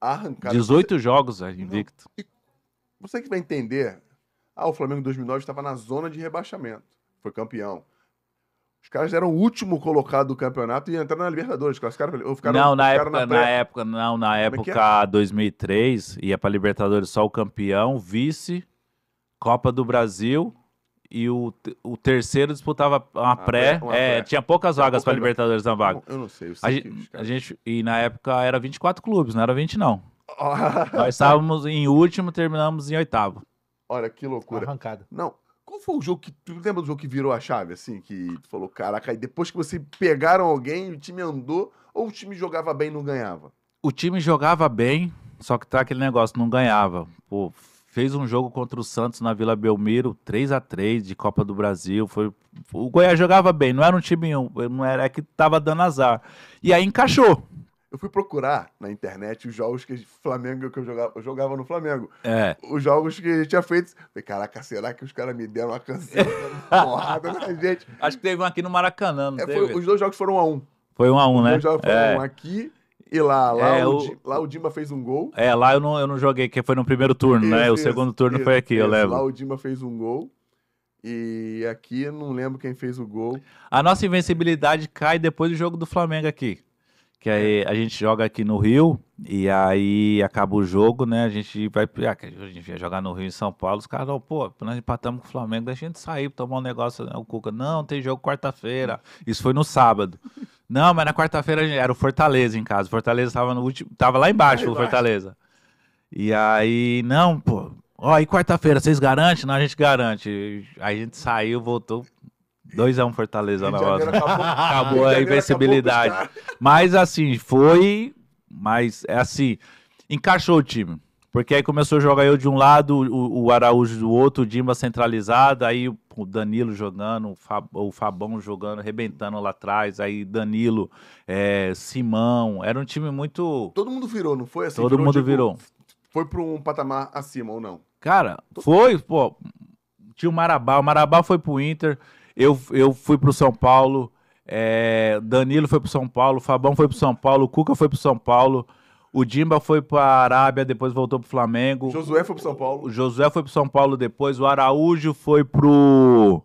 a 18 você... jogos, é, invicto. Não. Você que vai entender, ah, o Flamengo em 2009 estava na zona de rebaixamento, foi campeão. Os caras eram o último colocado do campeonato e entraram na Libertadores. Os Classificaram, ou ficaram, não, na época, na, na, época, não, na é época é é? 2003, ia para Libertadores só o campeão, vice, Copa do Brasil e o, o terceiro disputava uma pré, uma é, pré. Tinha poucas tinha vagas para Libertadores na vaga. Eu, não sei. Eu sei a, gente, a, gente, e na época era 24 clubes, não era 20 não. Nós estávamos em último, terminamos em oitavo. Olha que loucura. Arrancada. Não, qual foi o jogo que. Tu lembra do jogo que virou a chave, assim? Que tu falou, caraca, e depois que você pegaram alguém, o time andou, ou o time jogava bem e não ganhava? O time jogava bem, só que tá aquele negócio, não ganhava. Pô, fez um jogo contra o Santos na Vila Belmiro, 3 a 3 de Copa do Brasil. Foi, o Goiás jogava bem, não era um time não era é que tava dando azar. E aí encaixou. Eu fui procurar na internet os jogos que Flamengo que eu jogava, eu jogava no Flamengo. É. Os jogos que a gente tinha feito. Falei, caraca, será que os caras me deram uma canção porrada na né, gente? Acho que teve um aqui no Maracanã, não é, foi, Os dois jogos foram um a um. Foi um a um, os né? Dois jogos foram é. um aqui e lá, lá, é, o, o, lá o Dima fez um gol. É, lá eu não, eu não joguei, que foi no primeiro turno, né? o segundo turno foi aqui, eu levo Lá o Dima fez um gol. E aqui eu não lembro quem fez o gol. A nossa invencibilidade cai depois do jogo do Flamengo aqui. Que aí a gente joga aqui no Rio, e aí acaba o jogo, né? A gente vai. Ah, a gente ia jogar no Rio em São Paulo. Os caras, pô, nós empatamos com o Flamengo, deixa a gente sair, tomar um negócio. Né? O Cuca, não, tem jogo quarta-feira. Isso foi no sábado. Não, mas na quarta-feira era o Fortaleza em casa. O Fortaleza tava no último. Tava lá embaixo lá o Fortaleza. E aí, não, pô. Ó, e quarta-feira, vocês garantem? Não, a gente garante. Aí a gente saiu, voltou. 2x1 um Fortaleza na hora. Acabou, acabou a invencibilidade. Acabou Mas assim, foi mas é assim, encaixou o time. Porque aí começou a jogar eu de um lado, o, o Araújo do outro, o Dima centralizado, aí o Danilo jogando, o, Fabão jogando, arrebentando lá atrás, aí Danilo, é, Simão. Era um time muito. Todo mundo virou, não foi assim? Todo virou, mundo tipo, virou. Foi para um patamar acima ou não? Cara, foi, pô. Tinha o Marabá, o Marabá foi pro Inter, eu, eu fui pro São Paulo. É, Danilo foi para São Paulo, Fabão foi para São Paulo, Cuca foi para São Paulo, o Dimba foi para Arábia, depois voltou para Flamengo. Josué foi para São Paulo. O Josué foi para São Paulo depois, o Araújo foi pro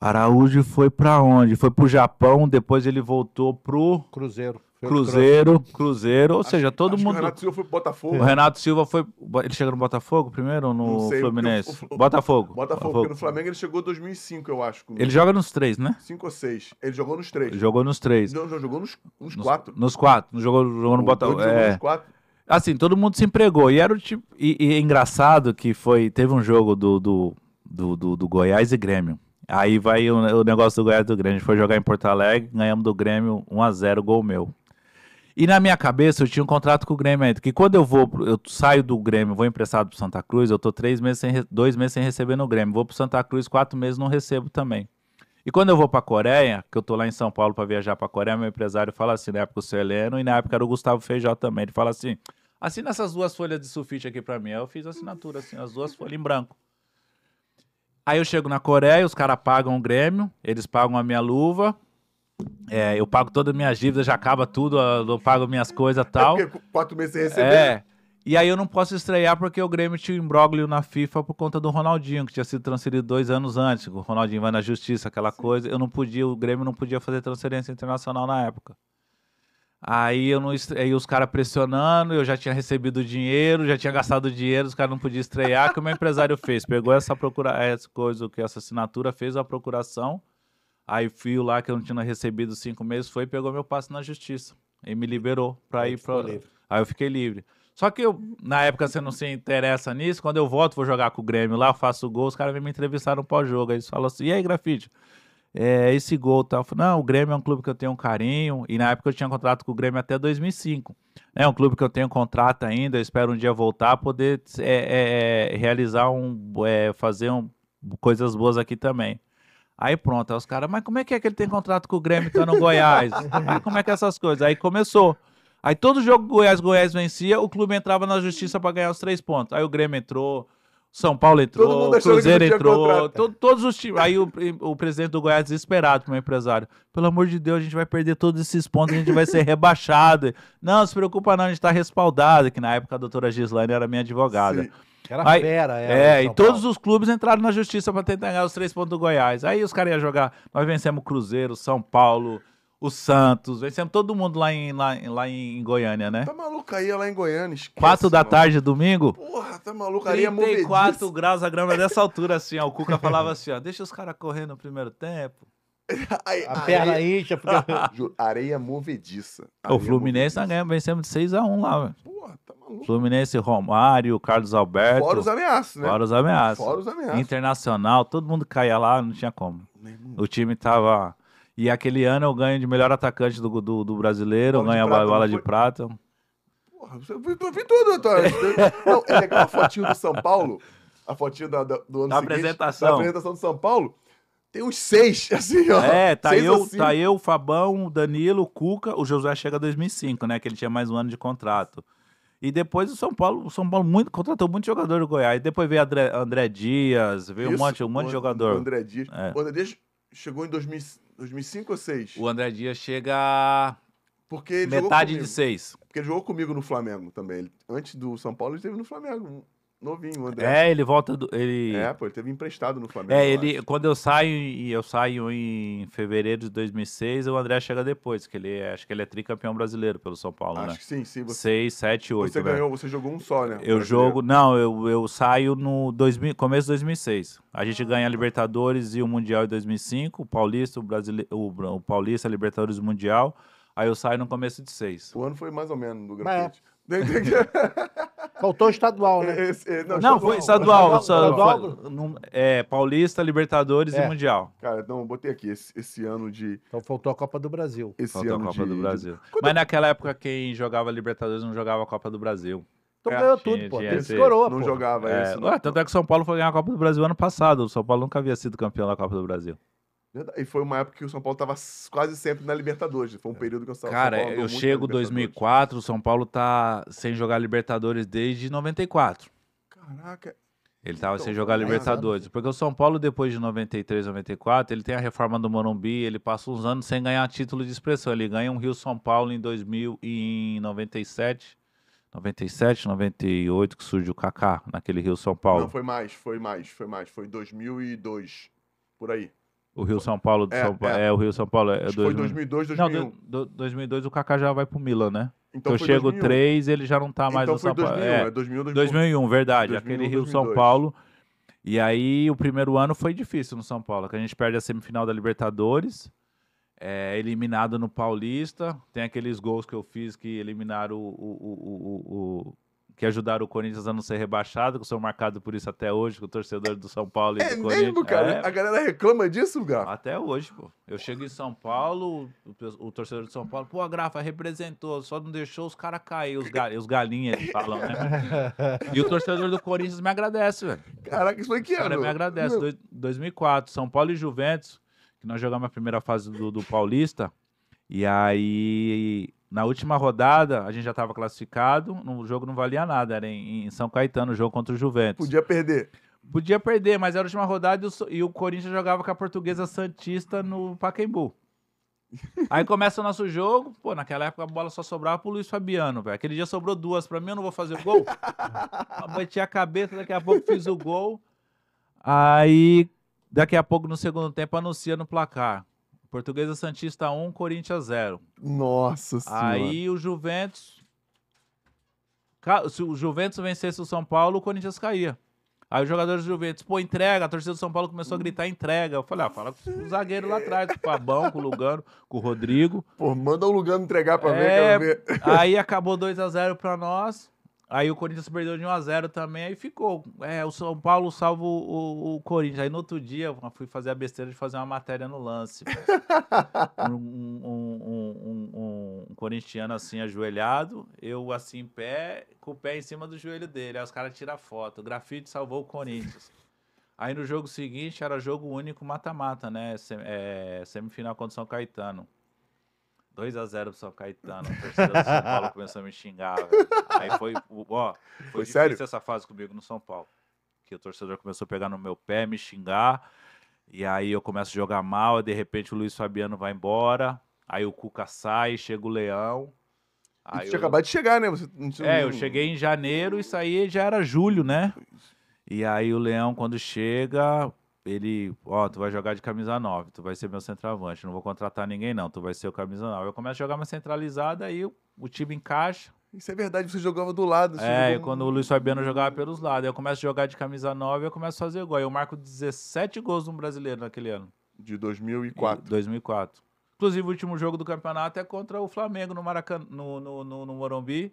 Araújo foi para onde? Foi para o Japão, depois ele voltou pro Cruzeiro. Cruzeiro, Cruzeiro, ou acho, seja, todo mundo. o Renato Silva foi pro Botafogo. O Renato Silva foi. Ele chegou no Botafogo primeiro ou no sei, Fluminense? O, o, Botafogo. Botafogo, porque no Flamengo ele chegou em 2005, eu acho. Ele joga nos três, né? Cinco ou seis. Ele jogou nos três. Ele jogou nos três. Não, não jogou nos, nos, nos, quatro. Nos quatro. Não jogou, jogou no Botafogo. É. Nos quatro assim, todo mundo se empregou. E era o tipo. E, e é engraçado que foi. Teve um jogo do, do, do, do, do Goiás e Grêmio. Aí vai o, o, negócio do Goiás do Grêmio. A gente foi jogar em Porto Alegre, ganhamos do Grêmio 1x0, gol meu. E na minha cabeça eu tinha um contrato com o Grêmio ainda, que quando eu vou, eu saio do Grêmio, vou emprestado pro Santa Cruz, eu tô três meses sem, dois meses sem receber no Grêmio, vou pro Santa Cruz quatro meses não recebo também. E quando eu vou pra Coreia, que eu tô lá em São Paulo para viajar pra Coreia, meu empresário fala assim, na época o seu Heleno e na época era o Gustavo Feijó também, ele fala assim, assina essas duas folhas de sulfite aqui para mim. Aí eu fiz a assinatura assim, as duas folhas em branco. Aí eu chego na Coreia, os caras pagam o Grêmio, eles pagam a minha luva, é, eu pago todas as minhas dívidas, já acaba tudo, ah, eu pago minhas coisas e tal. É porque quatro meses sem é, receber. É. E aí eu não posso estrear porque o Grêmio tinha um imbróglio na FIFA por conta do Ronaldinho, que tinha sido transferido dois anos antes. O Ronaldinho vai na justiça, aquela Sim. coisa. Eu não podia, o Grêmio não podia fazer transferência internacional na época. Aí eu não aí os caras pressionando, eu já tinha recebido o dinheiro, já tinha gastado o dinheiro, os caras não podiam estrear, que o meu empresário fez. Pegou essa procura, essa coisa que essa assinatura fez a procuração Aí fui lá que eu não tinha recebido cinco meses, foi e pegou meu passe na justiça. E me liberou para ir para. Aí eu fiquei livre. Só que eu, na época você não se interessa nisso. Quando eu volto, vou jogar com o Grêmio lá, faço gol. Os caras me entrevistaram pós-jogo. Eles falam assim: e aí, grafite? É, esse gol Tá? Não, o Grêmio é um clube que eu tenho um carinho. E na época eu tinha contrato com o Grêmio até 2005. É um clube que eu tenho contrato ainda. espero um dia voltar, poder é, é, é realizar um. É, fazer um, coisas boas aqui também. Aí pronto, aí os caras, mas como é que é que ele tem contrato com o Grêmio tá no Goiás? aí como é que é essas coisas? Aí começou. Aí todo jogo Goiás Goiás vencia, o clube entrava na justiça para ganhar os três pontos. Aí o Grêmio entrou, São Paulo entrou, o Cruzeiro entrou, todo, todos os times. Aí o, o presidente do Goiás desesperado pro meu empresário. Pelo amor de Deus, a gente vai perder todos esses pontos, a gente vai ser rebaixado. Não, se preocupa não, a gente tá respaldado, que na época a doutora Gislaine era minha advogada. Sim. Era aí, fera, era. É, e todos os clubes entraram na justiça para tentar ganhar os três pontos do Goiás. Aí os caras iam jogar. Nós vencemos o Cruzeiro, São Paulo, o Santos, vencemos todo mundo lá em, lá, lá em Goiânia, né? Tá maluco aí lá em Goiânia, esquece. Quatro da mano. tarde, domingo? Porra, tá maluco aí, 34 é graus a grama dessa altura, assim, ó. O Cuca falava assim, ó, deixa os caras correr no primeiro tempo. Aí, a areia... perna incha. Porque... areia movediça. Areia o Fluminense tá movediça. ganha, vencemos de 6x1 lá, velho. Porra, tá maluco. Fluminense, Romário, Carlos Alberto. Fora os ameaços, né? Fora os ameaços. Fora os ameaços. Internacional, todo mundo caía lá, não tinha como. O time tava. E aquele ano eu ganho de melhor atacante do, do, do brasileiro, ganha a bola foi... de prata. Porra, você vi, vi tudo, Antônio. não, é legal a fotinho do São Paulo. A fotinho da, da, do ano da seguinte. Apresentação. Da apresentação do São Paulo tem uns seis, assim, ó. É, tá, seis eu, assim. tá eu, Fabão, Danilo, Cuca. O Josué chega em 2005, né? Que ele tinha mais um ano de contrato. E depois o São Paulo, o São Paulo muito, contratou muito jogador do Goiás. E depois veio André, André Dias, veio Isso, um monte, um monte o, de jogador. O André Dias. É. O André Dias chegou em 2000, 2005 ou 2006? O André Dias chega. Porque metade de seis. Porque ele jogou comigo no Flamengo também. Ele, antes do São Paulo, ele esteve no Flamengo novinho, o André. É, ele volta do. Ele... É, pô, ele teve emprestado no Flamengo. É, ele. quando eu saio, e eu saio em fevereiro de 2006, o André chega depois, que ele é, acho que ele é tricampeão brasileiro pelo São Paulo, acho né? Acho que sim, sim. Você... 6, 7, 8. Você né? ganhou, você jogou um só, né? Eu jogo. Não, eu, eu saio no 2000, começo de 2006. A gente ah, ganha a tá. Libertadores e o Mundial em 2005, o Paulista, o, o, Paulista, a Libertadores o Mundial. Aí eu saio no começo de 6. O ano foi mais ou menos do grafite. Mas... Faltou estadual, né? Esse, esse, não, não estadual, foi estadual. estadual, estadual é, Paulista, Libertadores é. e Mundial. Cara, então botei aqui esse, esse, ano de. Então faltou a Copa do Brasil. Esse faltou ano a Copa de, do Brasil. De... Mas naquela época quem jogava Libertadores não jogava a Copa do Brasil. Então é, ganhou tinha, tudo, pô. Ele escorou, Não pô. jogava é, isso. Não. Ué, tanto é que o São Paulo foi ganhar a Copa do Brasil ano passado. O São Paulo nunca havia sido campeão da Copa do Brasil. E foi uma época que o São Paulo estava quase sempre na Libertadores. Foi um é. período que o São Cara, São Paulo. Cara, eu chego 2004, o São Paulo tá sem jogar Libertadores desde 94. Caraca. Ele tava então, sem jogar Libertadores. Assim. Porque o São Paulo, depois de 93, 94, ele tem a reforma do Morumbi, ele passa uns anos sem ganhar título de expressão. Ele ganha um Rio São Paulo em 2000 e em 97. 97, 98 que surge o Kaká naquele Rio São Paulo. Não, foi mais, foi mais, foi mais. Foi 2002, por aí. O Rio São Paulo do é, São Paulo. É. é. o Rio São Paulo. É foi 2002, 2001. Não, do, 2002 o Kaká já vai pro Milan, né? Então eu chego 2001. 3, ele já não tá mais então no São Paulo. É, 2001, 2001, 2001 verdade. 2001, aquele Rio 2002. São Paulo. E aí o primeiro ano foi difícil no São Paulo, que a gente perde a semifinal da Libertadores, é, eliminado no Paulista. Tem aqueles gols que eu fiz que eliminaram o, o, o, o que ajudaram o Corinthians a não ser rebaixado, que são marcados por isso até hoje, com o torcedor do São Paulo e é do Corinthians. Mesmo, cara? É. A galera reclama disso, lugar. Até hoje, pô. Eu chego em São Paulo, o, o torcedor de São Paulo, pô, a Grafa representou, só não deixou os caras cair, os, ga, os galinhas eles falam, né? e o torcedor do Corinthians me agradece, velho. Caraca, isso foi que ano? Cara, me agradece. 2004, São Paulo e Juventus, que nós jogamos a primeira fase do, do Paulista. E aí na última rodada, a gente já estava classificado, o jogo não valia nada, era em, em São Caetano, o jogo contra o Juventus. Podia perder. Podia perder, mas era a última rodada e o, e o Corinthians jogava com a portuguesa Santista no Pacaembu. Aí começa o nosso jogo, pô, naquela época a bola só sobrava pro Luiz Fabiano, velho. Aquele dia sobrou duas pra mim, eu não vou fazer o gol. bati a cabeça, daqui a pouco fiz o gol. Aí, daqui a pouco, no segundo tempo, anuncia no placar. Portuguesa Santista 1, Corinthians 0. Nossa Senhora. Aí o Juventus. Se o Juventus vencesse o São Paulo, o Corinthians caía. Aí os jogadores do Juventus, pô, entrega. A torcida do São Paulo começou a gritar entrega. Eu falei, ah, fala com o zagueiro lá atrás, com o Fabão, com o Lugano, com o Rodrigo. Pô, manda o Lugano entregar pra é, ver, quero ver. Aí acabou 2x0 pra nós. Aí o Corinthians perdeu de 1x0 também, aí ficou. É, o São Paulo salvo o, o, Corinthians. Aí no outro dia eu fui fazer a besteira de fazer uma matéria no lance. um, um, um, um, corintiano assim, ajoelhado, eu assim, em pé, com o pé em cima do joelho dele. Aí os caras tiram foto. O grafite salvou o Corinthians. Aí no jogo seguinte era jogo único mata-mata, né? Sem, é, semifinal contra o São Caetano. 2x0 pro São Caetano. A torcida do São Paulo começou a me xingar. Aí foi, ó, foi, foi sério? essa fase comigo no São Paulo. Que o torcedor começou a pegar no meu pé, me xingar. E aí eu começo a jogar mal, e de repente o Luiz Fabiano vai embora. Aí o Cuca sai, chega o Leão. Aí você eu... tinha acabado de chegar, né? Você... É, eu cheguei em janeiro e saí já era julho, né? E aí o Leão, quando chega, ele, ó, tu vai jogar de camisa 9, tu vai ser meu centroavante, não vou contratar ninguém não, tu vai ser o camisa 9. Eu começo a jogar mais centralizada, aí o, o time encaixa, isso é verdade, você jogava do lado. É, jogou... quando o Luiz Fabiano jogava pelos lados. Eu começo a jogar de camisa 9 eu começo a fazer gol. Eu marco 17 gols no brasileiro naquele ano. De 2004. E 2004. Inclusive, o último jogo do campeonato é contra o Flamengo no, Maracan... no, no, no, no Morumbi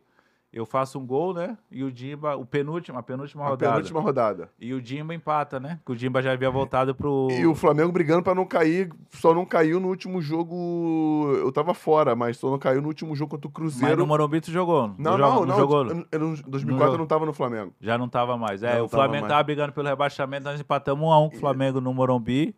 eu faço um gol, né? E o Dimba, o penúltimo, a penúltima rodada. A penúltima rodada. E o Dimba empata, né? Que o Dimba já havia voltado pro. E o Flamengo brigando para não cair, só não caiu no último jogo. Eu tava fora, mas só não caiu no último jogo contra o Cruzeiro. Mas no Morumbi tu jogou? Não, não, não. não, não jogou. Eu, eu, em 2004 não eu não tava no Flamengo. Já não tava mais. É, não o Flamengo tava, tava brigando pelo rebaixamento, nós empatamos um a um com o Flamengo no Morumbi.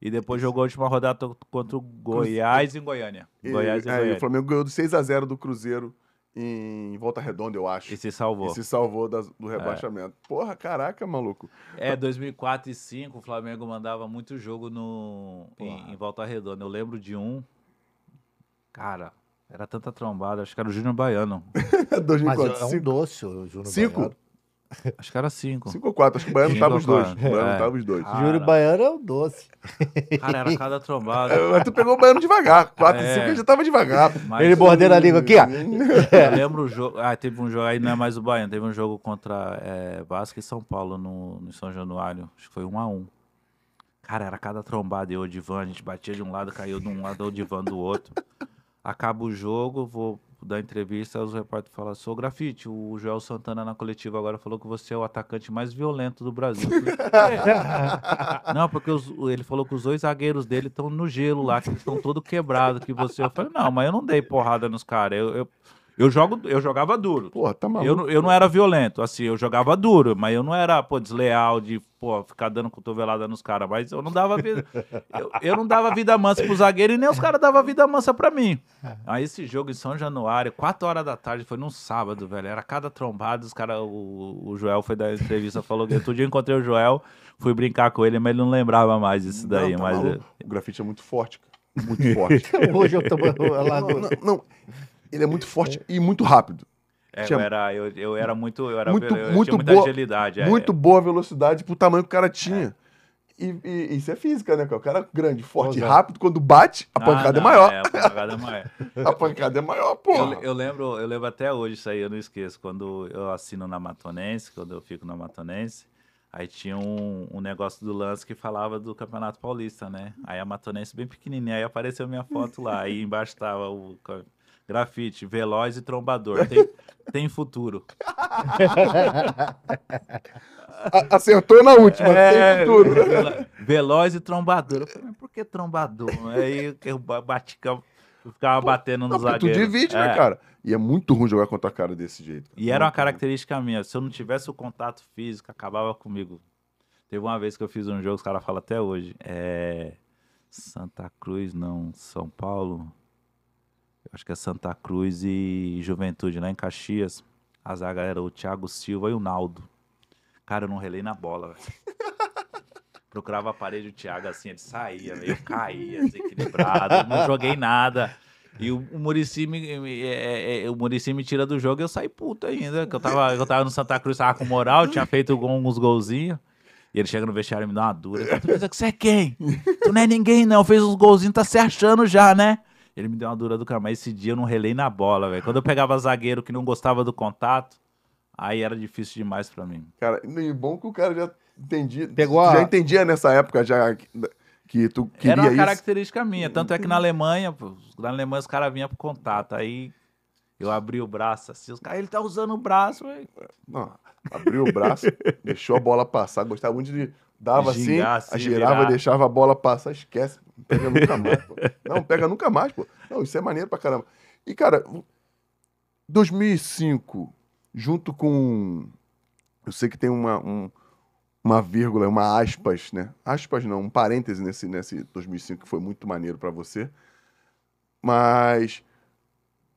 E depois jogou a última rodada contra o Goiás em Goiânia. Goiás e, é, Goiânia. o Flamengo ganhou de 6 a 0 do Cruzeiro em Volta Redonda, eu acho. E se salvou. E se salvou das, do é. rebaixamento. É. Porra, caraca, maluco. É, 2004 e 2005 o Flamengo mandava muito jogo no, em, em, Volta Redonda. Eu lembro de um. Cara, era tanta trombada. Acho que era o Júnior Baiano. 2004, Mas é um doce o Júnior Baiano. Acho que era cinco, cinco ou quatro. acho que o Baiano tava os dois. O Baiano é. tava os dois. Júlio Baiano é o doce. Cara, era cada trombada. É, mas tu pegou o Baiano devagar. Quatro, e é. cinco ele já tava devagar. Mas... Ele mordendo a língua aqui, ó. Eu lembro o jogo. Ah, teve um jogo, aí não é mais o Baiano, teve um jogo contra é, Vasco e São Paulo no, no São Januário. Acho que foi um a um. Cara, era cada trombada. Eu, o Divan, a gente batia de um lado, caiu de um lado, o Divan do outro. Acaba o jogo, vou da entrevista, os repórteres falam, sou grafite, o Joel Santana na coletiva agora falou que você é o atacante mais violento do Brasil. não, porque os, ele falou que os dois zagueiros dele estão no gelo lá, que estão todo quebrado que você... Eu falei, não, mas eu não dei porrada nos caras, eu, eu eu, jogo, eu jogava duro. Pô, tá maluco. Eu, eu não era violento, assim, eu jogava duro, mas eu não era, pô, desleal de, pô, ficar dando cotovelada nos caras, mas eu não dava vida. eu, eu, não dava vida mansa pro zagueiro e nem os caras davam vida mansa pra mim. É. Aí esse jogo em São Januário, 4 horas da tarde, foi num sábado, velho. Era cada trombada, os caras. O, o, Joel foi dar entrevista, falou que outro dia eu encontrei o Joel, fui brincar com ele, mas ele não lembrava mais disso daí. Não, tá mas é O grafite é muito forte, cara. Muito forte. Hoje eu tô. Lá não, não, não ele é muito é, forte é. e muito rápido. É, tinha... eu, era, eu, eu, era muito. Eu era muito, eu muito muita boa, agilidade. É. Muito boa velocidade pro tamanho que o cara tinha. É. E, e, isso é física, né? O cara grande, forte e rápido, quando bate, a ah, pancada não, é maior. É, a pancada é maior. a pancada é maior, pô. Eu, eu, lembro, eu lembro até hoje isso aí, eu não esqueço. Quando eu assino na Matonense, quando eu fico na Matonense, aí tinha um, um negócio do lance que falava do Campeonato Paulista, né? Aí a Matonense bem pequenininha, aí apareceu minha foto lá. aí embaixo tava o Grafite, veloz e trombador. Tem, tem futuro. Acertou na última, é, tem futuro. Veloz e trombador. Eu falei, por que trombador? Aí eu bati, eu ficava Pô, batendo nos zagueiros. Tu divide, né, é. né, cara? E é muito ruim jogar contra a cara desse jeito. E era uma característica minha. Se eu não tivesse o contato físico, acabava comigo. Teve uma vez que eu fiz um jogo, os caras falam até hoje. É... Santa Cruz, não. São Paulo acho que é Santa Cruz e Juventude lá né? em Caxias. A zaga era o Thiago Silva e o Naldo. Cara, eu não relei na bola, velho. Procurava a parede do Thiago assim, ele saía, meio caía, desequilibrado, não joguei nada. E o, o Murici me, é, é, é, o Murici me tira do jogo e eu saí puto ainda. Que eu tava, eu tava no Santa Cruz, tava com moral, tinha feito alguns golzinhos. E ele chega no vestiário e me dá uma dura. Tu pensa que você é quem? Tu não é ninguém, não. Fez uns golzinhos, tá se achando já, né? Ele me deu uma dura do cara, mas esse dia eu não relei na bola, velho. Quando eu pegava zagueiro que não gostava do contato, aí era difícil demais para mim. Cara, e bom que o cara já entendia. Pegou a... Já entendia nessa época, já que tu queria Era uma característica isso. minha. Tanto é que na Alemanha, na Alemanha os caras vinham pro contato. Aí eu abri o braço assim, os caras, ele tá usando o braço, velho. Não, abriu o braço, deixou a bola passar, gostava muito de. Dava Gingar, assim, assim girava, girava, deixava a bola passar, esquece pega nunca mais, pô. Não, pega nunca mais, pô. Não, isso é maneiro pra caramba. E, cara, 2005, junto com. Eu sei que tem uma, um, uma vírgula, uma aspas, né? Aspas não, um parêntese nesse, nesse 2005 que foi muito maneiro para você. Mas.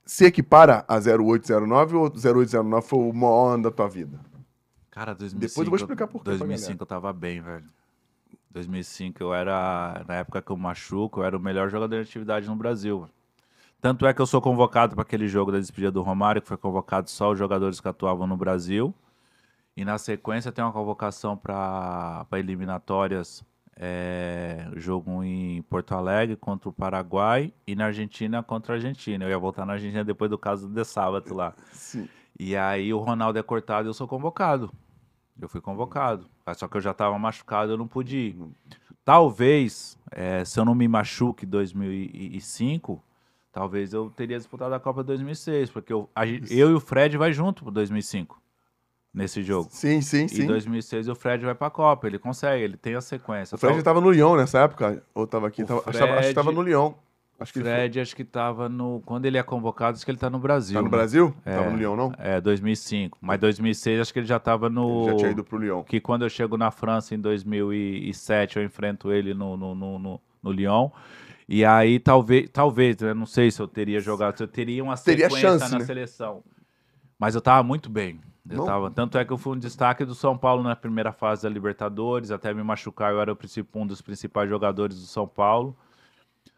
Se equipara a 0809 ou 0809 foi o maior ano da tua vida? Cara, 2005. Depois eu vou explicar por quê. 2005 eu tava bem, velho. 2005 eu era, na época que eu machuco, eu era o melhor jogador de atividade no Brasil. Tanto é que eu sou convocado para aquele jogo da despedida do Romário, que foi convocado só os jogadores que atuavam no Brasil. E na sequência tem uma convocação para eliminatórias, é, jogo em Porto Alegre contra o Paraguai e na Argentina contra a Argentina. Eu ia voltar na Argentina depois do caso do De Sábado lá. Sim. E aí o Ronaldo é cortado e eu sou convocado. Eu fui convocado. Ah, só que eu já estava machucado, eu não pude ir. Talvez, é, se eu não me machuque em 2005, talvez eu teria disputado a Copa 2006, porque eu, a, eu e o Fred vai junto para 2005 nesse jogo. Sim, sim, sim. Em 2006 o Fred vai para a Copa, ele consegue, ele tem a sequência. O Fred estava no Lyon nessa época, ou estava aqui, tava, Fred, acho que estava no Lyon. Acho que Fred, acho que estava no. Quando ele é convocado, acho que ele está no Brasil. Tá no né? Brasil? É, tava no Lyon, não? É, 2005. Mas 2006, acho que ele já estava no. Ele já tinha ido pro Lyon. Que quando eu chego na França em 2007, eu enfrento ele no, no, no, no, no Lyon. E aí, talvez, talvez, né? não sei se eu teria jogado, se eu teria uma teria chance, na né? seleção. Mas eu estava muito bem. Eu não. tava, tanto é que eu fui um destaque do São Paulo na primeira fase da Libertadores, até me machucar, eu era o principal, um dos principais jogadores do São Paulo.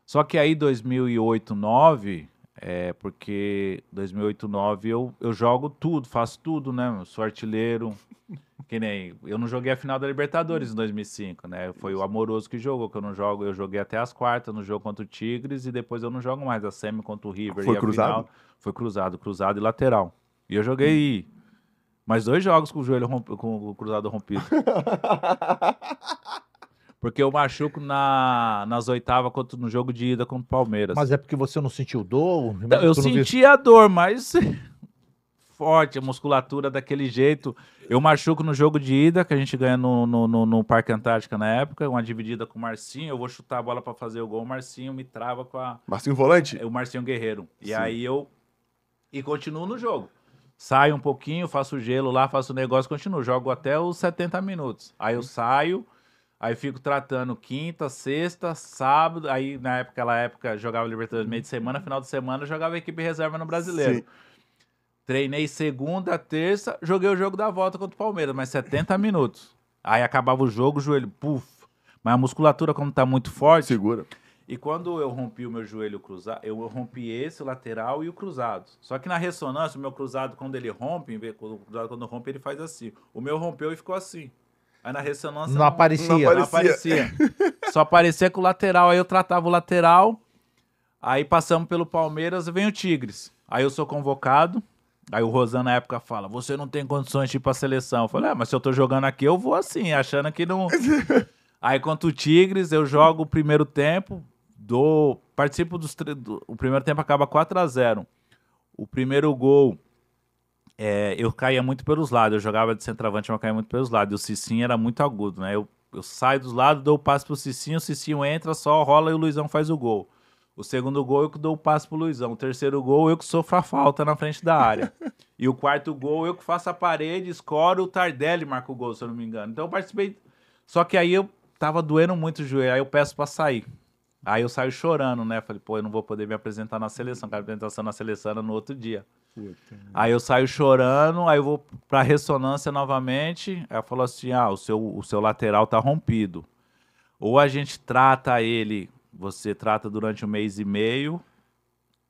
Só que aí 2008, 9, é porque 2008, 9 eu, eu jogo tudo, faço tudo, né? Eu sou artilheiro. que nem eu não joguei a final da Libertadores em 2005, né? Foi Isso. o Amoroso que jogou, que eu não jogo, eu joguei até as quartas no jogo contra o Tigres e depois eu não jogo mais a semi contra o River foi cruzado? Final, foi cruzado, cruzado e lateral. E eu joguei hum. mais dois jogos com o joelho rompido, com o cruzado rompido. Porque eu machuco na, nas oitavas no jogo de ida contra o Palmeiras. Mas é porque você não sentiu dor? Não, eu senti a dor, mas forte, a musculatura daquele jeito. Eu machuco no jogo de ida, que a gente ganha no, no, no, no Parque Antártica na época, uma dividida com o Marcinho, eu vou chutar a bola para fazer o gol, o Marcinho me trava com a... Marcinho Volante? É, o Marcinho Guerreiro. Sim. E aí eu... E continuo no jogo. Saio um pouquinho, faço gelo lá, faço o negócio, continuo. Jogo até os 70 minutos. Aí eu uhum. saio Aí fico tratando quinta, sexta, sábado. Aí na época, aquela época, jogava Libertadores meio de semana, final de semana jogava equipe reserva no Brasileiro. Sim. Treinei segunda, terça, joguei o jogo da volta contra o Palmeiras, mas 70 minutos. Aí acabava o jogo, o joelho, puf. Mas a musculatura, como tá muito forte. Segura. E quando eu rompi o meu joelho cruzado, eu rompi esse, o lateral e o cruzado. Só que na ressonância, o meu cruzado, quando ele rompe, o cruzado quando rompe, ele faz assim. O meu rompeu e ficou assim. Aí na ressonância não, não, aparecia. Não aparecia. Não aparecia. Só aparecia com o lateral. Aí eu tratava o lateral. Aí passamos pelo Palmeiras e vem o Tigres. Aí eu sou convocado. Aí o Rosan na época fala: Você não tem condições de ir pra seleção. Eu falei: É, mas se eu tô jogando aqui, eu vou assim, achando que não. Aí contra o Tigres, eu jogo o primeiro tempo, dou. Participo dos. O primeiro tempo acaba 4 a 0 O primeiro gol é, eu caía muito pelos lados. Eu jogava de centroavante, mas caía muito pelos lados. E o Cicinho era muito agudo, né? Eu, eu saio dos lados, dou o passe pro Cicinho, o Cicinho entra, só rola e o Luizão faz o gol. O segundo gol eu que dou o passe pro Luizão. O terceiro gol eu que sofro a falta na frente da área. e o quarto gol eu que faço a parede, escoro, o Tardelli marca o gol, se eu não me engano. Então eu participei. Só que aí eu tava doendo muito o joelho, aí eu peço pra sair. Aí eu saio chorando, né? Falei, pô, eu não vou poder me apresentar na seleção, quero apresentação na seleção no outro dia. Puta. Né? Aí eu saio chorando, aí eu vou pra ressonância novamente. Ela falou assim: ah, o seu, o seu lateral tá rompido. Ou a gente trata ele, você trata durante um mês e meio,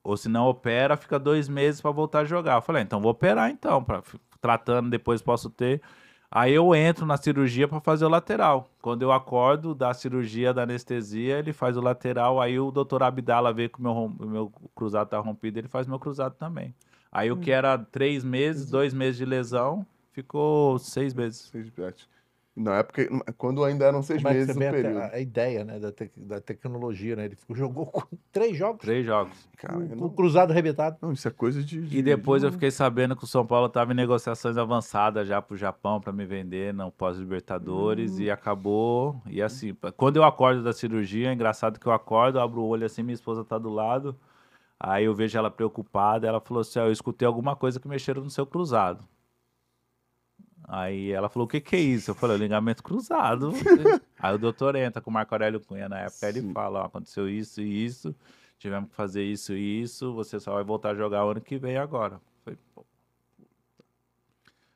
ou se não opera, fica dois meses para voltar a jogar. Eu falei: ah, então vou operar então, pra, tratando depois posso ter. Aí eu entro na cirurgia para fazer o lateral. Quando eu acordo da cirurgia, da anestesia, ele faz o lateral. Aí o doutor Abdala vê que o meu, meu cruzado tá rompido, ele faz meu cruzado também. Aí o que hum. era três meses, dois meses de lesão, ficou seis meses. Seis meses. Na época, hum, quando ainda eram seis Como meses é período. A, a, ideia né, da, te, da tecnologia, né? Ele ficou, jogou com três jogos. Três jogos. Cara, com, não... cruzado arrebentado. Não, isso é coisa de. de e depois de... eu fiquei sabendo que o São Paulo estava em negociações avançadas já para o Japão para me vender no pós-Libertadores hum. e acabou. E assim, quando eu acordo da cirurgia, é engraçado que eu acordo, abro o olho assim, minha esposa está do lado. Aí eu vejo ela preocupada, ela falou assim: oh, eu escutei alguma coisa que mexeram no seu cruzado. Aí ela falou: o que, que é isso? Eu falei: é ligamento cruzado. Aí o doutor entra com o Marco Aurélio Cunha na época, Sim. ele fala: oh, aconteceu isso e isso, tivemos que fazer isso e isso, você só vai voltar a jogar ano que vem agora. Pô.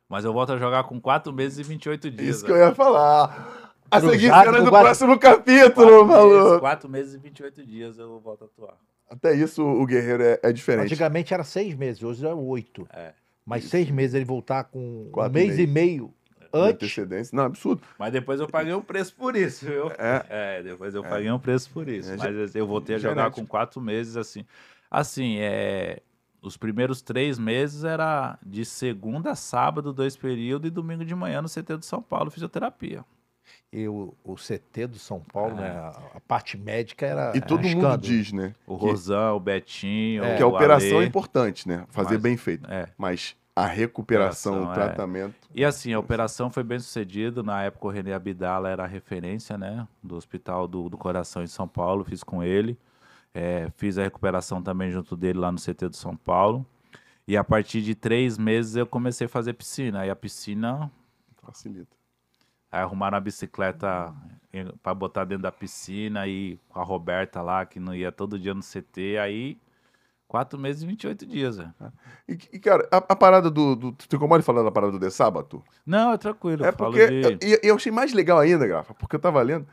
Mas eu volto a jogar com 4 meses e 28 dias. Isso né? que eu ia falar. A seguir será do próximo capítulo, quatro maluco. 4 meses, meses e 28 dias eu volto a atuar. Até isso o Guerreiro é, é diferente. Antigamente era seis meses, hoje é oito. É. Mas isso. seis meses ele voltar com Quatro um mês e meio, e meio antes. De antecedência. Não, absurdo. Mas depois eu paguei um preço por isso, viu? É. é depois eu paguei um preço por isso. É, Mas assim, eu voltei a é jogar com quatro meses assim. Assim, é, os primeiros três meses era de segunda a sábado, dois períodos, e domingo de manhã no CT de São Paulo, fisioterapia. E o, o CT do São Paulo, né? É. A, a parte médica era. E todo era mundo escândalo. diz, né? O Rosan, o Betinho. É, que a operação Ale, é importante, né? Fazer mas, bem feito. É. Mas a recuperação, o é. tratamento. É. E assim, a operação foi bem sucedida. Na época, o René Abdala era a referência, né? Do Hospital do, do Coração em São Paulo, fiz com ele. É, fiz a recuperação também junto dele lá no CT do São Paulo. E a partir de três meses eu comecei a fazer piscina. E a piscina. Facilita. Aí arrumaram a bicicleta para botar dentro da piscina e com a Roberta lá, que não ia todo dia no CT, aí quatro meses e 28 dias, é. ah. E, e, cara, a, a, parada do, do. Tu tem como ele falar da parada do de sábado? Não, é tranquilo. É porque. De... Eu, eu, achei mais legal ainda, Grafa, porque eu tava lendo.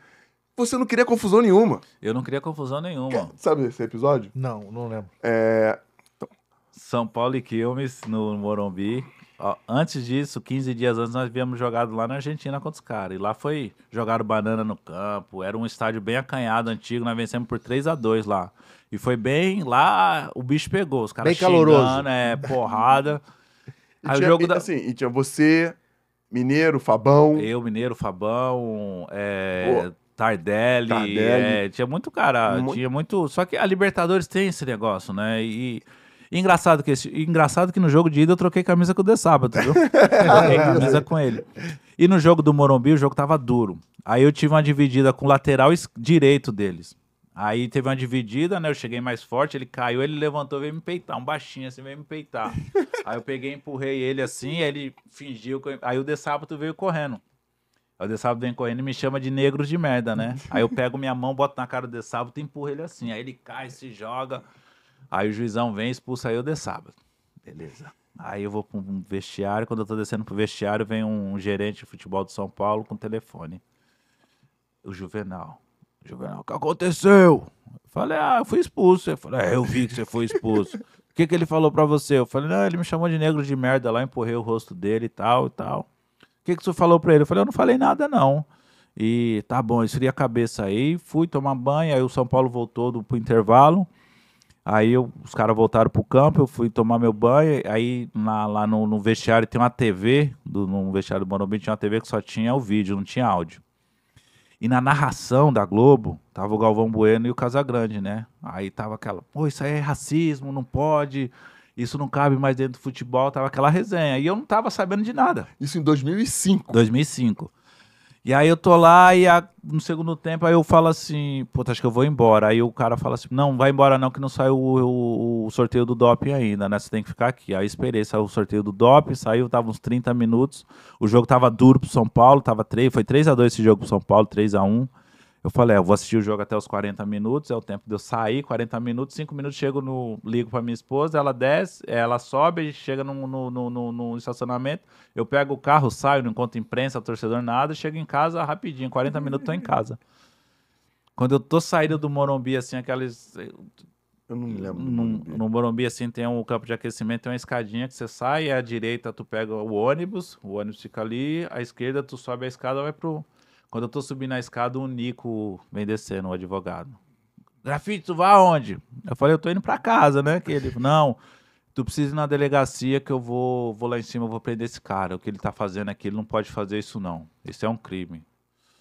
Você não queria confusão nenhuma. Eu não queria confusão nenhuma. Quer, sabe esse episódio? Não, não lembro. É. Então. São Paulo e Quilmes, no Morumbi. Ó, antes disso, 15 dias antes, nós viemos jogado lá na Argentina contra os caras. E lá foi jogar banana no campo. Era um estádio bem acanhado, antigo. Nós vencemos por 3 a 2 lá. E foi bem lá, o bicho pegou. Os caras bem caloroso. Xingando, é, porrada. Aí tinha, o jogo e, da... assim, e tinha você, Mineiro, Fabão. Eu, Mineiro, Fabão, é, Tardelli. Tardelli. É, tinha muito cara, tinha muito... Só que a Libertadores tem esse negócio, né? E engraçado que, esse, engraçado que no jogo de ida eu troquei camisa com o De Sábado, viu? troquei camisa com ele. E no jogo do Morumbi o jogo tava duro. Aí eu tive uma dividida com o lateral direito deles. Aí teve uma dividida, né? Eu cheguei mais forte, ele caiu, ele levantou, veio me peitar, um baixinho assim, veio me peitar. aí eu peguei, empurrei ele assim, ele fingiu. Que Aí o De Sábado veio correndo. Aí o De Sábado vem correndo e me chama de negro de merda, né? Aí eu pego minha mão, boto na cara do De Sábado e empurro ele assim. Aí ele cai, se joga. Aí o juizão vem, expulsa eu de sábado. Beleza. Aí eu vou para vestiário. Quando eu estou descendo para o vestiário, vem um gerente de futebol de São Paulo com telefone. O Juvenal. Juvenal, o que aconteceu? Eu falei, ah, eu fui expulso. Ele falou, é, eu vi que você foi expulso. o que, que ele falou para você? Eu falei, não, ele me chamou de negro de merda lá, empurrei o rosto dele e tal e tal. O que, que você falou para ele? Eu falei, eu não falei nada não. E tá bom, esfriei a cabeça aí, fui tomar banho, aí o São Paulo voltou do, pro intervalo. Aí eu, os caras voltaram pro campo, eu fui tomar meu banho. Aí na, lá no, no, vestiário tem uma TV, do, no vestiário do Morumbi tinha uma TV que só tinha o vídeo, não tinha áudio. E na narração da Globo, tava o Galvão Bueno e o Casagrande, né? Aí tava aquela, pô, isso aí é racismo, não pode, isso não cabe mais dentro do futebol, tava aquela resenha. E eu não tava sabendo de nada. Isso em 2005. 2005. E aí eu tô lá e a, no segundo tempo aí eu falo assim, puta, acho que eu vou embora. Aí o cara fala assim, não, vai embora não que não saiu o, o, o sorteio do DOP ainda, né? Você tem que ficar aqui. Aí esperei, saiu o sorteio do DOP, saiu, tava uns 30 minutos. O jogo tava duro pro São Paulo, tava 3, foi 3 x 2 esse jogo pro São Paulo, 3 x 1 eu falei, é, eu vou assistir o jogo até os 40 minutos, é o tempo de eu sair, 40 minutos, 5 minutos, chego no. ligo pra minha esposa, ela desce, ela sobe, chega no, no, no, no estacionamento, eu pego o carro, saio, não encontro imprensa, torcedor, nada, chego em casa rapidinho, 40 uhum. minutos tô em casa. Quando eu tô saindo do Morumbi, assim, aqueles. Eu não me lembro. No, Morumbi. no Morumbi, assim, tem um campo de aquecimento, tem uma escadinha que você sai, à direita tu pega o ônibus, o ônibus fica ali, à esquerda tu sobe a escada, vai pro quando eu tô subindo a escada, o Nico vem descendo, o advogado. Grafite, tu vai aonde? Eu falei, eu tô indo pra casa, né? Que ele, não, tu precisa ir na delegacia que eu vou, vou lá em cima, eu vou prender esse cara. O que ele tá fazendo aqui, ele não pode fazer isso não. Isso é um crime.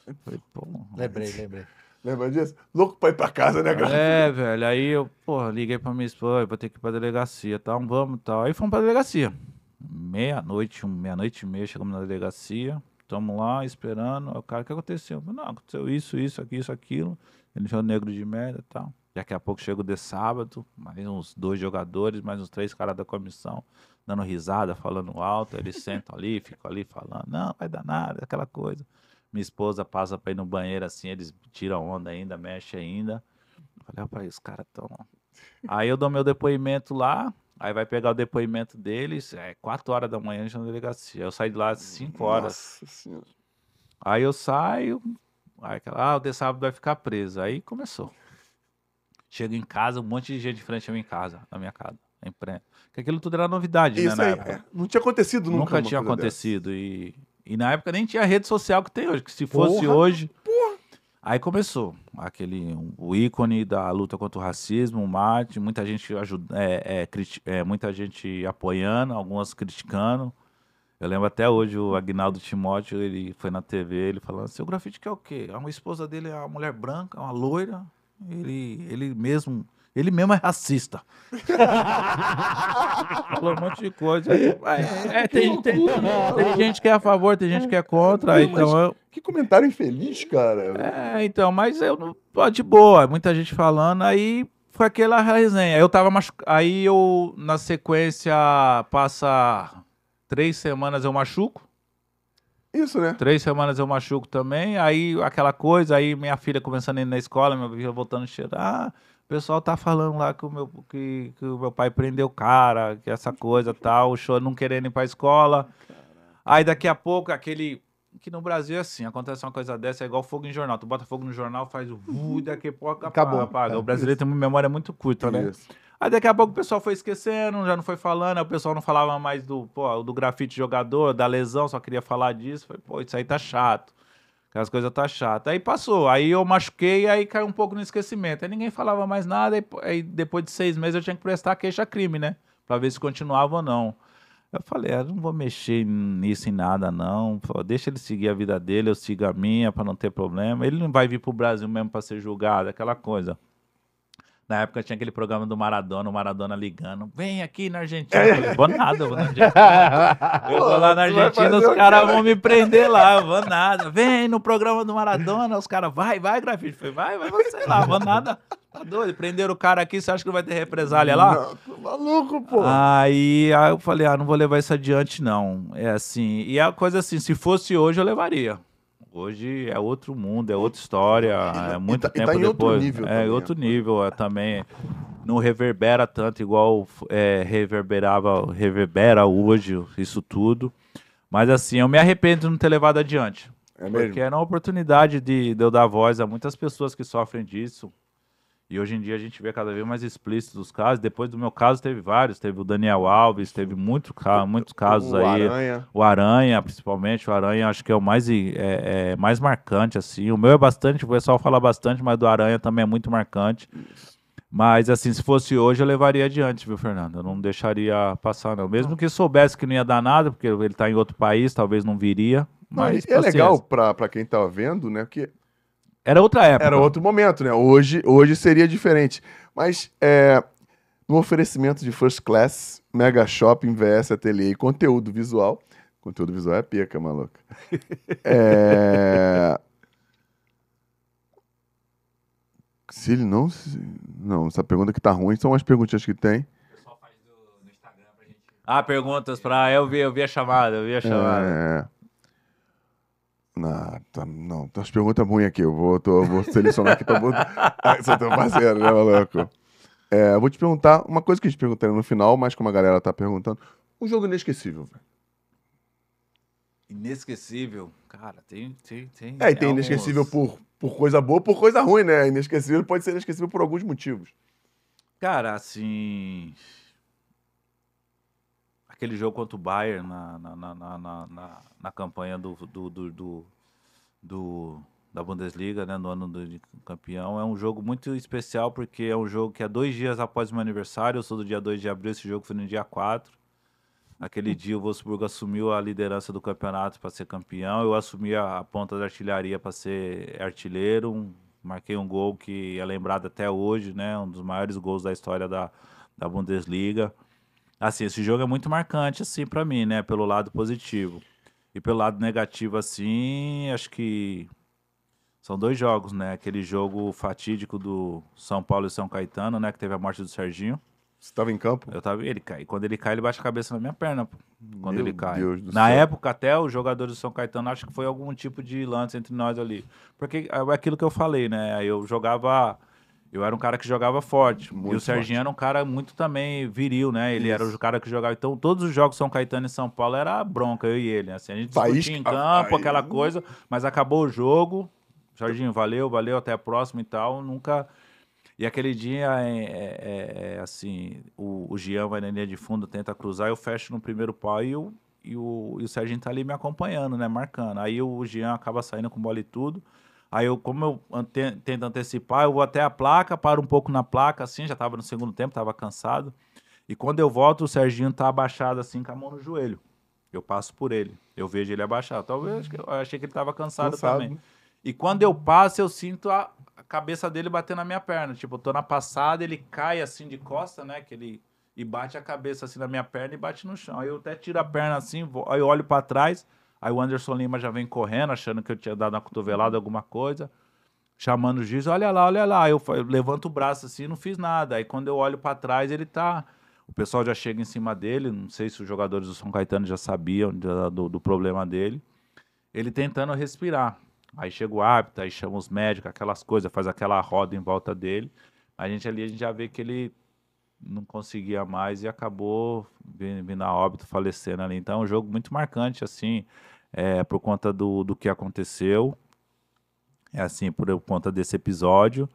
Eu falei, pô... Lembrei, lembrei. Lembra disso? Louco pra ir pra casa, né, Grafite? É, velho. Aí eu, porra, liguei pra minha esposa, vou ter que ir pra delegacia, tá? vamos, tal. Aí fomos pra delegacia. Meia-noite, meia-noite e meia, chegamos na delegacia. Estamos lá esperando. O cara, o que aconteceu? Não, aconteceu isso, isso, aqui, isso, aquilo. Ele já negro de merda e tal. Daqui a pouco chego de sábado, mais uns dois jogadores, mais uns três caras da comissão, dando risada, falando alto. Eles sentam ali, ficam ali falando, não, vai dar nada, aquela coisa. Minha esposa passa pra ir no banheiro assim, eles tiram onda ainda, mexe ainda. olha falei, rapaz, os caras tão. Aí eu dou meu depoimento lá, Aí vai pegar o depoimento deles, é 4 horas da manhã já na delegacia. Eu saio de lá às 5 horas. Nossa Aí eu saio, aí aquela, ah, o de sábado vai ficar preso. Aí começou. Chego em casa, um monte de gente de frente a mim em casa, na minha casa, na imprensa. Porque aquilo tudo era novidade, né, Isso né? Aí, é, não tinha acontecido nunca. Nunca tinha acontecido. E, e na época nem tinha rede social que tem hoje. Que se Porra. fosse hoje, Aí começou aquele o ícone da luta contra o racismo, o Martin. muita gente ajuda, é, é, é, muita gente apoiando, algumas criticando. Eu lembro até hoje o Agnaldo Timóteo, ele foi na TV, ele falando assim, o grafite que é o quê? A esposa dele é uma mulher branca, uma loira, ele, ele mesmo ele mesmo é racista. Falou um monte de coisa. É, é tem, tem, tem né? gente que é a favor, tem gente que é contra. Não, então eu... Que comentário infeliz, cara. É, então, mas eu não. de boa, muita gente falando, aí foi aquela resenha. Eu tava machuc... Aí eu, na sequência, passa três semanas eu machuco. Isso, né? Três semanas eu machuco também. Aí aquela coisa, aí minha filha começando a ir na escola, minha filha voltando a cheirar pessoal tá falando lá que o meu, que, que o meu pai prendeu o cara, que essa coisa tal, o show não querendo ir pra escola. Aí daqui a pouco aquele. Que no Brasil é assim, acontece uma coisa dessa, é igual fogo em jornal. Tu bota fogo no jornal, faz o vu, daqui a pouco Acabou. apaga. É, o brasileiro isso. tem uma memória muito curta, né? Isso. Aí daqui a pouco o pessoal foi esquecendo, já não foi falando, aí o pessoal não falava mais do, pô, do grafite jogador, da lesão, só queria falar disso. Foi, pô, isso aí tá chato que as coisas tá chata. Aí passou, aí eu machuquei, aí caiu um pouco no esquecimento. Aí ninguém falava mais nada, e, aí depois de seis meses eu tinha que prestar queixa-crime, né? Pra ver se continuava ou não. Eu falei, ah, não vou mexer nisso em nada, não. deixa ele seguir a vida dele, eu sigo a minha, para não ter problema. Ele não vai vir pro Brasil mesmo para ser julgado, aquela coisa. Na época tinha aquele programa do Maradona, o Maradona ligando. Vem aqui na Argentina. Eu falei, vou nada, vou na Argentina. Eu vou lá na Argentina, os caras né? vão me prender lá, vou nada. Vem no programa do Maradona, os caras, vai, vai, grafite. Falei, vai, vai, sei lá, vou nada. Tá doido? Prenderam o cara aqui, você acha que vai ter represália lá? Não, maluco, pô. Aí, aí eu falei, ah, não vou levar isso adiante, não. É assim. E a coisa assim, se fosse hoje, eu levaria. Hoje é outro mundo, é outra história. Tá- é muito e tá, tempo e tá em depois. Outro nível é também, outro né? nível é, também. Não reverbera tanto igual é, reverberava, reverbera hoje isso tudo. Mas assim, eu me arrependo de não ter levado adiante. É porque era é uma oportunidade de, de eu dar voz a muitas pessoas que sofrem disso, e hoje em dia a gente vê cada vez mais explícitos os casos. Depois do meu caso, teve vários. Teve o Daniel Alves, teve muito, muitos casos o aí. Aranha. O Aranha, principalmente. O Aranha acho que é o mais, é, é, mais marcante, assim. O meu é bastante, o pessoal fala bastante, mas do Aranha também é muito marcante. Mas, assim, se fosse hoje, eu levaria adiante, viu, Fernando? Eu não deixaria passar, não. Mesmo que soubesse que não ia dar nada, porque ele está em outro país, talvez não viria. Mas, não, é legal para quem está vendo, né? Porque era outra época. Era outro momento, né? Hoje, hoje seria diferente. Mas é, no oferecimento de First Class, Mega Shopping, VS Ateliê e conteúdo visual. Conteúdo visual é pica, maluca. é... Se ele não. Se... Não, essa pergunta que tá ruim são as perguntas que tem. Ah, perguntas pra. Eu vi, eu vi a chamada, eu vi a é. chamada. É. Não, tá, não, tá as perguntas ruins aqui. Eu vou, tô, vou selecionar aqui pra botar. É, você é teu parceiro, né, maluco? É, vou te perguntar uma coisa que a gente perguntaria no final, mas como a galera tá perguntando. Um jogo inesquecível, velho. Inesquecível? Cara, tem. tem, tem é, e tem é inesquecível por, por coisa boa por coisa ruim, né? Inesquecível pode ser inesquecível por alguns motivos. Cara, assim aquele jogo contra o Bayern na, na, na, na, na campanha do, do, do, do, do da Bundesliga, né, no ano do campeão. É um jogo muito especial porque é um jogo que é dois dias após o meu aniversário. Eu sou do dia 2 de abril, esse jogo foi no dia 4. Naquele dia o Wolfsburg assumiu a liderança do campeonato para ser campeão. Eu assumi a, ponta da artilharia para ser artilheiro. Um, marquei um gol que é lembrado até hoje, né, um dos maiores gols da história da, da Bundesliga. Assim, esse jogo é muito marcante, assim, para mim, né? Pelo lado positivo. E pelo lado negativo, assim, acho que são dois jogos, né? Aquele jogo fatídico do São Paulo e São Caetano, né? Que teve a morte do Serginho. Você estava em campo? Eu tava. Ele cai. Quando ele cai, ele bate a cabeça na minha perna. Quando Meu ele cai. Deus do na céu. época, até os jogadores do São Caetano acho que foi algum tipo de lance entre nós ali. Porque é aquilo que eu falei, né? Eu jogava eu era um cara que jogava forte. Muito e o Serginho forte. era um cara muito também viril, né? Ele Isso. era o cara que jogava. Então, todos os jogos São Caetano e São Paulo era bronca, eu e ele. Né? Assim, a gente País, discutia em campo, aquela coisa, mas acabou o jogo. Serginho, valeu, valeu, até a próxima e tal. Nunca. E aquele dia, é, é, é, é assim, o, o Jean vai na linha de fundo, tenta cruzar, eu fecho no primeiro pau e, eu, e, o, e o Serginho tá ali me acompanhando, né? Marcando. Aí o Jean acaba saindo com bola e tudo. Aí eu, como eu ante, tento antecipar, eu vou até a placa, paro um pouco na placa, assim, já estava no segundo tempo, estava cansado. E quando eu volto, o Serginho tá abaixado assim, com a mão no joelho. Eu passo por ele. Eu vejo ele abaixado. Talvez eu achei que ele estava cansado, cansado, também. Né? E quando eu passo, eu sinto a, a cabeça dele batendo na minha perna. Tipo, eu tô na passada, ele cai assim de costa, né? Que ele e bate a cabeça assim na minha perna e bate no chão. Aí eu até tiro a perna assim, vou, aí eu olho para trás. Aí o Anderson Lima já vem correndo, achando que eu tinha dado uma cotovelada, alguma coisa, chamando o juiz, olha lá, olha lá. Eu, eu levanto o braço assim, não fiz nada. Aí quando eu olho para trás, ele tá. O pessoal já chega em cima dele, não sei se os jogadores do São Caetano já sabiam do, do problema dele. Ele tentando respirar. Aí chega o árbitro, aí chama os médicos, aquelas coisas, faz aquela roda em volta dele. A gente ali a gente já vê que ele não conseguia mais e acabou vindo a óbito, falecendo ali. Então, é um jogo muito marcante, assim, é, por conta do, do que aconteceu, é assim, por, conta desse episódio.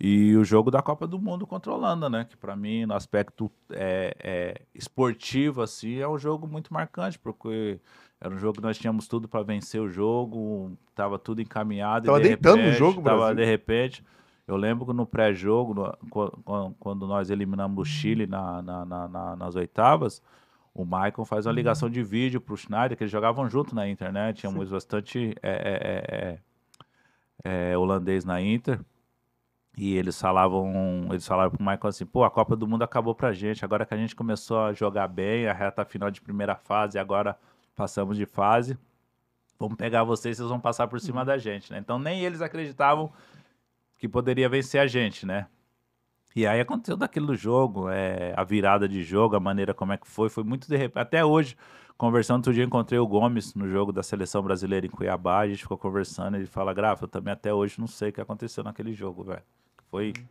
E o jogo da Copa do Mundo contra a Holanda, né? Que para mim, no aspecto é, é, esportivo, assim, é um jogo muito marcante, porque era um jogo que nós tínhamos tudo para vencer o jogo, tava tudo encaminhado. Tava e de deitando repente, o jogo, Brasil. Tava de repente eu lembro que no pré-jogo, quando nós eliminamos o hum. Chile na, na, na, nas oitavas, o Michael faz uma hum. ligação de vídeo para o Schneider, que eles jogavam junto na Inter, né? Tínhamos Sim. bastante é é, é, é, é, holandês na Inter. E eles falavam, eles falavam pro Michael assim, pô, a Copa do Mundo acabou pra gente, agora que a gente começou a jogar bem, a reta final de primeira fase, agora passamos de fase, vamos pegar vocês, vocês vão passar por cima uhum. da gente, né? Então nem eles acreditavam que poderia vencer a gente, né? E aí aconteceu daquilo jogo, é, a virada de jogo, a maneira como é que foi, foi muito de repente. Até hoje, conversando, outro dia encontrei o Gomes no jogo da seleção brasileira em Cuiabá, a gente ficou conversando, ele fala, Grafa, eu também até hoje não sei o que aconteceu naquele jogo, velho. Foi hum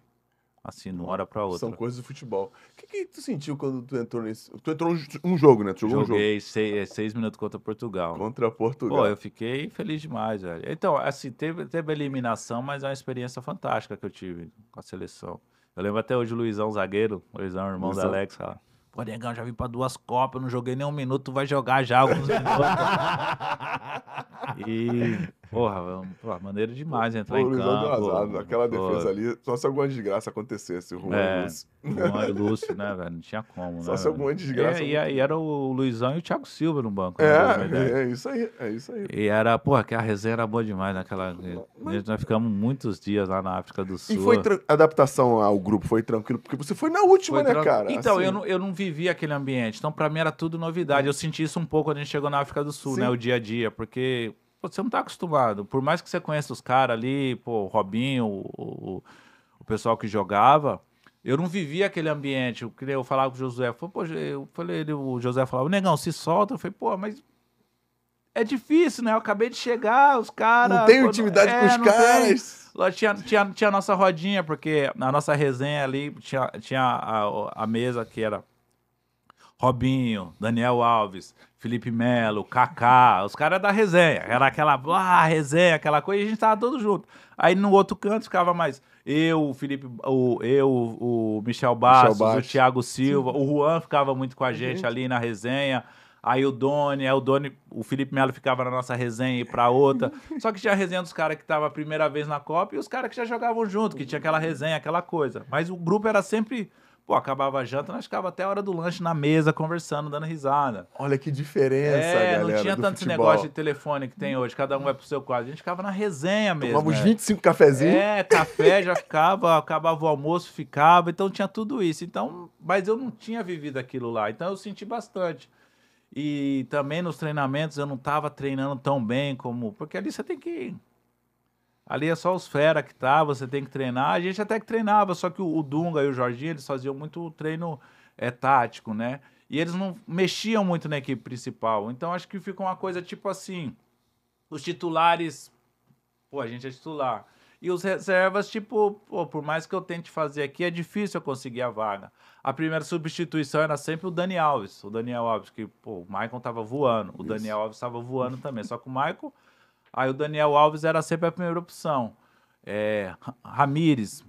assim, numa hora pra outra. São coisas do futebol. O que, que tu sentiu quando tu entrou nesse. Tu entrou um jogo, né? Tu jogou Joguei um jogo. Seis, é, seis minutos contra Portugal. Né? Contra Portugal. Pô, eu fiquei feliz demais, velho. Então, assim, teve, teve a eliminação, mas é uma experiência fantástica que eu tive com a seleção. Eu lembro até hoje o Luizão Zagueiro, Luizão, irmão Luizão. da Alex, fala. Pô, negão, já vim pra duas Copas, não joguei nem um minuto, tu vai jogar já alguns minutos. e Porra, é porra maneiro demais entrar o em campo. Azar, aquela porra. defesa ali, só se alguma desgraça acontecesse, o Juan é, Lúcio. Juan e Lúcio, né, velho? Não tinha como, Só né, se algum alguma desgraça. E, e, e, era o Luizão e o Thiago Silva no banco. Né, é, né, é isso aí, é isso aí. E era, porra, que a resenha era boa demais naquela. Mas... Nós ficamos muitos dias lá na África do Sul. E foi a adaptação ao grupo, foi tranquilo? Porque você foi na última, foi né, cara? Então, assim... eu, não, eu não vivi aquele ambiente. Então, pra mim era tudo novidade. Eu senti isso um pouco quando a gente chegou na África do Sul, né, Sim. né? O dia a dia, porque pô, você não tá acostumado. Por mais que você conheça os caras ali, pô, o Robinho, o, o, o, pessoal que jogava, eu não vivia aquele ambiente. Eu, eu falava com o José, eu falei, pô, eu falei, o José falava, negão, se solta. Eu falei, pô, mas é difícil, né? Eu acabei de chegar, os caras. Não tenho intimidade é, com os caras. Tem. Tinha, tinha, tinha a nossa rodinha, porque a nossa resenha ali tinha, tinha a, a mesa que era Robinho, Daniel Alves, Felipe Melo, Kaká, os caras da resenha. Era aquela ah, resenha, aquela coisa, e a gente tava todo junto. Aí no outro canto ficava mais eu, o Felipe, o, eu, o Michel Bastos, Michel Bastos. o Thiago Silva, Sim. o Juan ficava muito com a gente ali na resenha. Aí o Doni, aí o Doni, o Felipe Melo ficava na nossa resenha e pra outra. Só que tinha a resenha dos caras que tava a primeira vez na Copa e os caras que já jogavam junto, que tinha aquela resenha, aquela coisa. Mas o grupo era sempre Pô, acabava a janta, nós ficava até a hora do lanche na mesa, conversando, dando risada. Olha que diferença, é, galera. Não tinha tanto esse negócio de telefone que tem hoje, cada um vai pro seu quarto. A gente ficava na resenha mesmo. Tomamos né? 25 cafezinhos. É, café já ficava, acabava o almoço, ficava. Então tinha tudo isso. Então, mas eu não tinha vivido aquilo lá. Então eu senti bastante. E também nos treinamentos eu não estava treinando tão bem como. Porque ali você tem que Ali é só os fera que tá, você tem que treinar. A gente até que treinava, só que o, Dunga e o Jorginho, eles faziam muito treino é, tático, né? E eles não mexiam muito na equipe principal. Então acho que fica uma coisa tipo assim, os titulares, pô, a gente é titular. E os reservas, tipo, pô, por mais que eu tente fazer aqui, é difícil eu conseguir a vaga. A primeira substituição era sempre o Dani Alves. O Daniel Alves, que, pô, o Michael tava voando. O Isso. Daniel Alves tava voando também. Só que o Michael Aí o Daniel Alves era sempre a primeira opção. É, Ramires,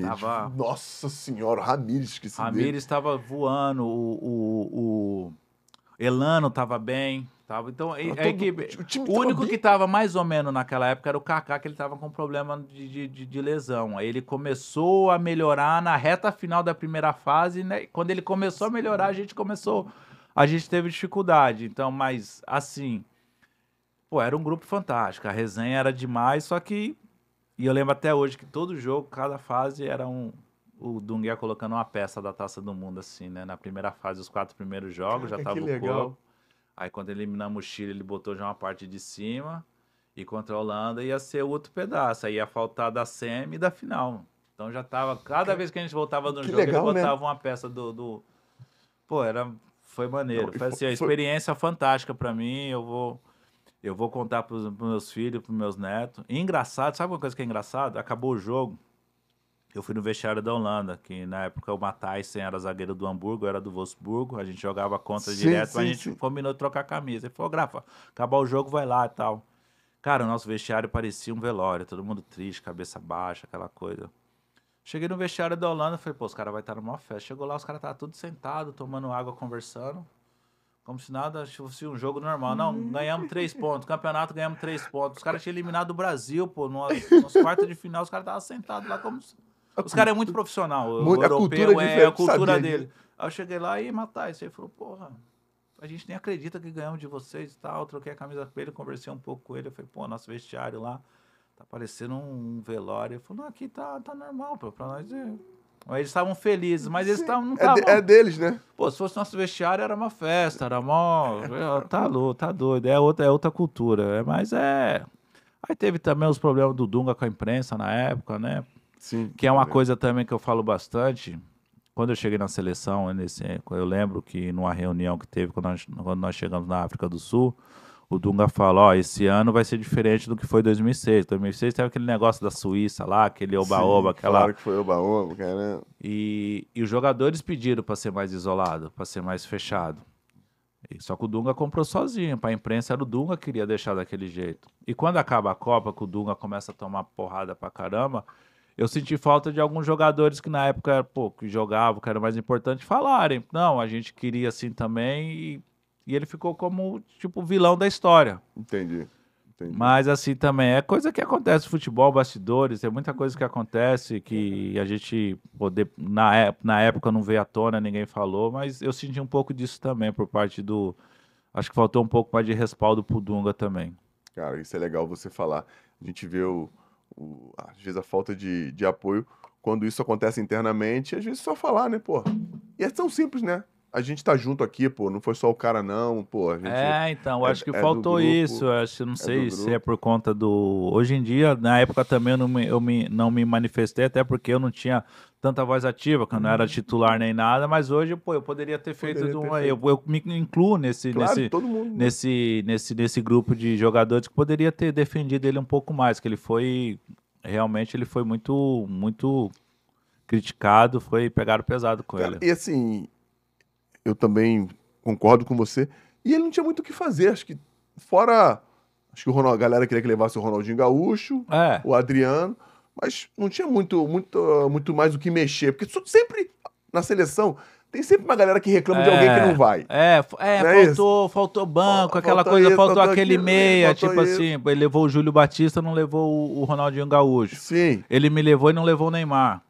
Tava... Nossa senhora, o Ramires que se Ramires estava voando, o, o, o, Elano estava bem. Tava... Então, todo... equipe... o, o único que estava mais ou menos naquela época era o Kaká, que ele estava com problema de, de, de, lesão. Aí ele começou a melhorar na reta final da primeira fase, né? Quando ele começou a melhorar, a gente começou. A gente teve dificuldade. Então, mas assim Pô, era um grupo fantástico, a resenha era demais, só que. E eu lembro até hoje que todo jogo, cada fase era um. O Dunguia colocando uma peça da taça do mundo, assim, né? Na primeira fase, os quatro primeiros jogos, já tava que legal. o gol. Aí quando ele eliminamos o Chile, ele botou já uma parte de cima. E contra a Holanda ia ser outro pedaço. Aí ia faltar da semi e da final. Então já tava. Cada vez que a gente voltava no que jogo, legal, ele botava né? uma peça do, do. Pô, era. Foi maneiro. Não, foi, assim, foi... a experiência fantástica para mim. Eu vou. Eu vou contar para os meus filhos, para os meus netos. E engraçado, sabe uma coisa que é engraçado? Acabou o jogo. Eu fui no vestiário da Holanda, que na época o Mataisen era zagueiro do Hamburgo, era do Wolfsburgo, a gente jogava contra sim, direto, sim, mas a gente sim. combinou trocar camisa. Ele falou, Grafa, acabar o jogo, vai lá e tal. Cara, o nosso vestiário parecia um velório, todo mundo triste, cabeça baixa, aquela coisa. Cheguei no vestiário da Holanda, falei, pô, os caras vão estar tá numa festa. Chegou lá, os caras estavam tudo sentado, tomando água, conversando. Como se nada fosse um jogo normal. Não, hum. ganhamos três pontos. Campeonato ganhamos três pontos. Os caras tinham eliminado o Brasil, pô. Nos, nos quartos de final, os caras estavam sentados lá como. Se... Os caras é muito profissional. Muito, o europeu é, é, a cultura sabia, dele. Aí eu cheguei lá e matar. Isso aí falou, porra, a gente nem acredita que ganhamos de vocês e tal. Eu troquei a camisa com ele, conversei um pouco com ele. Eu falei, pô, nosso vestiário lá tá parecendo um velório. Ele falou, não, aqui tá, tá normal, pô, pra nós é eles estavam felizes, mas eles não estavam. É, é, deles, né? Pô, se fosse nosso vestiário, era uma festa, era mó. tá louco, tá doido. É outra, é outra cultura. É, mas é. Aí teve também os problemas do Dunga com a imprensa na época, né? Sim. Que é uma é. coisa também que eu falo bastante. Quando eu cheguei na seleção, eu lembro que numa reunião que teve quando nós, quando nós chegamos na África do Sul, o Dunga fala, ó, esse ano vai ser diferente do que foi 2006. 2006 teve aquele negócio da Suíça lá, aquele oba-oba, aquela... Claro que foi oba-oba, caramba. E, e os jogadores pediram para ser mais isolado, para ser mais fechado. Só que o Dunga comprou sozinho, para a imprensa era o Dunga que queria deixar daquele jeito. E quando acaba a Copa, que o Dunga começa a tomar porrada pra caramba, eu senti falta de alguns jogadores que na época, pô, que jogavam, que era mais importante, falarem. Não, a gente queria assim também e e ele ficou como, tipo, vilão da história. Entendi. Entendi. Mas assim também é coisa que acontece futebol, bastidores, tem muita coisa que acontece que a gente poder na, época, na época não veio à tona, ninguém falou, mas eu senti um pouco disso também por parte do acho que faltou um pouco mais de respaldo pro Dunga também. Cara, isso é legal você falar. A gente vê o, o às vezes a falta de, de apoio quando isso acontece internamente, às vezes só falar, né, pô? E é tão simples, né? a gente está junto aqui, pô. Não foi só o cara, não, pô. Gente, é, então, é, acho que é faltou grupo, isso. Acho, não é sei se é por conta do. Hoje em dia, na época também eu não me, eu me, não me manifestei, até porque eu não tinha tanta voz ativa, que eu não era uhum. titular nem nada, mas hoje, pô, eu poderia ter feito poderia uma. Ter feito. Eu, eu, me incluo nesse, claro, nesse, né? nesse, nesse, nesse grupo de jogadores que poderia ter defendido ele um pouco mais, que ele foi. Realmente ele foi muito, muito criticado, foi pegaram pesado com Cara, ele. E assim, eu também concordo com você. E ele não tinha muito o que fazer, acho que fora. Acho que o Ronaldo, a galera queria que levasse o Ronaldinho Gaúcho, é. o Adriano, mas não tinha muito, muito, muito mais o que mexer, porque sempre na seleção tem sempre uma galera que reclama é, de alguém que é. não vai. É, é, não é faltou, faltou banco, aquela faltou coisa, isso, faltou, faltou, aquele meia, tipo isso. assim, ele levou o Júlio Batista, não levou o, o Ronaldinho Gaúcho. Sim. Ele me levou e não levou o Neymar.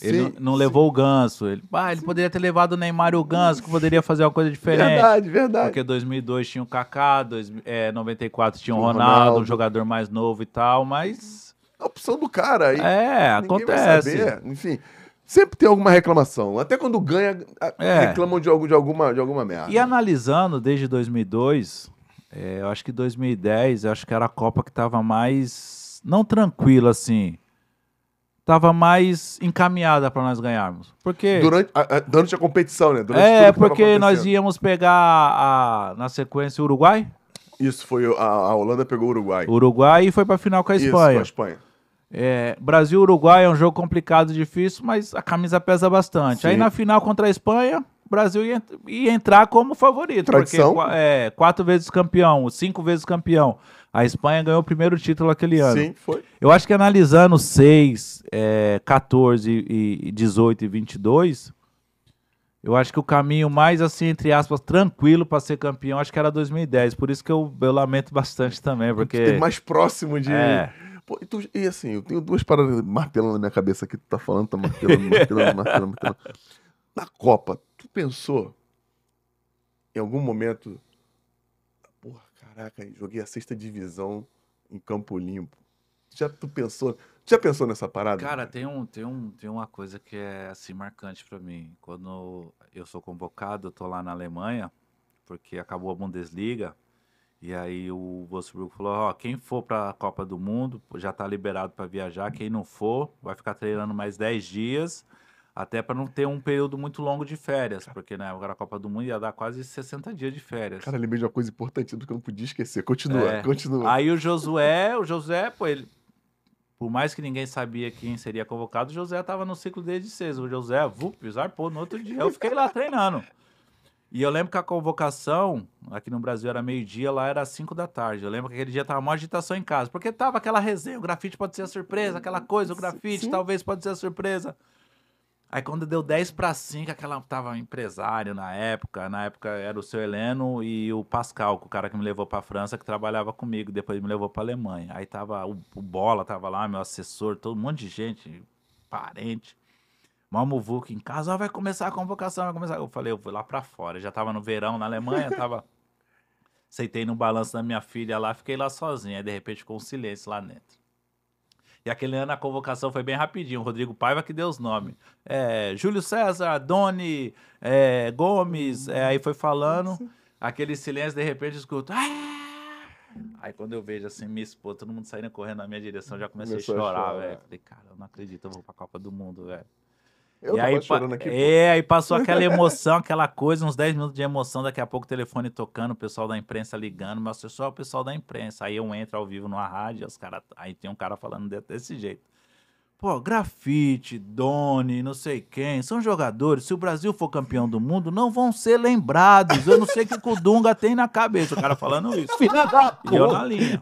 Ele sim, não, levou o ganso. Ele, ah, ele poderia ter levado o Neymar e o ganso, que poderia fazer uma coisa diferente. Verdade, verdade. Porque 2002 tinha o Kaká, dois, é, 94 tinha o Ronaldo, Ronaldo, um jogador mais novo e tal, mas. A opção do cara aí. É, acontece. Enfim, sempre tem alguma reclamação. Até quando ganha, é. reclamam de, de, alguma, de alguma merda. E analisando desde 2002, é, eu acho que 2010, eu acho que era a Copa que estava mais. Não tranquila, assim estava mais encaminhada para nós ganharmos. Porque durante a, durante a competição, né? Durante é, porque nós íamos pegar a, na sequência o Uruguai. Isso foi a, a Holanda pegou o Uruguai. O Uruguai e foi para a final com a Espanha. Isso, com a Espanha. É, Brasil Uruguai é um jogo complicado, difícil, mas a camisa pesa bastante. Sim. Aí na final contra a Espanha, o Brasil ia, ia entrar como favorito. Tradição. Porque é, quatro vezes campeão, cinco vezes campeão. A Espanha ganhou o primeiro título aquele ano. Sim, foi. Eu acho que analisando 6, é, 14, e 18 e 22, eu acho que o caminho mais, assim, entre aspas, tranquilo para ser campeão, acho que era 2010. Por isso que eu, eu lamento bastante também, porque... Tem mais próximo de... É. Pô, e, tu, e, assim, eu tenho duas paradas martelando na minha cabeça aqui, tu tá falando, tá martelando, martelando, martelando, martelando. Na Copa, pensou em algum momento, porra, caraca, joguei a sexta divisão em Campo Limpo. Já tu pensou, já pensou nessa parada? Cara, tem um, tem um, tem uma coisa que é assim marcante para mim. Quando eu sou convocado, eu tô lá na Alemanha, porque acabou a Bundesliga, e aí o Wolfsburg falou: ó, quem for para a Copa do Mundo já tá liberado para viajar, quem não for vai ficar treinando mais 10 dias até para não ter um período muito longo de férias, porque na né, época Copa do Mundo ia dar quase 60 dias de férias. Cara, lembrei de uma coisa importante do que eu não podia esquecer. Continua, é. continua. Aí o Josué, o Josué, pô, ele. Por mais que ninguém sabia quem seria convocado, o José estava no ciclo desde seis. O José, vup, zarpou no outro dia. Eu fiquei lá treinando. E eu lembro que a convocação, aqui no Brasil era meio-dia, lá era cinco da tarde. Eu lembro que aquele dia tava uma agitação em casa, porque tava aquela resenha, o grafite pode ser a surpresa, aquela coisa, o grafite talvez pode ser a surpresa. Aí quando deu 10 para 5, aquela tava empresário na época, na época era o seu Heleno e o Pascal, o cara que me levou para França, que trabalhava comigo, depois me levou para Alemanha. Aí tava o, o, Bola tava lá, meu assessor, todo um monte de gente, parente. Malmuvuca em casa, oh, vai começar a convocação, vai começar. Eu falei, eu fui lá para fora, já tava no verão na Alemanha, tava Aceitei no balanço da minha filha lá, fiquei lá sozinho, aí de repente ficou um silêncio lá dentro. E aquele ano a convocação foi bem rapidinho. Rodrigo Paiva que deu os nomes. É, Júlio César, Doni, é, Gomes. É, aí foi falando. Aquele silêncio, de repente, eu escuto. Ah! Aí quando eu vejo assim, minha esposa, todo mundo saindo correndo na minha direção, já comecei Começou a chorar, velho. Falei, cara, eu não acredito, eu vou pra Copa do Mundo, velho. Eu e aí, chorando aqui. É, aí passou aquela emoção, aquela coisa, uns 10 minutos de emoção, daqui a pouco o telefone tocando, o pessoal da imprensa ligando, mas só é o pessoal da imprensa. Aí eu entro ao vivo numa rádio, os cara, aí tem um cara falando desse jeito. Pô, Grafite, Doni, não sei quem, são jogadores. Se o Brasil for campeão do mundo, não vão ser lembrados. Eu não sei o que o Dunga tem na cabeça, o cara falando isso. Filha da e eu na linha.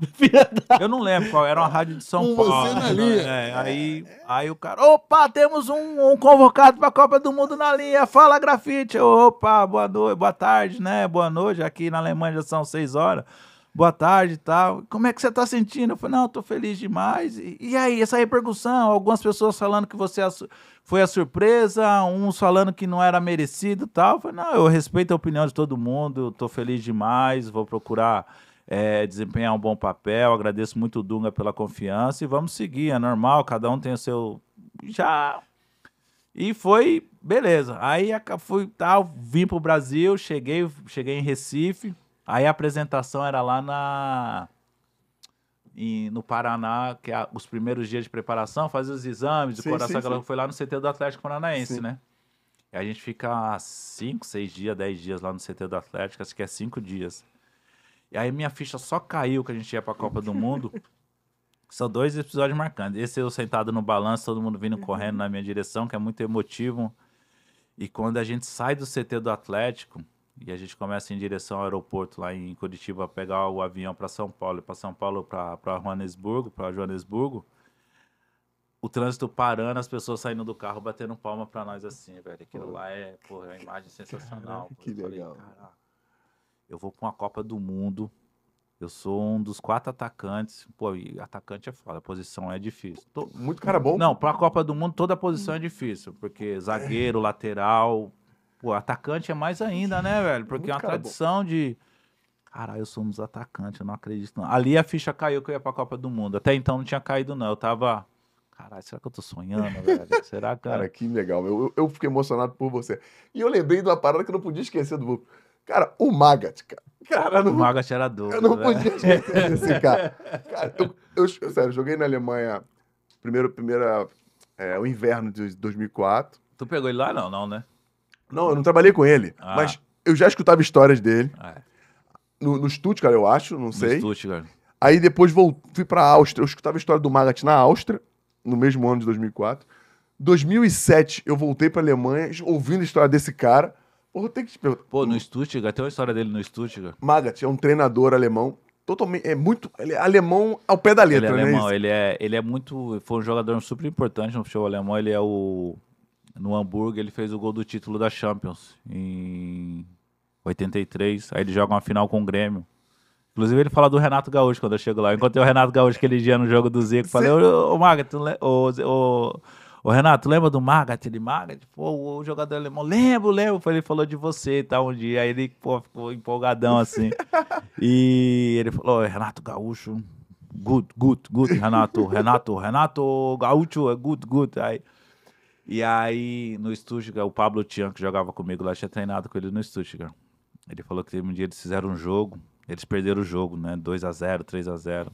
Eu não lembro qual era uma rádio de São Com Paulo. Você na linha. É, aí, aí o cara, opa, temos um, um convocado pra Copa do Mundo na linha. Fala, Grafite. Opa, boa noite, boa tarde, né? Boa noite. Aqui na Alemanha já são seis horas boa tarde e tal. Como é que você está sentindo? Eu falei, não, estou feliz demais. E, e, aí, essa repercussão? Algumas pessoas falando que você é foi a surpresa, uns falando que não era merecido e tal. Eu falei, não, eu respeito a opinião de todo mundo, estou feliz demais, vou procurar é, desempenhar um bom papel. Agradeço muito o Dunga pela confiança e vamos seguir, é normal, cada um tem o seu. Já. E foi, beleza. Aí fui tal, vim pro Brasil, cheguei, cheguei em Recife Aí a apresentação era lá na no Paraná, que é os primeiros dias de preparação, fazer os exames, o coração, sim, sim. foi lá no CT do Atlético Paranaense, sim. né? E a gente fica cinco, seis dias, dez dias lá no CT do Atlético, acho que é cinco dias. E aí minha ficha só caiu que a gente ia pra Copa do Mundo. São dois episódios marcantes. Esse eu sentado no balanço, todo mundo vindo uhum. correndo na minha direção, que é muito emotivo. E quando a gente sai do CT do Atlético, e a gente começa em direção ao aeroporto lá em Curitiba, pegar o avião para São Paulo, para São Paulo para Joanesburgo, para Johannesburgo o trânsito parando, as pessoas saindo do carro batendo palma para nós assim, velho. Aquilo lá é, porra, é uma imagem sensacional. que legal. Falei, eu vou para uma Copa do Mundo. Eu sou um dos quatro atacantes. Pô, atacante é foda, a posição é difícil. Tô... Muito cara bom. Não, para a Copa do Mundo toda posição é difícil, porque zagueiro, lateral, Pô, atacante é mais ainda, né, velho? Porque Muito é uma tradição bom. de. Caralho, somos atacante, eu não acredito não. Ali a ficha caiu que eu ia pra Copa do Mundo. Até então não tinha caído, não. Eu tava. Caralho, será que eu tô sonhando, velho? Será, cara? É? cara, que legal. Eu, eu fiquei emocionado por você. E eu lembrei de uma parada que eu não podia esquecer do grupo. Cara, o Magat, cara. cara não... O Magat era doido. Eu não velho. podia esquecer desse cara. Cara, eu, eu, eu, sério, joguei na Alemanha primeiro, primeira, é, o inverno de 2004. Tu pegou ele lá? Não, não, né? Não, eu não trabalhei com ele, ah. mas eu já escutava histórias dele. Ah, é. No, no Stuttgart, eu acho, não sei. No Stuttgart. Aí depois voltei, fui pra Áustria, eu escutava a história do Magat na Áustria, no mesmo ano de 2004. 2007, eu voltei pra Alemanha, ouvindo a história desse cara. Porra, eu tenho que te perguntar. Pô, no Stuttgart, tem uma história dele no Stuttgart. Magat é um treinador alemão, totalmente, é muito, ele é alemão ao pé da letra, ele é né? alemão, né? Ele é, ele é muito, foi um jogador super importante no futebol alemão, ele é o no Hamburgo ele fez o gol do título da Champions em 83. Aí ele joga uma final com o Grêmio. Inclusive, ele fala do Renato Gaúcho quando eu chego lá. Eu encontrei o Renato Gaúcho aquele dia no jogo do Zico. Falei, ô, ô Maga, tu ô, ô, Renato, lembra do Maga Ele, Magat? Pô, o jogador alemão. Lembro, lembro. Ele falou de você e tal um dia. Aí ele pô, ficou empolgadão assim. e ele falou, Renato Gaúcho, good, good, good, Renato. Renato, Renato Gaúcho, é good, good. Aí... E aí, no Stuttgart, o Pablo Tian, que jogava comigo lá, tinha treinado com ele no Stuttgart. Ele falou que um dia eles fizeram um jogo, eles perderam o jogo, né? 2 a 0 3 a 0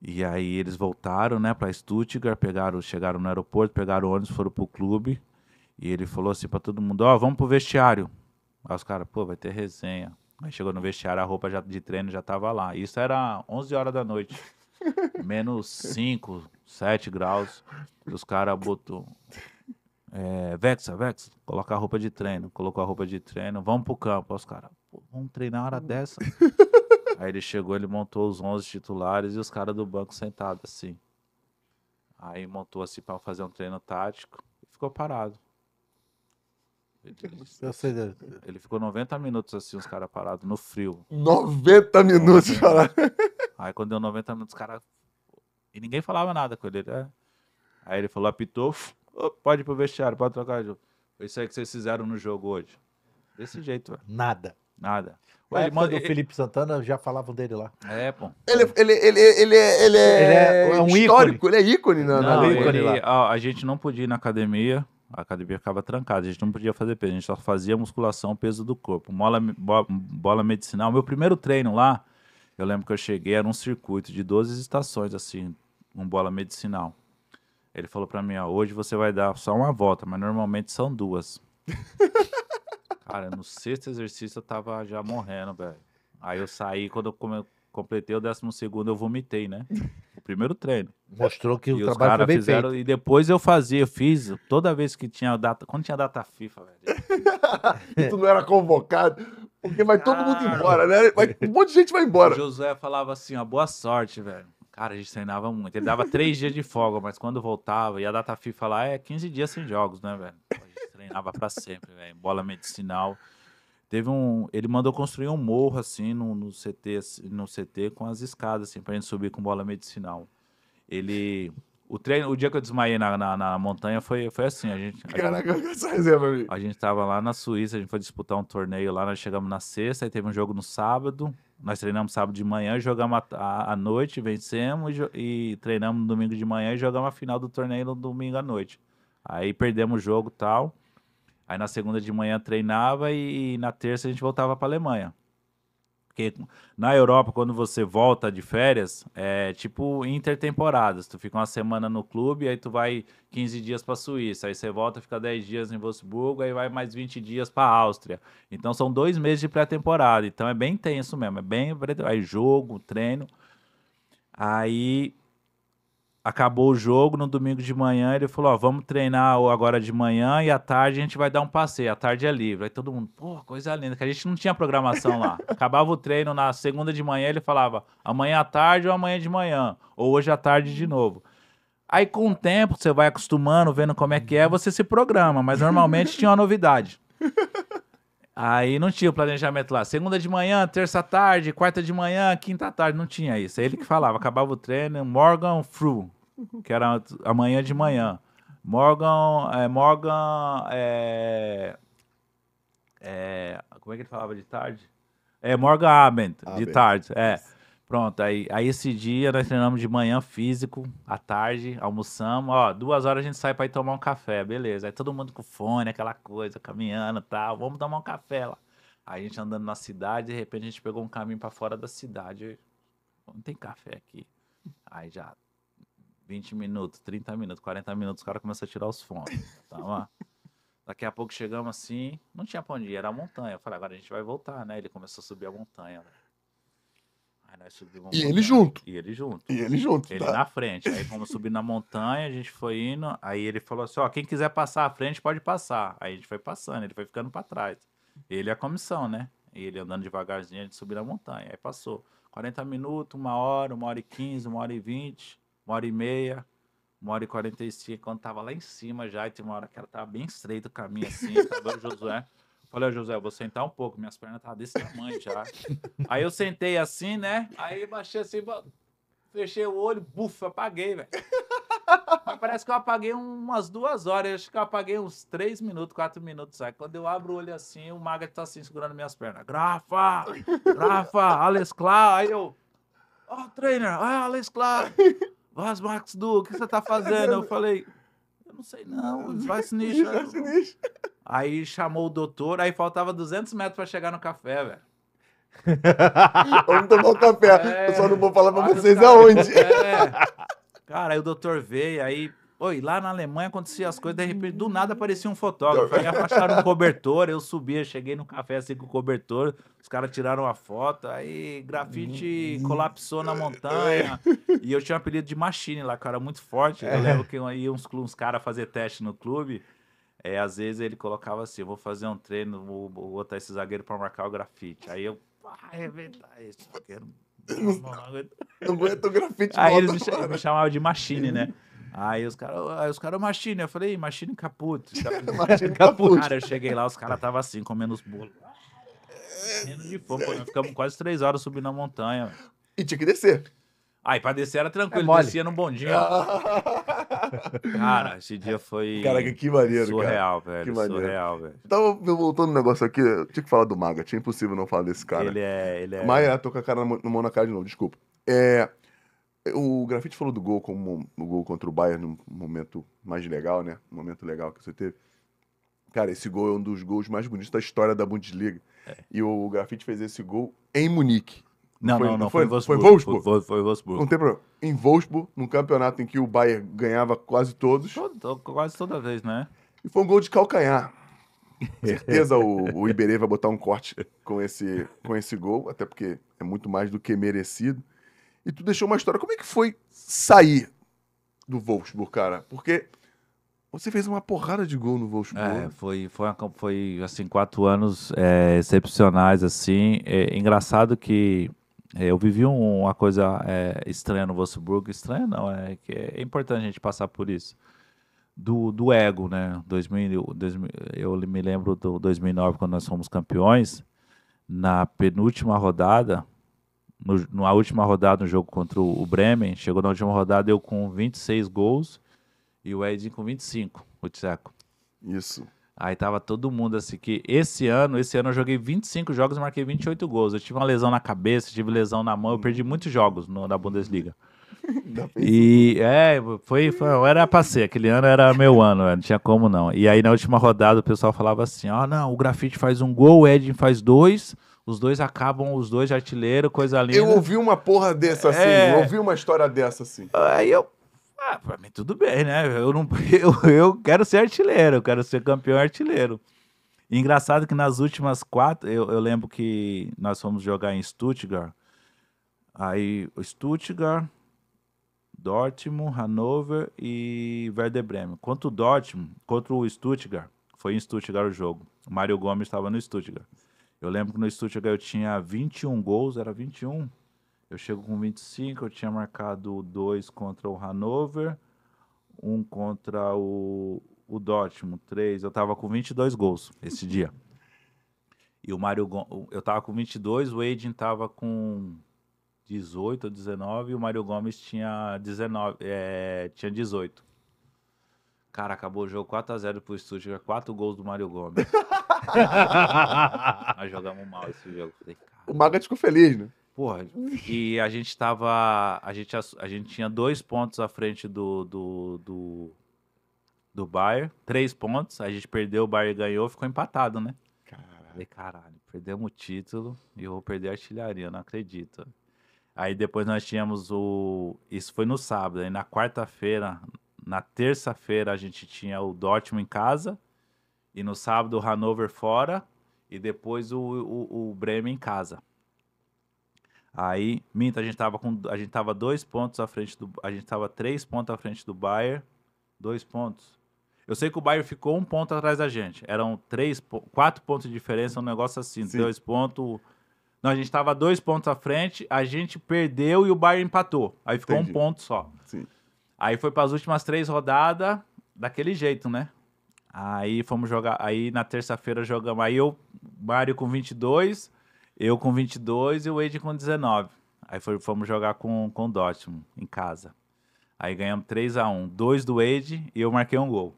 E aí eles voltaram, né, pra Stuttgart, pegaram, chegaram no aeroporto, pegaram o ônibus, foram pro clube. E ele falou assim pra todo mundo, ó, oh, vamos pro vestiário. Aí os caras, pô, vai ter resenha. Aí chegou no vestiário, a roupa já, de treino já tava lá. Isso era 11 horas da noite menos 5, 7 graus. E os caras botou. É, vexa, Vexa, coloca a roupa de treino. Colocou a roupa de treino, vamos pro campo. os caras, vamos treinar a hora dessa. Aí ele chegou, ele montou os 11 titulares e os caras do banco sentados assim. Aí montou assim para fazer um treino tático e ficou parado. Ele, ele ficou 90 minutos assim, os caras parados no frio. 90 minutos, cara. Aí quando deu 90 minutos, os caras. E ninguém falava nada com ele. Né? Aí ele falou, apitou, pode ir pro vestiário, pode trocar de Foi isso aí que vocês fizeram no jogo hoje. Desse jeito, velho. Nada. Nada. Ué, ele manda... O Felipe Santana já falavam dele lá. É, pô. Ele, ele, ele, ele, é, ele é, ele é, é um histórico, ícone. ele é ícone na, não, na ícone ele, a, é a, gente não podia ir na academia, a academia ficava trancada, a gente não podia fazer peso, a gente só fazia musculação, peso do corpo, bola, bola medicinal. Meu primeiro treino lá, eu lembro que eu cheguei, era um circuito de 12 estações, assim, um bola medicinal. Ele falou para mim, ó, hoje você vai dar só uma volta, mas normalmente são duas. Cara, no sexto exercício eu tava já morrendo, velho. Aí eu saí, quando eu come... completei o décimo segundo, eu vomitei, né? O primeiro treino. Mostrou que e o trabalho foi bem fizeram, feito. E depois eu fazia, eu fiz toda vez que tinha data, quando tinha data FIFA, velho. E tu não era convocado. Porque vai todo mundo embora, né? Vai, um monte de gente vai embora. O Josué falava assim, ó, boa sorte, velho. Cara, a gente treinava muito. Ele dava três dias de folga, mas quando voltava, e a data FIFA lá é 15 dias sem jogos, né, velho? A gente treinava pra sempre, velho. Bola medicinal. Teve um. Ele mandou construir um morro, assim, no, no, CT, no CT com as escadas, assim, pra gente subir com bola medicinal. Ele o treino, o dia que eu desmaiei na, na, na montanha foi, foi assim. A gente, a gente, essa pra mim. A gente tava lá na Suíça, a gente foi disputar um torneio lá, nós chegamos na sexta, aí teve um jogo no sábado. Nós treinamos sábado de manhã, jogamos à noite, vencemos e, treinamos no domingo de manhã e jogamos a final do torneio no domingo à noite. Aí perdemos o jogo e tal. Aí na segunda de manhã treinava e, e na terça a gente voltava para Alemanha. Porque na Europa, quando você volta de férias, é tipo intertemporadas. Tu fica uma semana no clube, aí tu vai 15 dias para Suíça, aí você volta, fica 10 dias em Wolfsburgo, aí vai mais 20 dias para Áustria. Então são dois meses de pré-temporada. Então é bem tenso mesmo, é bem aí jogo, treino. Aí acabou o jogo no domingo de manhã, ele falou, ó, vamos treinar agora de manhã e à tarde a gente vai dar um passeio, à tarde é livre. Aí todo mundo, pô, coisa linda, que a gente não tinha programação lá. Acabava o treino na segunda de manhã, ele falava, amanhã à tarde ou amanhã de manhã, ou hoje à tarde de novo. Aí com o tempo, você vai acostumando, vendo como é que é, uhum. você se programa, mas normalmente tinha uma novidade. Aí não tinha o planejamento lá. Segunda de manhã, terça tarde, quarta de manhã, quinta tarde. Não tinha isso. É ele que falava. Acabava o treino, Morgan Fru, que era amanhã de manhã. Morgan. É, Morgan. É, é, como é que ele falava de tarde? É Morgan Abend, Abend. de tarde. É. Pronto, aí, aí esse dia nós treinamos de manhã físico, à tarde, almoçamos. Ó, duas horas a gente sai pra ir tomar um café, beleza. Aí todo mundo com fone, aquela coisa, caminhando e tal. Vamos tomar um café lá. Aí a gente andando na cidade, de repente a gente pegou um caminho para fora da cidade. Não tem café aqui. Aí já 20 minutos, 30 minutos, 40 minutos, o cara começa a tirar os fones. Tá, Daqui a pouco chegamos assim, não tinha pra onde ir, era a montanha. Eu falei, agora a gente vai voltar, né? Ele começou a subir a montanha. Véio. Né? nós né? subimos. E ele junto. E ele junto. E ele junto. Ele tá? na frente. Aí fomos subir na montanha, a gente foi indo. Aí ele falou assim: ó, quem quiser passar à frente pode passar. Aí a gente foi passando, ele foi ficando para trás. Ele é a comissão, né? Ele andando devagarzinho, a gente subiu na montanha. Aí passou 40 minutos, uma hora, uma hora e 15, uma hora e 20, uma hora e meia uma hora e 45, quando tava lá em cima já, e tinha uma hora que ela tava bem estreita o caminho assim, o Josué. Falei, José, eu vou sentar um pouco, minhas pernas estavam tá desse tamanho já. aí eu sentei assim, né? Aí baixei assim, fechei o olho, bufa, apaguei, velho. Parece que eu apaguei umas duas horas, acho que eu apaguei uns três minutos, quatro minutos. Aí quando eu abro o olho assim, o Maga tá assim, segurando minhas pernas. Grafa! Grafa! Alex Clark! Aí eu. Ó, oh, trainer! Ah, Alex Clark! Vaz Max Du, o que você tá fazendo? Eu falei, eu não sei não, vai nicho. Aí chamou o doutor, aí faltava 200 metros para chegar no café, velho. Vamos tomar um café. É, eu só não vou falar para vocês cara, aonde. É. Cara, aí o doutor veio, aí. Oi, lá na Alemanha acontecia as coisas, de repente, do nada aparecia um fotógrafo. Aí afastaram um cobertor, eu subia, cheguei no café assim com o cobertor, os caras tiraram a foto, aí grafite colapsou na montanha. E eu tinha um apelido de machine lá, cara, muito forte. Eu é. lembro que aí uns, uns caras fazer teste no clube. É, às vezes ele colocava assim, vou fazer um treino, vou, vou botar esse zagueiro para marcar o grafite. Aí eu, pá, é arrebentar esse zagueiro. Não aguento o grafite. Aí eles me, me chamavam de machine, né? Aí os caras, aí os machine. Eu falei, machine caput. machine caput. Cara, eu cheguei lá, os caras estavam assim, comendo os bolos. É, comendo de fogo Ficamos quase três horas subindo a montanha. E tinha que descer. Aí pra descer era tranquilo, é descia num bondinho. cara, esse dia foi. Caraca, que maneiro, surreal, cara. Velho, que maneiro. Surreal, velho. Então, voltando no negócio aqui, eu tinha que falar do Maga, tinha impossível não falar desse cara. Ele é. Ele é... Maia, tô com a cara no mão na cara de novo, desculpa. É. O Grafite falou do gol como o gol contra o Bayern num momento mais legal, né? Um momento legal que você teve. Cara, esse gol é um dos gols mais bonitos da história da Bundesliga. É. E o Grafite fez esse gol em Munique. Não, foi, não, não, foi, foi, foi Wolfsburg. Foi, foi Wolfsburg. Não Em Wolfsburg, num campeonato em que o Bayern ganhava quase todos. Todo, quase toda vez, né? E foi um gol de calcanhar. Certeza o, o Iberê vai botar um corte com esse, com esse gol, até porque é muito mais do que merecido. E tu deixou uma história. Como é que foi sair do Wolfsburg, cara? Porque você fez uma porrada de gol no Wolfsburg. É, foi, foi, foi assim, quatro anos é, excepcionais, assim. É, engraçado que é, eu vivi um, uma coisa é, estranha no Wolfsburg, estranha não, é que é importante a gente passar por isso. Do, do ego, né? 2000, eu me lembro do 2009, quando nós fomos campeões, na penúltima rodada, no, na última rodada no jogo contra o Bremen, chegou na última rodada eu com 26 gols e o Edinho com 25, o Tseco. Isso. Aí tava todo mundo assim que esse ano, esse ano eu joguei 25 jogos e marquei 28 gols. Eu tive uma lesão na cabeça, tive lesão na mão, eu perdi uhum. muitos jogos no, na Bundesliga. e é, foi, foi era pra ser, aquele ano era meu ano, não tinha como não. E aí na última rodada o pessoal falava assim: ah, não, o grafite faz um gol, o Edin faz dois, os dois acabam, os dois artilheiro, coisa linda. Eu ouvi uma porra dessa assim, é... eu ouvi uma história dessa assim. Aí eu, ah, pra mim tudo bem, né? Eu, não, eu, eu quero ser artilheiro, eu quero ser campeão artilheiro. E engraçado que nas últimas quatro, eu, eu lembro que nós fomos jogar em Stuttgart. Aí Stuttgart, Dortmund, Hannover e Werder Bremen. Contra o Dortmund, contra o Stuttgart, foi em Stuttgart o jogo. O Mário Gomes estava no Stuttgart. Eu lembro que no Stuttgart eu tinha 21 gols, era 21, eu chego com 25, eu tinha marcado dois contra o Hanover, um contra o, o Dortmund, três. Eu tava com 22 gols esse dia. E o Mário Gomes, eu tava com 22, o Aiden tava com 18 ou 19 e o Mário Gomes tinha 19, é, tinha 18. Cara, acabou o jogo 4x0 pro estúdio, quatro gols do Mário Gomes. Nós jogamos mal esse jogo. Falei, o Maga ficou feliz, né? Porra, e a gente tava. A gente, a, gente tinha dois pontos à frente do, do, do, do Bayern, três pontos. A gente perdeu, o Bayern ganhou, ficou empatado, né? Caralho. caralho, perdemos o título e eu vou perder a artilharia, não acredito. Aí depois nós tínhamos o. Isso foi no sábado. Aí na quarta-feira, na terça-feira, a gente tinha o Dortmund em casa. E no sábado o Hannover fora. E depois o, o, o Bremen em casa. Aí, minto, a gente tava com a gente tava dois pontos à frente do a gente tava três pontos à frente do Bayern, dois pontos. Eu sei que o Bayern ficou um ponto atrás da gente. Eram três, quatro pontos de diferença, um negócio assim, Sim. dois pontos. Não, a gente tava dois pontos à frente, a gente perdeu e o Bayern empatou. Aí ficou Entendi. um ponto só. Sim. Aí foi para as últimas três rodadas daquele jeito, né? Aí fomos jogar, aí na terça-feira jogamos, aí eu, Mário com 22, eu com 22 e o Wade com 19. Aí foi, fomos jogar com, com o Dortmund em casa. Aí ganhamos 3 a 1 Dois do Wade e eu marquei um gol.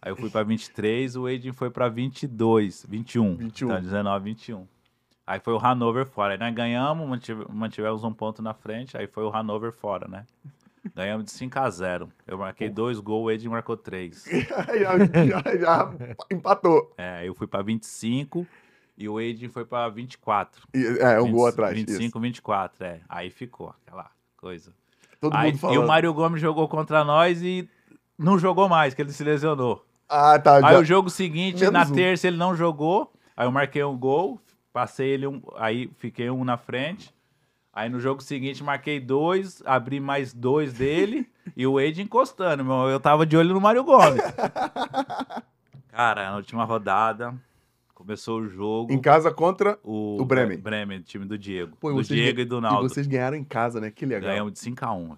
Aí eu fui para 23, o Wade foi para 22, 21. 21. Então, 19, 21. Aí foi o Hanover fora. Aí nós ganhamos, mantivemos um ponto na frente, aí foi o Hanover fora, né? Ganhamos de 5 a 0 Eu marquei dois gols, o Edin marcou três. já, já, já empatou. É, eu fui para 25 e o Aiden foi para 24. E, é, um 20, gol atrás. 25, isso. 24, é. Aí ficou aquela coisa. Todo Aí, mundo falando. E o Mário Gomes jogou contra nós e não jogou mais, que ele se lesionou. Ah, tá. Aí já... o jogo seguinte, Menos na um. terça, ele não jogou. Aí eu marquei um gol, passei ele um. Aí fiquei um na frente. Aí no jogo seguinte marquei dois, abri mais dois dele e o Wade encostando, meu. Eu tava de olho no Mário Gomes. Cara, na última rodada, Começou o jogo. Em casa contra o, o Bremen. Bremen, time do Diego. Pô, do Diego e do Naldo. E vocês ganharam em casa, né? Que legal. Ganhamos de 5x1.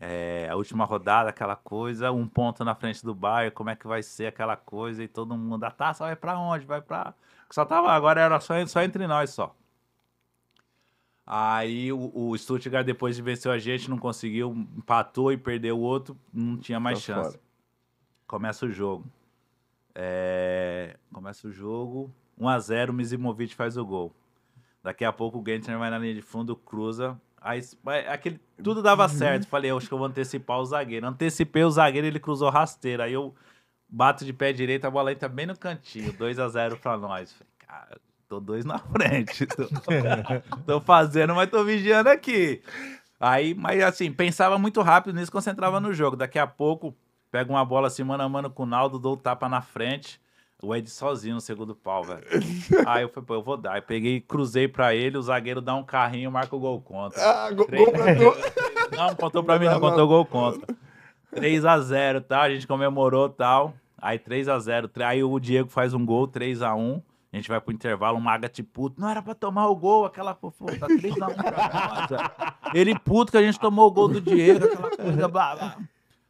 É, a última rodada, aquela coisa, um ponto na frente do Bahia, como é que vai ser aquela coisa, e todo mundo, a ah, taça tá, vai para onde? Vai para Só tava, agora era só, só entre nós só. Aí o, o Stuttgart, depois de vencer a gente, não conseguiu, empatou e perdeu o outro, não tinha mais tá chance. Fora. Começa o jogo. É... Começa o jogo. 1x0, Mizimovic faz o gol. Daqui a pouco o Gantner vai na linha de fundo, cruza. Aí, aquele, tudo dava uhum. certo. Falei, eu acho que eu vou antecipar o zagueiro. Antecipei o zagueiro, ele cruzou rasteira. Aí eu bato de pé direito, a bola entra bem no cantinho. 2x0 pra nós. Falei, cara, tô dois na frente. Tô, tô fazendo, mas tô vigiando aqui. Aí, mas assim, pensava muito rápido nisso, concentrava no jogo. Daqui a pouco, Pega uma bola assim, mano a mano com o Naldo, dou o tapa na frente. O Ed sozinho no segundo pau, velho. Aí eu falei, pô, eu vou dar. Eu peguei, cruzei pra ele, o zagueiro dá um carrinho, marca o gol contra. Ah, gol, pra tu. Não, contou pra mim, não, não contou gol contra. 3x0, tal, tá? a gente comemorou tal. Aí 3x0, aí o Diego faz um gol, 3x1. A gente vai pro intervalo, o Maga te puto. Não era pra tomar o gol, aquela fofoca. Tá 3x1 pra nós. Ele puto que a gente tomou o gol do Diego, aquela coisa. Blá, blá.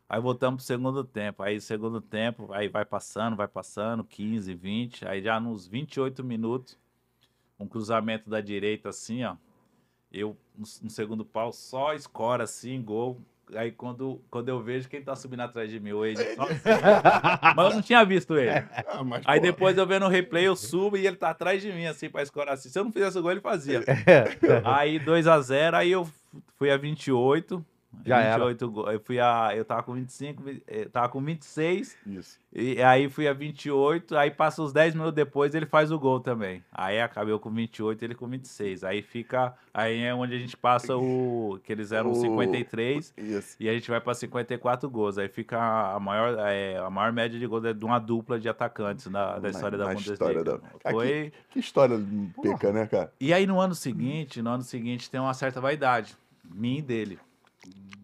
Aí voltamos pro segundo tempo. Aí segundo tempo, aí vai passando, vai passando, 15, 20. Aí já nos 28 minutos, um cruzamento da direita assim, ó. Eu, no segundo pau, só escora assim, gol. Aí quando, quando eu vejo quem tá subindo atrás de mim, o Ed. Assim. mas eu não tinha visto ele. Ah, aí depois eu vendo o replay, eu subo e ele tá atrás de mim, assim, pra escorar assim. Se eu não fizesse o gol, ele fazia. aí 2x0, aí eu fui a 28. Já 28 era. Eu fui a. Eu tava com 25, eu eh, tava com 26. Isso. E aí fui a 28, aí passa os 10 minutos depois, ele faz o gol também. Aí acabou com 28, ele com 26. Aí fica. Aí é onde a gente passa o. Que eles eram o... 53. Isso. E a gente vai pra 54 gols. Aí fica a maior, é, a maior média de gols é de uma dupla de atacantes na, da história na, da história Da... Ah, Foi... Que, que, história pica né, cara? E aí no ano seguinte, no ano seguinte tem uma certa vaidade. Minha e dele.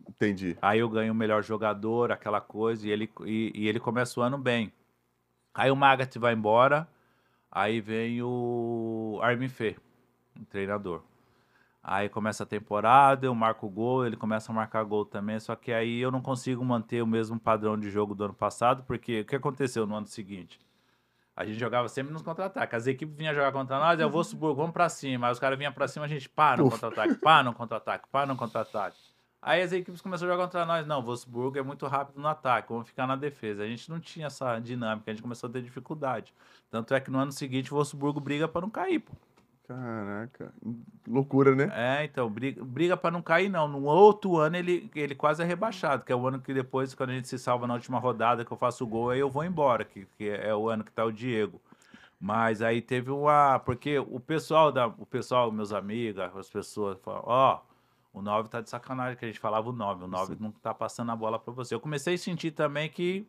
Entendi. Aí eu ganho o melhor jogador, aquela coisa, e ele, e, e ele começa o ano bem. Aí o Magat vai embora, aí vem o Armin Fê, o treinador. Aí começa a temporada, eu marco gol, ele começa a marcar gol também, só que aí eu não consigo manter o mesmo padrão de jogo do ano passado, porque o que aconteceu no ano seguinte? A gente jogava sempre nos contra-ataques. As equipes vinham jogar contra nós, eu vou subir, vamos pra cima. Aí os caras vinham pra cima, a gente pá no contra-ataque, pá no contra-ataque, pá no contra-ataque. Aí as equipes começaram a jogar contra nós. Não, Wolfsburg é muito rápido no ataque, vamos ficar na defesa. A gente não tinha essa dinâmica, a gente começou a ter dificuldade. Tanto é que no ano seguinte, Wolfsburg briga para não cair, pô. Caraca, loucura, né? É, então, briga, briga para não cair, não. No outro ano ele, ele quase é rebaixado, que é o ano que depois, quando a gente se salva na última rodada, que eu faço o gol, aí eu vou embora, que, que é o ano que tá o Diego. Mas aí teve uma. Porque o pessoal da. O pessoal, meus amigos, as pessoas falam, ó. Oh, o 9 tá de sacanagem que a gente falava o 9. O 9 não tá passando a bola para você. Eu comecei a sentir também que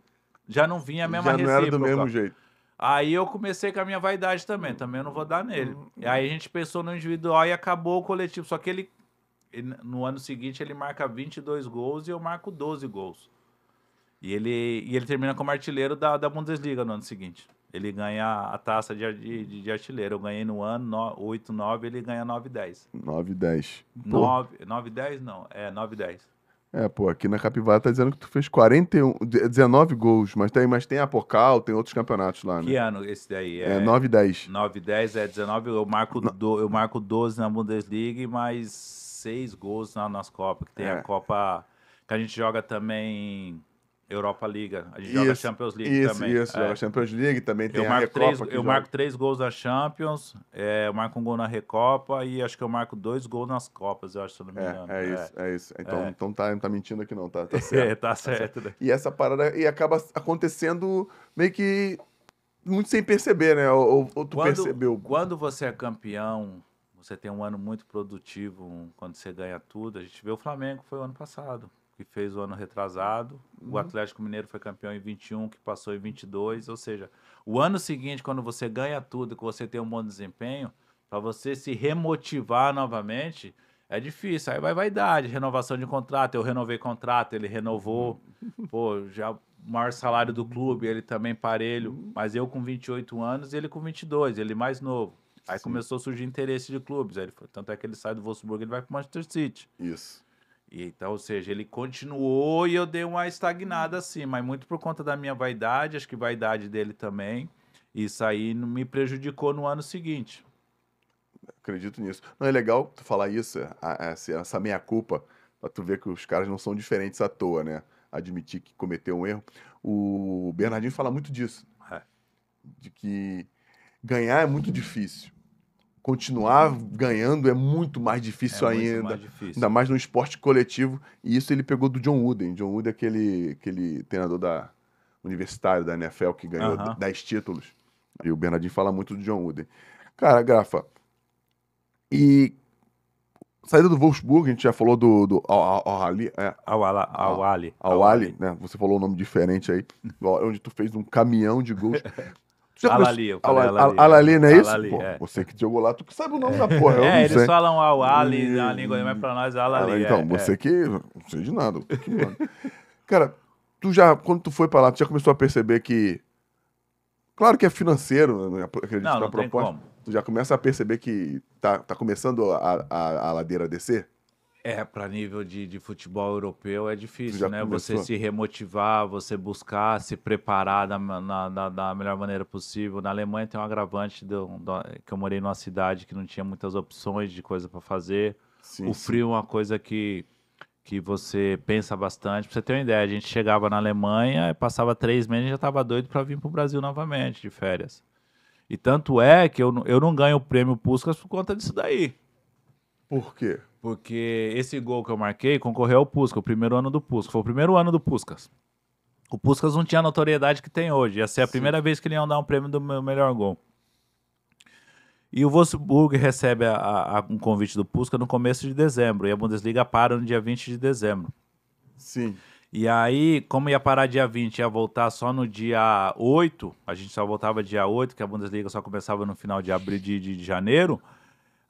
já não vinha a mesma já não era do mesmo jeito. Aí eu comecei com a minha vaidade também. Também eu não vou dar nele. Uhum. E aí a gente pensou no individual e acabou o coletivo. Só que ele, no ano seguinte, ele marca 22 gols e eu marco 12 gols. E ele, e ele termina como artilheiro da, da Bundesliga no ano seguinte ele ganha a taça de, de, de, artilheiro. Eu ganhei no ano 8, 9, ele ganha 9, 10. 9, 10. 9, 9, 10 não, é 9, 10. É, pô, aqui na Capivara tá dizendo que tu fez 41, 19 gols, mas tem, mas tem a Pocal, tem outros campeonatos lá, né? Que ano esse daí? É, é 9 10. 9 10 é 19, eu marco, do, eu marco 12 na Bundesliga e mais 6 gols lá nas Copas, que tem é. a Copa que a gente joga também Europa Liga. A gente isso, joga Champions League isso, também. Isso, É. Joga Champions League também. Tem eu marco a Recopa. Três, eu marco três gols na Champions, é, eu marco um gol na Recopa e acho que eu marco dois gols nas Copas, eu acho, se não me é, engano. É, é isso, é, isso. Então, é. então tá, não tá mentindo aqui não, tá, tá certo. É, tá certo. Né? E essa parada e acaba acontecendo meio que muito sem perceber, né? Ou, ou tu quando, percebeu? Quando você é campeão, você tem um ano muito produtivo, um, quando você ganha tudo. A gente vê o Flamengo, foi o ano passado que fez o ano retrasado. Uhum. O Atlético Mineiro foi campeão em 21, que passou em 22. Ou seja, o ano seguinte, quando você ganha tudo, que você tem um bom desempenho, para você se remotivar novamente, é difícil. Aí vai vaidade, renovação de contrato. Eu renovei contrato, ele renovou. Uhum. Pô, já maior salário do clube, ele também parelho. Uhum. Mas eu com 28 anos e ele com 22, ele mais novo. Aí Sim. começou a surgir interesse de clubes. Aí ele foi, tanto é que ele sai do Wolfsburg, ele vai para o Manchester City. Isso. E então, ou seja, ele continuou e eu dei uma estagnada hum. assim, mas muito por conta da minha vaidade, acho que vaidade dele também. Isso aí me prejudicou no ano seguinte. Acredito nisso. Não é legal tu falar isso, essa meia-culpa, pra tu ver que os caras não são diferentes à toa, né? Admitir que cometeu um erro. O Bernardinho fala muito disso. É. De que ganhar é muito difícil continuar uhum. ganhando é muito mais difícil é ainda. Mais difícil. Ainda mais no esporte coletivo. E isso ele pegou do John Wooden. John Wooden é aquele, aquele treinador da universitário da NFL que ganhou uh -huh. 10 títulos. E o Bernardinho fala muito do John Wooden. Cara, Grafa, e saída do Wolfsburg, a gente já falou do, do Al-Ali. Al-Ali. Al-Ali, né? Você falou um nome diferente aí, onde tu fez um caminhão de gols. Alali, Alali. Alali, não é isso? Alali, Pô, é. Você que jogou lá, tu que sabe o nome da porra. Eu é, eles falam Alali na língua, mas pra nós é Alali. Alali então, é, você é. que. Não sei de nada. Cara, tu já, quando tu foi pra lá, tu já começou a perceber que. Claro que é financeiro, né? né acredito não, na tá não proposta. Tu já começa a perceber que tá, tá começando a, a, a ladeira a descer? É, para nível de, de futebol europeu é difícil, né? Começou. Você se remotivar, você buscar se preparar da, na, da, da melhor maneira possível. Na Alemanha tem um agravante do, do, que eu morei numa cidade que não tinha muitas opções de coisa para fazer. Sim, o frio sim. é uma coisa que, que você pensa bastante. Pra você ter uma ideia, a gente chegava na Alemanha, passava três meses e já estava doido para vir para o Brasil novamente de férias. E tanto é que eu, eu não ganho o prêmio Puskas por conta disso daí. Por quê? Porque esse gol que eu marquei concorreu ao Pusca, o primeiro ano do Pusca. Foi o primeiro ano do Puscas. O Puscas não tinha a notoriedade que tem hoje. Ia ser a Sim. primeira vez que ele ia dar um prêmio do meu melhor gol. E o Wolfsburg recebe a, a, um convite do Pusca no começo de dezembro. E a Bundesliga para no dia 20 de dezembro. Sim. E aí, como ia parar dia 20 ia voltar só no dia 8, a gente só voltava dia 8, que a Bundesliga só começava no final de abril de, de, de janeiro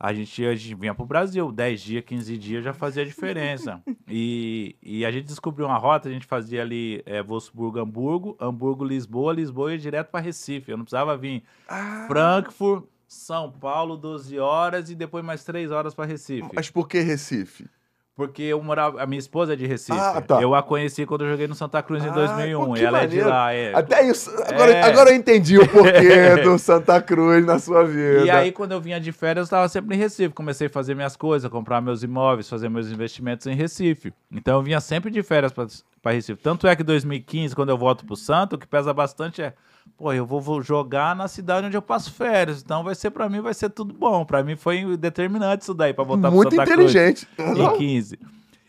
a gente, a gente vinha pro Brasil, 10 dias, 15 dias já fazia diferença. e, e a gente descobriu uma rota, a gente fazia ali é, Wolfsburg, Hamburgo, Hamburgo, Lisboa, Lisboa e direto para Recife. Eu não precisava vir ah. Frankfurt, São Paulo, 12 horas e depois mais 3 horas para Recife. Mas por que Recife? Porque eu morava. A minha esposa é de Recife. Ah, tá. Eu a conheci quando eu joguei no Santa Cruz em 2001. Ah, pô, ela maneiro. é de lá. É. Até isso. Agora, é. agora eu entendi o porquê do Santa Cruz na sua vida. E aí, quando eu vinha de férias, eu estava sempre em Recife. Comecei a fazer minhas coisas, comprar meus imóveis, fazer meus investimentos em Recife. Então, eu vinha sempre de férias para Recife. Tanto é que 2015, quando eu volto para o Santo, o que pesa bastante é pô, eu vou jogar na cidade onde eu passo férias, então vai ser para mim vai ser tudo bom. Para mim foi determinante isso daí para voltar Muito Santa inteligente. em 15.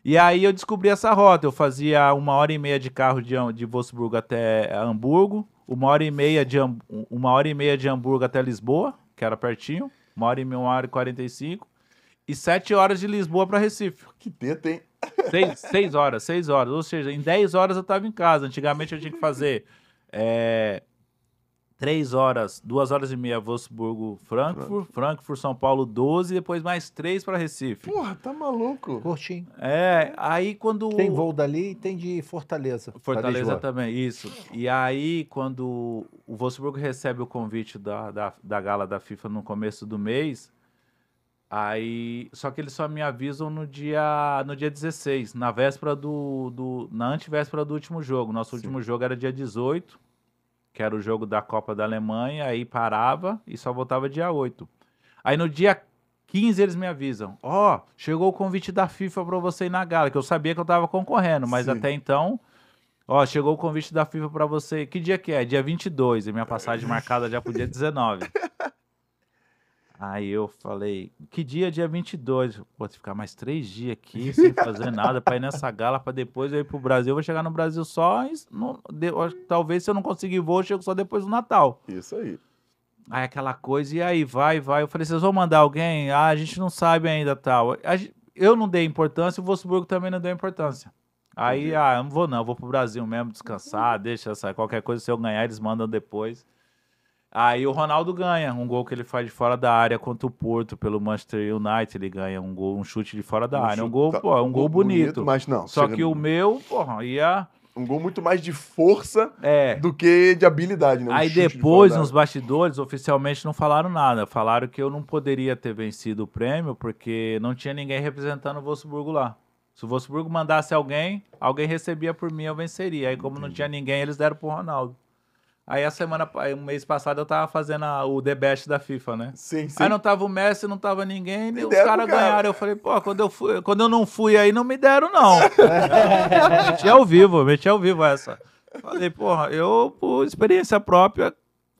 E aí eu descobri essa rota. Eu fazia uma hora e meia de carro de, de Wolfsburgo até Hamburgo, uma hora e meia de uma hora e meia de Hamburgo até Lisboa, que era pertinho, uma hora e meia, uma hora e quarenta e cinco, e sete horas de Lisboa para Recife. Que teta, hein? Seis, seis horas, seis horas. Ou seja, em dez horas eu estava em casa. Antigamente eu tinha que fazer é, 3 horas, 2 horas e meia, Wolfsburgo, Frankfurt, Frankfurt, São Paulo, 12, depois mais 3 para Recife. Porra, tá maluco. Curtinho. É, aí quando. Tem voo dali e tem de Fortaleza. Fortaleza também, isso. E aí, quando o Wolfsburgo recebe o convite da, da, da gala da FIFA no começo do mês, Aí, só que eles só me avisam no dia no dia 16, na véspera do, do na antevéspera do último jogo. Nosso Sim. último jogo era dia 18 que era o jogo da Copa da Alemanha, aí parava e só voltava dia 8. Aí no dia 15 eles me avisam: Ó, oh, chegou o convite da FIFA para você ir na gala, que eu sabia que eu tava concorrendo, mas Sim. até então. Ó, chegou o convite da FIFA para você. Que dia que é? Dia 22. E minha passagem marcada já pro dia 19. Aí eu falei, que dia? Dia 22. Pô, se ficar mais três dias aqui sem fazer nada pra ir nessa gala, pra depois eu ir pro Brasil. Eu vou chegar no Brasil só. No, de, talvez se eu não conseguir voo, eu chego só depois do Natal. Isso aí. Aí aquela coisa, e aí vai, vai. Eu falei, vocês vão mandar alguém? Ah, a gente não sabe ainda tal. eu não dei importância, o Vossburgo também não deu importância. Aí, Entendi. ah, eu não vou não, eu vou pro Brasil mesmo descansar, deixa sair qualquer coisa, se eu ganhar, eles mandam depois. Aí o Ronaldo ganha um gol que ele faz de fora da área contra o Porto pelo Manchester United, ele ganha um gol, um chute de fora da um área, é chute, um gol, tá, pô, é um, um gol, gol bonito, bonito, mas não. Só que o meu, porra, ia é um gol muito mais de força é. do que de habilidade, né? Um Aí depois, de nos bastidores, oficialmente não falaram nada. Falaram que eu não poderia ter vencido o prêmio porque não tinha ninguém representando o Vossburgo lá. Se o Vossburgo mandasse alguém, alguém recebia por mim, eu venceria. Aí, como Entendi. não tinha ninguém, eles deram pro Ronaldo. Aí a semana, um mês passado eu tava fazendo a, o The Best da FIFA, né? Sim, sim. Aí não tava o Messi, não tava ninguém, e os caras ganharam. Eu falei, pô, quando eu, fui, quando eu não fui aí, não me deram, não. meti ao vivo, meti ao vivo essa. Falei, porra, eu, por experiência própria,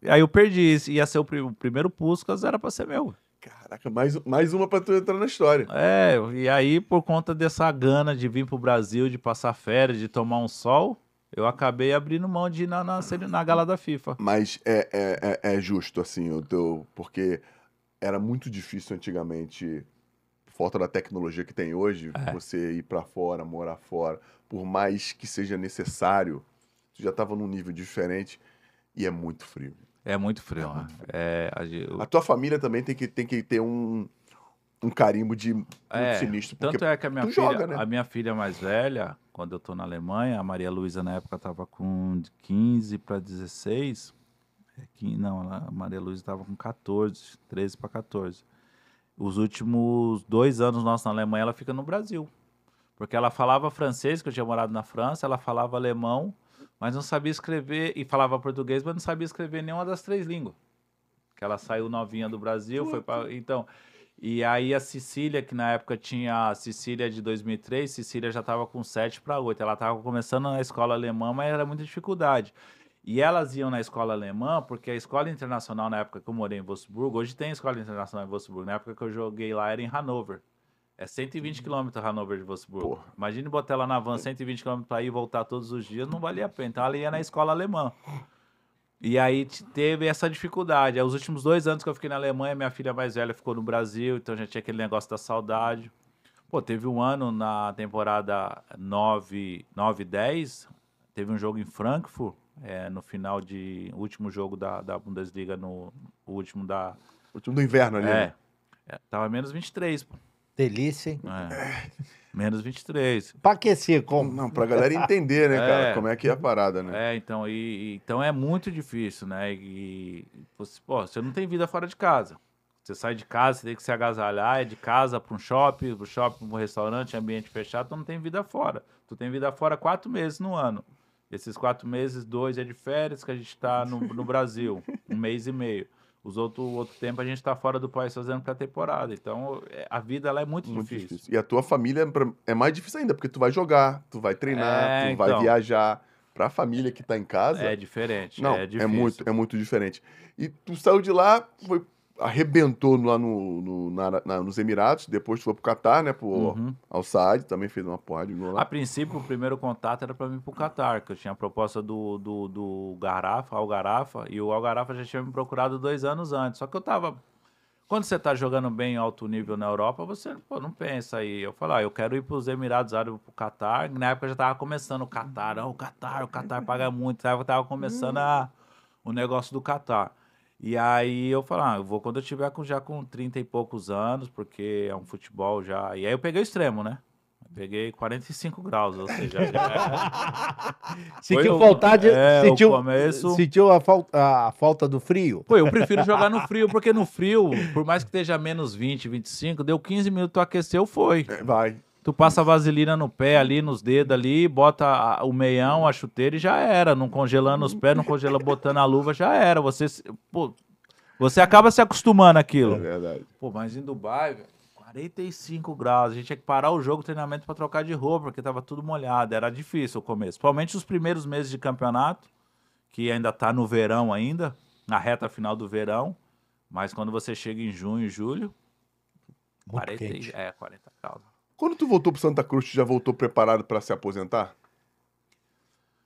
aí eu perdi. Ia ser o, o primeiro Puskas, era pra ser meu. Caraca, mais, mais uma pra tu entrar na história. É, e aí, por conta dessa gana de vir pro Brasil, de passar férias, de tomar um sol eu acabei abrindo mão de ir na, na, na gala da FIFA. Mas é, é, é, é justo, assim, o teu, porque era muito difícil antigamente, por falta da tecnologia que tem hoje, é. você ir para fora, morar fora, por mais que seja necessário, você já estava num nível diferente e é muito frio. É muito frio. Né? É muito frio. É, a, eu... a, tua família também tem que, tem que ter um, um carimbo de é, sinistro. Tanto é que a minha, filha, joga, né? a minha filha mais velha, quando eu estou na Alemanha, a Maria Luísa na época estava com 15 para 16, não, a Maria Luísa estava com 14, 13 para 14. Os últimos dois anos nossos na Alemanha, ela fica no Brasil. Porque ela falava francês, que eu tinha morado na França, ela falava alemão, mas não sabia escrever, e falava português, mas não sabia escrever nenhuma das três línguas. Que ela saiu novinha do Brasil, foi para. Então, e aí a Sicília, que na época tinha a Sicília de 2003, Sicília já estava com 7 para 8. Ela estava começando na escola alemã, mas era muita dificuldade. E elas iam na escola alemã, porque a escola internacional, na época que eu morei em Wolfsburg, hoje tem escola internacional em Wolfsburg, na época que eu joguei lá era em Hanover. É 120 km quilômetros Hanover de Wolfsburg. Porra. Imagine botar ela na van 120 é. quilômetros para ir e voltar todos os dias, não valia a pena. Então ela ia na escola alemã. E aí teve essa dificuldade. os últimos dois anos que eu fiquei na Alemanha, minha filha mais velha ficou no Brasil, então já tinha aquele negócio da saudade. Pô, teve um ano na temporada 9, 10, teve um jogo em Frankfurt, é, no final de último jogo da, da Bundesliga, no último da. Último do inverno ali. É. Né? é tava menos 23, pô. Delícia, hein? É. Menos 23. para aquecer como? Não, a galera entender, né, é. cara, como é que é a parada, né? É, então, e, então é muito difícil, né? E, você, pô, você não tem vida fora de casa. Você sai de casa, você tem que se agasalhar, é de casa para um shopping, do shopping para um restaurante, ambiente fechado, tu não tem vida fora. Tu tem vida fora quatro meses no ano. Esses quatro meses, dois é de férias que a gente está no, no Brasil, um mês e meio. Os outro, o outro tempo a gente está fora do país fazendo pré-temporada. Então é, a vida ela é muito, muito difícil. difícil. E a tua família é mais difícil ainda, porque tu vai jogar, tu vai treinar, é, tu então, vai viajar. Para a família que está em casa. É diferente. Não, é, é, muito, é muito diferente. E tu saiu de lá, foi arrebentou lá no, no na, na, nos Emirados, depois foi pro Catar, né? Pro uhum. Al Saad, também fez uma porra de gol lá. A princípio, o primeiro contato era para mim pro Catar, que eu tinha a proposta do, do, do Garrafa, Al Garrafa, e o Al Garrafa já tinha me procurado dois anos antes. Só que eu tava. Quando você tá jogando bem alto nível na Europa, você pô, não pensa aí. Eu falo ah, eu quero ir pros Emirados Árabes pro Catar. Na época já tava começando o Catar, oh, o Catar, o Catar paga muito. Na época tava começando hum. a, o negócio do Catar. E aí eu falo, ah, eu vou quando eu tiver com, já com 30 e poucos anos, porque é um futebol já. E aí eu peguei o extremo, né? Peguei 45 graus, ou seja, já é... Sentiu é, sentiu, começo... sentiu a, falta, a falta do frio? Pô, eu prefiro jogar no frio, porque no frio, por mais que esteja menos 20, 25, deu 15 minutos, aqueceu, foi. Vai. Tu passa vaselina no pé ali, nos dedos ali, bota o meião, a chuteira e já era. Não congelando os pés, não congela botando a luva, já era. Você, pô, você acaba se acostumando aquilo. É verdade. Pô, mas em Dubai, 45 graus. A gente tinha que parar o jogo, treinamento para trocar de roupa, porque tava tudo molhado. Era difícil o começo. Principalmente os primeiros meses de campeonato, que ainda tá no verão ainda, na reta final do verão. Mas quando você chega em junho, julho, Muito 40, quente. é 40 graus. Quando tu voltou pro Santa Cruz, tu já voltou preparado para se aposentar?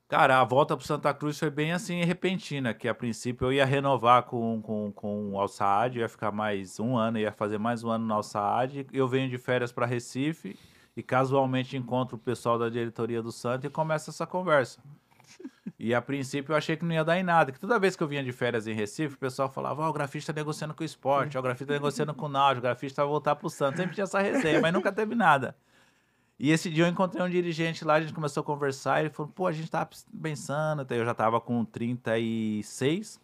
Cara, a volta pro Santa Cruz foi bem assim, repentina, que a princípio eu ia renovar com, com, com o Alçaad, ia ficar mais um ano, ia fazer mais um ano no Alçaad, eu venho de férias para Recife e casualmente encontro o pessoal da diretoria do Santa e começa essa conversa. E a princípio eu achei que não ia dar em nada. Que toda vez que eu vinha de férias em Recife, o pessoal falava: oh, o grafista tá negociando com o esporte, o grafista tá negociando com o Náutico, o grafista vai voltar pro Santos. Sempre tinha essa resenha, mas nunca teve nada. E esse dia eu encontrei um dirigente lá, a gente começou a conversar, e ele falou: pô, a gente tá pensando, eu já tava com 36.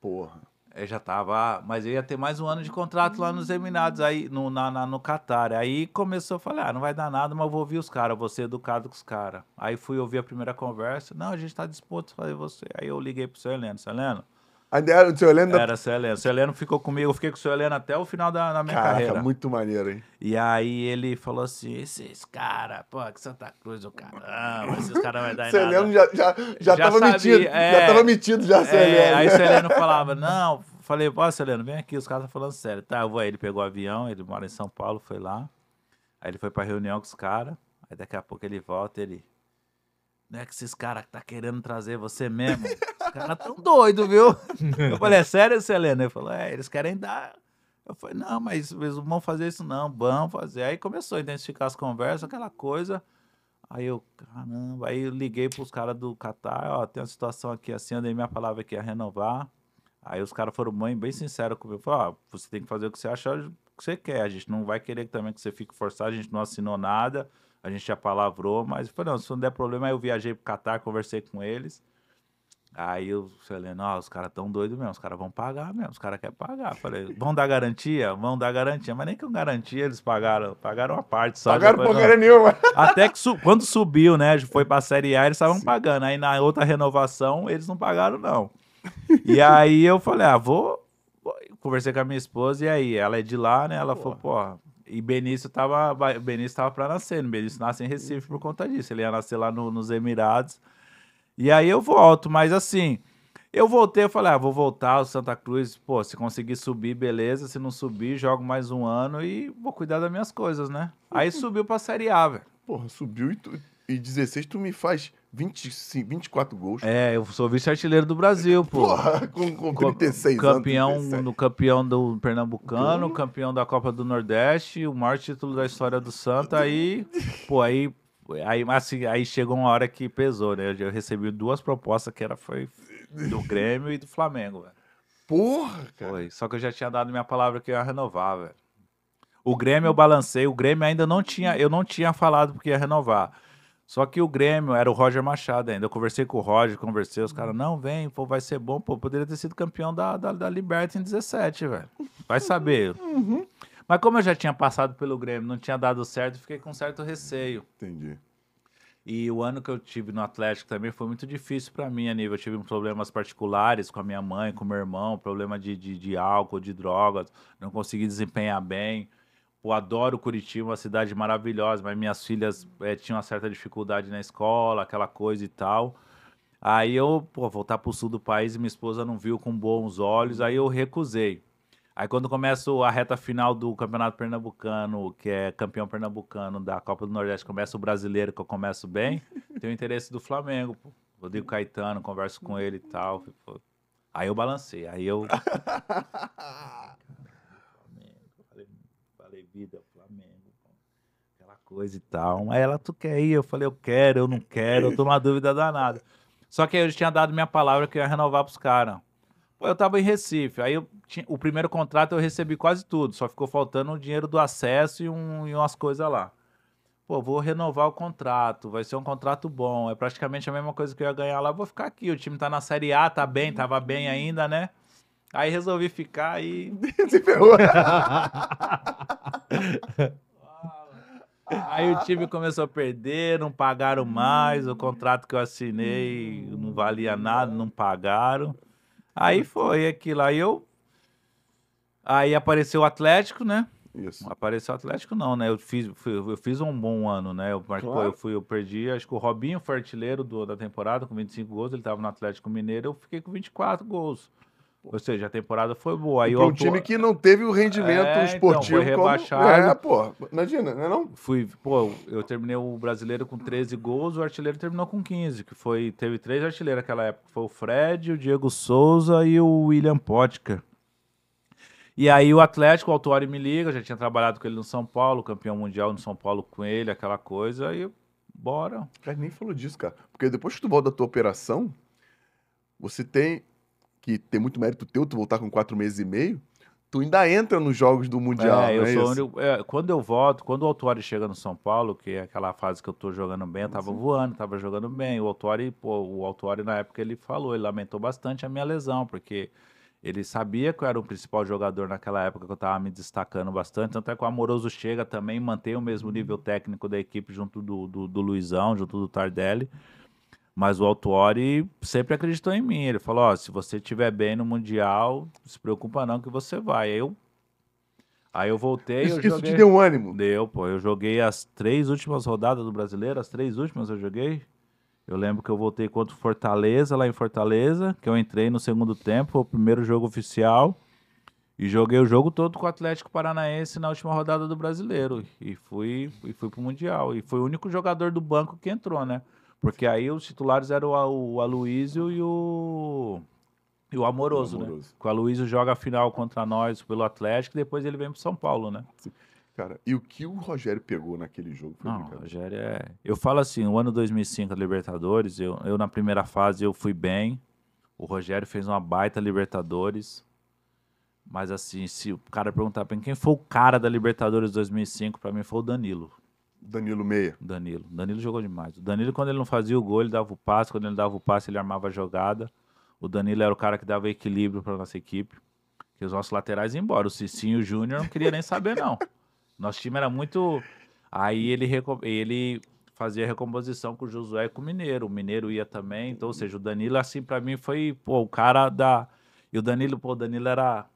Porra. Eu já tava. Mas eu ia ter mais um ano de contrato lá nos Eminados, aí, no, na, na, no Catar. Aí começou a falar: ah, não vai dar nada, mas eu vou ouvir os caras, vou ser educado com os caras. Aí fui ouvir a primeira conversa. Não, a gente tá disposto a fazer você. Aí eu liguei pro seu Heleno, seu Heleno. Ainda era o seu Heleno? Era o seu Heleno. O seu Heleno ficou comigo, eu fiquei com o seu Heleno até o final da, da minha Caraca, carreira. muito maneiro, hein? E aí ele falou assim: esses caras, pô, que Santa Cruz do caramba, esses caras vai dar em seu nada. Seu Heleno já, já, já, já tava sabia, metido, é, já tava metido já, seu é, Heleno. Aí o seu Heleno falava: não, falei, ó, Leandro, vem aqui, os caras estão falando sério. Tá, eu vou aí. Ele pegou o avião, ele mora em São Paulo, foi lá. Aí ele foi pra reunião com os caras. Aí daqui a pouco ele volta ele. Não é que esses caras tá querendo trazer você mesmo. Os caras tão doidos, viu? Eu falei, é sério, Selena? Ele falou, é, eles querem dar. Eu falei, não, mas eles não vão fazer isso, não. Vão fazer. Aí começou a identificar as conversas, aquela coisa. Aí eu, caramba, aí eu liguei pros caras do Catar, ó, tem uma situação aqui assim, eu dei minha palavra aqui a renovar. Aí os caras foram bem, bem sinceros comigo. Falaram, ah, você tem que fazer o que você achar que você quer. A gente não vai querer também que você fique forçado, a gente não assinou nada, a gente já palavrou, mas eu falei, não, se não der problema, aí eu viajei pro Catar, conversei com eles. Aí eu falei, não, os caras tão doidos mesmo, os caras vão pagar mesmo, os caras querem pagar. Falei, vão dar garantia? Vão dar garantia, mas nem que eu garantia eles pagaram, pagaram uma parte só. Pagaram porcaria nenhuma. Até que su quando subiu, né, foi pra Série A, eles estavam pagando. Aí na outra renovação, eles não pagaram não e aí eu falei, ah, vou. Conversei com a minha esposa, e aí? Ela é de lá, né? Ela falou, porra. E Benício tava, Benício tava pra nascer. Benício nasce em Recife por conta disso. Ele ia nascer lá no, nos Emirados. E aí eu volto, mas assim. Eu voltei, eu falei, ah, vou voltar, ao Santa Cruz, pô, se conseguir subir, beleza, se não subir, jogo mais um ano e vou cuidar das minhas coisas, né? Aí subiu pra Série A, velho. Porra, subiu e, tu, e 16 tu me faz 25, 24 gols. É, eu sou vice-artilheiro do Brasil, pô. Porra, com, com 36 campeão, anos. 37. No campeão do Pernambucano, uhum. campeão da Copa do Nordeste, o maior título da história do Santa. Aí, pô, aí, aí, assim, aí chegou uma hora que pesou, né? Eu recebi duas propostas que era, foi do Grêmio e do Flamengo, velho. Porra, cara. Foi, só que eu já tinha dado minha palavra que ia renovar, velho. O Grêmio eu balancei, o Grêmio ainda não tinha, eu não tinha falado porque ia renovar. Só que o Grêmio era o Roger Machado ainda. Eu conversei com o Roger, conversei, os caras, hum. não, vem, pô, vai ser bom, pô, poderia ter sido campeão da, da, da Liberta em 17, velho. Vai saber. Uhum. Mas como eu já tinha passado pelo Grêmio, não tinha dado certo, fiquei com certo receio. Entendi. E o ano que eu tive no Atlético também foi muito difícil para mim, a nível. Eu tive problemas particulares com a minha mãe, com o meu irmão, problema de, de, de álcool, de drogas, não consegui desempenhar bem. Eu adoro Curitiba, uma cidade maravilhosa, mas minhas filhas é, tinham uma certa dificuldade na escola, aquela coisa e tal. Aí eu, pô, voltar pro sul do país e minha esposa não viu com bons olhos, aí eu recusei. Aí quando começa a reta final do Campeonato Pernambucano, que é campeão pernambucano da Copa do Nordeste, começa o brasileiro, que eu começo bem, tem o interesse do Flamengo, pô. Rodrigo Caetano, converso com ele e tal. Aí eu balancei, aí eu... vida Flamengo, aquela coisa e tal. Aí ela, tu quer ir? Eu falei, eu quero, eu não quero, eu tô numa dúvida danada. Só que aí eu tinha dado minha palavra que eu ia renovar pros caras. Pô, eu tava em Recife, aí tinha, o primeiro contrato eu recebi quase tudo, só ficou faltando o dinheiro do acesso e, um, e umas coisas lá. Pô, vou renovar o contrato, vai ser um contrato bom, é praticamente a mesma coisa que eu ia ganhar lá, vou ficar aqui, o time tá na Série A, tá bem, tava bem ainda, né? Aí resolvi ficar e. Se ferrou. Aí o time começou a perder, não pagaram mais, o contrato que eu assinei não valia nada, não pagaram. Aí foi aquilo. Aí eu. Aí apareceu o Atlético, né? Isso. Apareceu o Atlético, não, né? Eu fiz, fui, eu fiz um bom ano, né? Eu, claro. eu, fui, eu perdi, acho que o Robinho foi artilheiro do, da temporada com 25 gols, ele estava no Atlético Mineiro, eu fiquei com 24 gols. Ou seja, a temporada foi boa. Aí e um time que não teve o rendimento é, então, esportivo então, foi rebaixado. Como... É, pô. Imagina, não é não? Fui, pô, eu terminei o brasileiro com 13 gols, o artilheiro terminou com 15, que foi... Teve três artilheiros naquela época. Foi o Fred, o Diego Souza e o William Potka. E aí o Atlético, o Autuari me liga, já tinha trabalhado com ele no São Paulo, campeão mundial no São Paulo com ele, aquela coisa, aí bora. Cara, nem falou disso, cara. Porque depois que tu volta da tua operação, você tem que tem muito mérito teu, tu voltar com quatro meses e meio, tu ainda entra nos jogos do Mundial. É, eu é sou eu, é, quando eu volto, quando o Autori chega no São Paulo, que é aquela fase que eu tô jogando bem, eu tava Sim. voando, tava jogando bem. O Autori, pô, o Autori na época ele falou, ele lamentou bastante a minha lesão, porque ele sabia que eu era o principal jogador naquela época, que eu estava me destacando bastante. Tanto é que o Amoroso chega também, mantém o mesmo uhum. nível técnico da equipe junto do, do, do Luizão, junto do Tardelli. Mas o Altuori sempre acreditou em mim. Ele falou: oh, se você estiver bem no Mundial, se preocupa não que você vai. Aí eu, aí eu voltei. Isso, eu joguei... isso te deu um ânimo? Deu, pô. Eu joguei as três últimas rodadas do brasileiro, as três últimas eu joguei. Eu lembro que eu voltei contra o Fortaleza, lá em Fortaleza, que eu entrei no segundo tempo, o primeiro jogo oficial. E joguei o jogo todo com o Atlético Paranaense na última rodada do brasileiro. E fui, e fui pro Mundial. E foi o único jogador do banco que entrou, né? Porque aí os titulares eram o, o Aloysio e o, e o Amoroso, o né? Amoroso. né? com o Aloysio joga a final contra nós pelo Atlético e depois ele vem pro São Paulo, né? Cara, e o que o Rogério pegou naquele jogo foi Não, o Rogério é... Eu falo assim, o ano 2005 da Libertadores, eu, eu na primeira fase eu fui bem, o Rogério fez uma baita Libertadores, mas assim, se o cara perguntar pra mim quem foi o cara da Libertadores 2005, para mim foi o Danilo. Danilo Meia. Danilo. Danilo jogou demais. O Danilo, quando ele não fazia o gol, ele dava o passe. Quando ele dava o passe, ele armava a jogada. O Danilo era o cara que dava equilíbrio para nossa equipe. Que os nossos laterais iam embora. O Cicinho Júnior não queria nem saber, não. Nosso time era muito. Aí ele, ele fazia recomposição com o Josué e com o Mineiro. O Mineiro ia também. Então, ou seja, o Danilo, assim, para mim, foi pô, o cara da. E o Danilo, pô, o Danilo era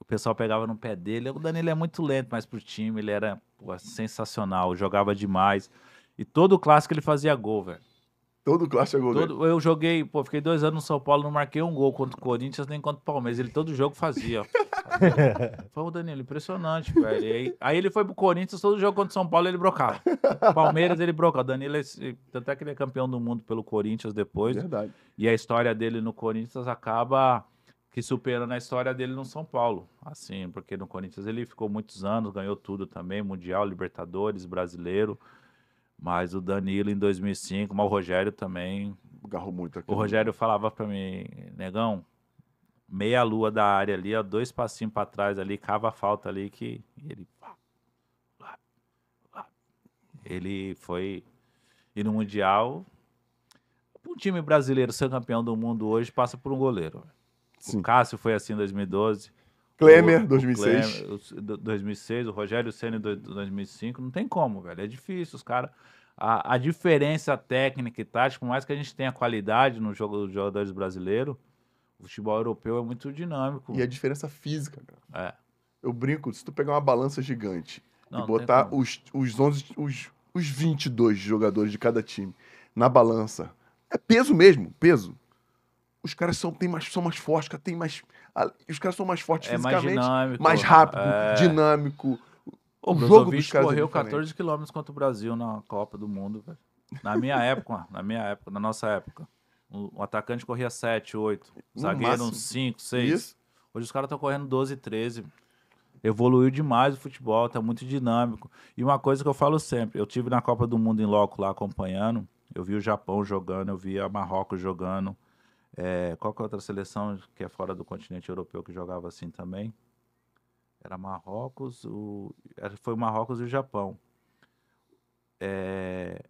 o pessoal pegava no pé dele. O Danilo é muito lento, mas pro time ele era pô, sensacional, jogava demais. E todo clássico ele fazia gol, velho. Todo clássico é gol. Todo, eu joguei, pô, fiquei dois anos no São Paulo, não marquei um gol contra o Corinthians nem contra o Palmeiras. Ele todo jogo fazia. foi o Danilo, impressionante, velho. Aí, aí, ele foi pro Corinthians, todo jogo contra o São Paulo ele brocava. Palmeiras ele brocava. O Danilo, é esse, tanto é que ele é campeão do mundo pelo Corinthians depois. Verdade. E a história dele no Corinthians acaba que supera na história dele no São Paulo. Assim, porque no Corinthians ele ficou muitos anos, ganhou tudo também, Mundial, Libertadores, Brasileiro. Mas o Danilo em 2005, mas o Rogério também. garrou muito aqui. O Rogério falava para mim, negão, meia lua da área ali, ó, dois passinhos para trás ali, cava a falta ali que ele. Ele foi. E no Mundial, um time brasileiro ser campeão do mundo hoje passa por um goleiro. Sim. O Cássio foi assim em 2012. Klemer, 2006. O Klemer, 2006, o Rogério Senna, 2005. Não tem como, velho. É difícil, os caras... A, a, diferença técnica e tática, por mais que a gente tenha qualidade no jogo dos jogadores brasileiros, o futebol europeu é muito dinâmico. E a diferença física, cara. É. Eu brinco, se tu pegar uma balança gigante não, e botar os, os 11, os, os 22 jogadores de cada time na balança, é peso mesmo, peso os caras são, tem mais, são mais fortes, tem mais. os caras são mais fortes é fisicamente, mais, dinâmico, mais rápido, é... dinâmico. O, o jogo dos caras correu é 14 km contra o Brasil na Copa do Mundo, velho. Na minha época, na minha época, na nossa época. O atacante corria 7, 8. zagueiro 5, 6. Hoje os caras estão correndo 12, 13. Evoluiu demais o futebol, está muito dinâmico. E uma coisa que eu falo sempre, eu tive na Copa do Mundo em loco lá acompanhando, eu vi o Japão jogando, eu vi a Marrocos jogando, é, qual que é outra seleção que é fora do continente europeu que jogava assim também? Era Marrocos, o, foi Marrocos e o Japão. É,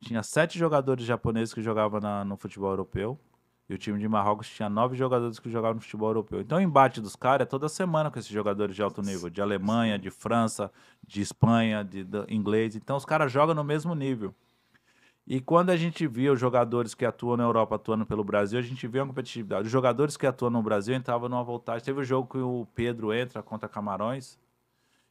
tinha sete jogadores japoneses que jogavam na, no futebol europeu. E o time de Marrocos tinha nove jogadores que jogavam no futebol europeu. Então o embate dos caras é toda semana com esses jogadores de alto nível. De Alemanha, de França, de Espanha, de, de inglês. Então os caras jogam no mesmo nível. E quando a gente vê os jogadores que atuam na Europa atuando pelo Brasil, a gente vê uma competitividade. Os jogadores que atuam no Brasil entravam numa voltagem. Teve o um jogo que o Pedro entra contra Camarões.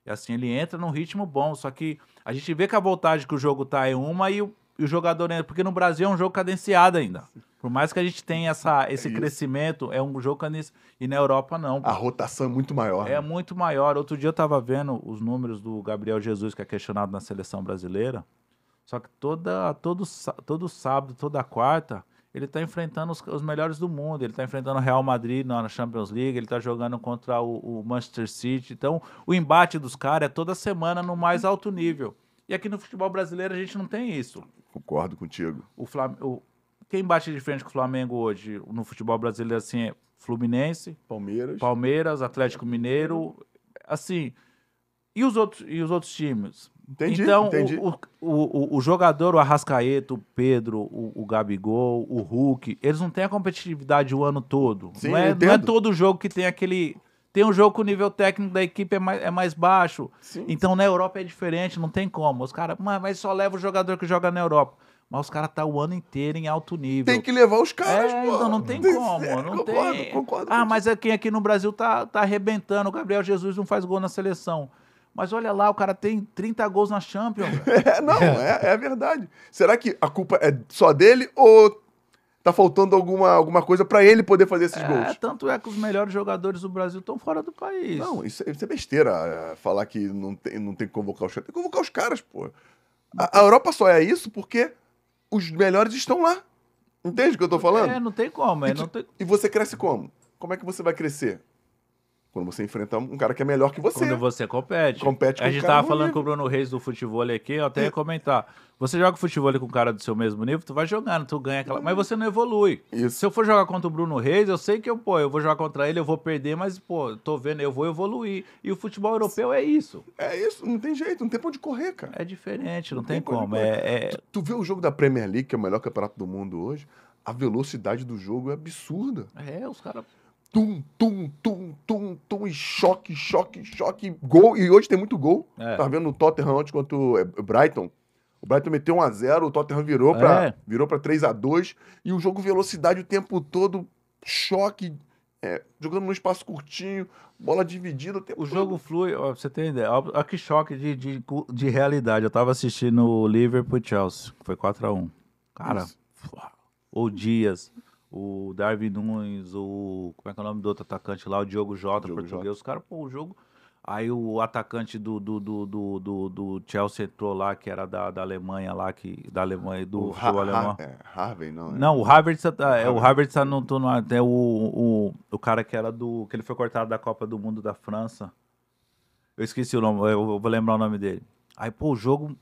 E assim, ele entra num ritmo bom. Só que a gente vê que a voltagem que o jogo tá é uma e o, e o jogador entra. Porque no Brasil é um jogo cadenciado ainda. Por mais que a gente tenha essa, é esse é crescimento, é um jogo cadenciado. E na Europa não. A rotação é muito maior. É né? muito maior. Outro dia eu tava vendo os números do Gabriel Jesus, que é questionado na seleção brasileira. Só que toda, todo, todo sábado, toda quarta, ele está enfrentando os, os, melhores do mundo. Ele está enfrentando o Real Madrid na Champions League, ele está jogando contra o, o, Manchester City. Então, o embate dos caras é toda semana no mais alto nível. E aqui no futebol brasileiro a gente não tem isso. Concordo contigo. O Flam o, quem bate de frente com o Flamengo hoje no futebol brasileiro assim é Fluminense, Palmeiras, Palmeiras, Atlético Mineiro, assim. E os outros, e os outros times? Entendi, então, entendi. O, o, o, o, jogador, o Arrascaeta, o Pedro, o, o, Gabigol, o Hulk, eles não têm a competitividade o ano todo. Sim, é, não, é, não é todo jogo que tem aquele. Tem um jogo que o nível técnico da equipe é mais, é mais baixo. Sim. Então na Europa é diferente, não tem como. Os caras, mas, mas só leva o jogador que joga na Europa. Mas os caras tá o ano inteiro em alto nível. Tem que levar os caras, é, pô. Então não tem como, não concordo, tem. Concordo ah, mas é quem aqui no Brasil tá, tá arrebentando. O Gabriel Jesus não faz gol na seleção. Mas olha lá, o cara tem 30 gols na Champions. É, não, é, é verdade. Será que a culpa é só dele ou tá faltando alguma, alguma coisa para ele poder fazer esses é, gols. Tanto é que os melhores jogadores do Brasil estão fora do país. Não, isso é, isso é besteira. É, falar que não tem, não tem que convocar os caras. Tem que convocar os caras, pô. A, a, Europa só é isso porque os melhores estão lá. Entende o que eu tô falando? É, não tem como. É, não tem... e você cresce como? Como é que você vai crescer? Quando você enfrenta um cara que é melhor que você. Quando você compete. Compete com A gente um tava falando nível. com o Bruno Reis do futebol aqui, eu até ia comentar. Você joga futebol com um cara do seu mesmo nível, tu vai jogando, tu ganha aquela. Mas você não evolui. Isso. Se eu for jogar contra o Bruno Reis, eu sei que eu, pô, eu vou jogar contra ele, eu vou perder, mas, pô, tô vendo, eu vou evoluir. E o futebol europeu é isso. É isso, não tem jeito, não tem pra onde correr, cara. É diferente, não, não tem, tem como. É, é... Tu, tu vê o jogo da Premier League, que é o melhor campeonato do mundo hoje, a velocidade do jogo é absurda. É, os caras tum, tum, tum, tum, tum, e choque, choque, choque, gol. E hoje tem muito gol. É. Tava tá vendo o Tottenham ontem contra o é, Brighton. O Brighton meteu 1x0, o Tottenham virou é. pra, virou pra 3x2. E o jogo velocidade o tempo todo, choque, é, jogando no espaço curtinho, bola dividida. O, o jogo flui, ó, pra você ter ideia. Olha que choque de, de, de, realidade. Eu tava assistindo o Liverpool e Chelsea, foi 4x1. Cara, ou Dias o Darwin Nunes, o. Como é que é o nome do outro atacante lá? O Diogo Jota, Diogo português. Jota. Os caras, pô, o jogo. Aí o atacante do, do, do, do, do, do Chelsea entrou lá, que era da, da Alemanha lá, que, da Alemanha do futebol alemão. É, Harvey, não? É. Não, o Harvard é, o Harvard está no, no, é o, o, o cara que era do. que ele foi cortado da Copa do Mundo da França. Eu esqueci o nome, eu vou lembrar o nome dele. Aí, pô, o jogo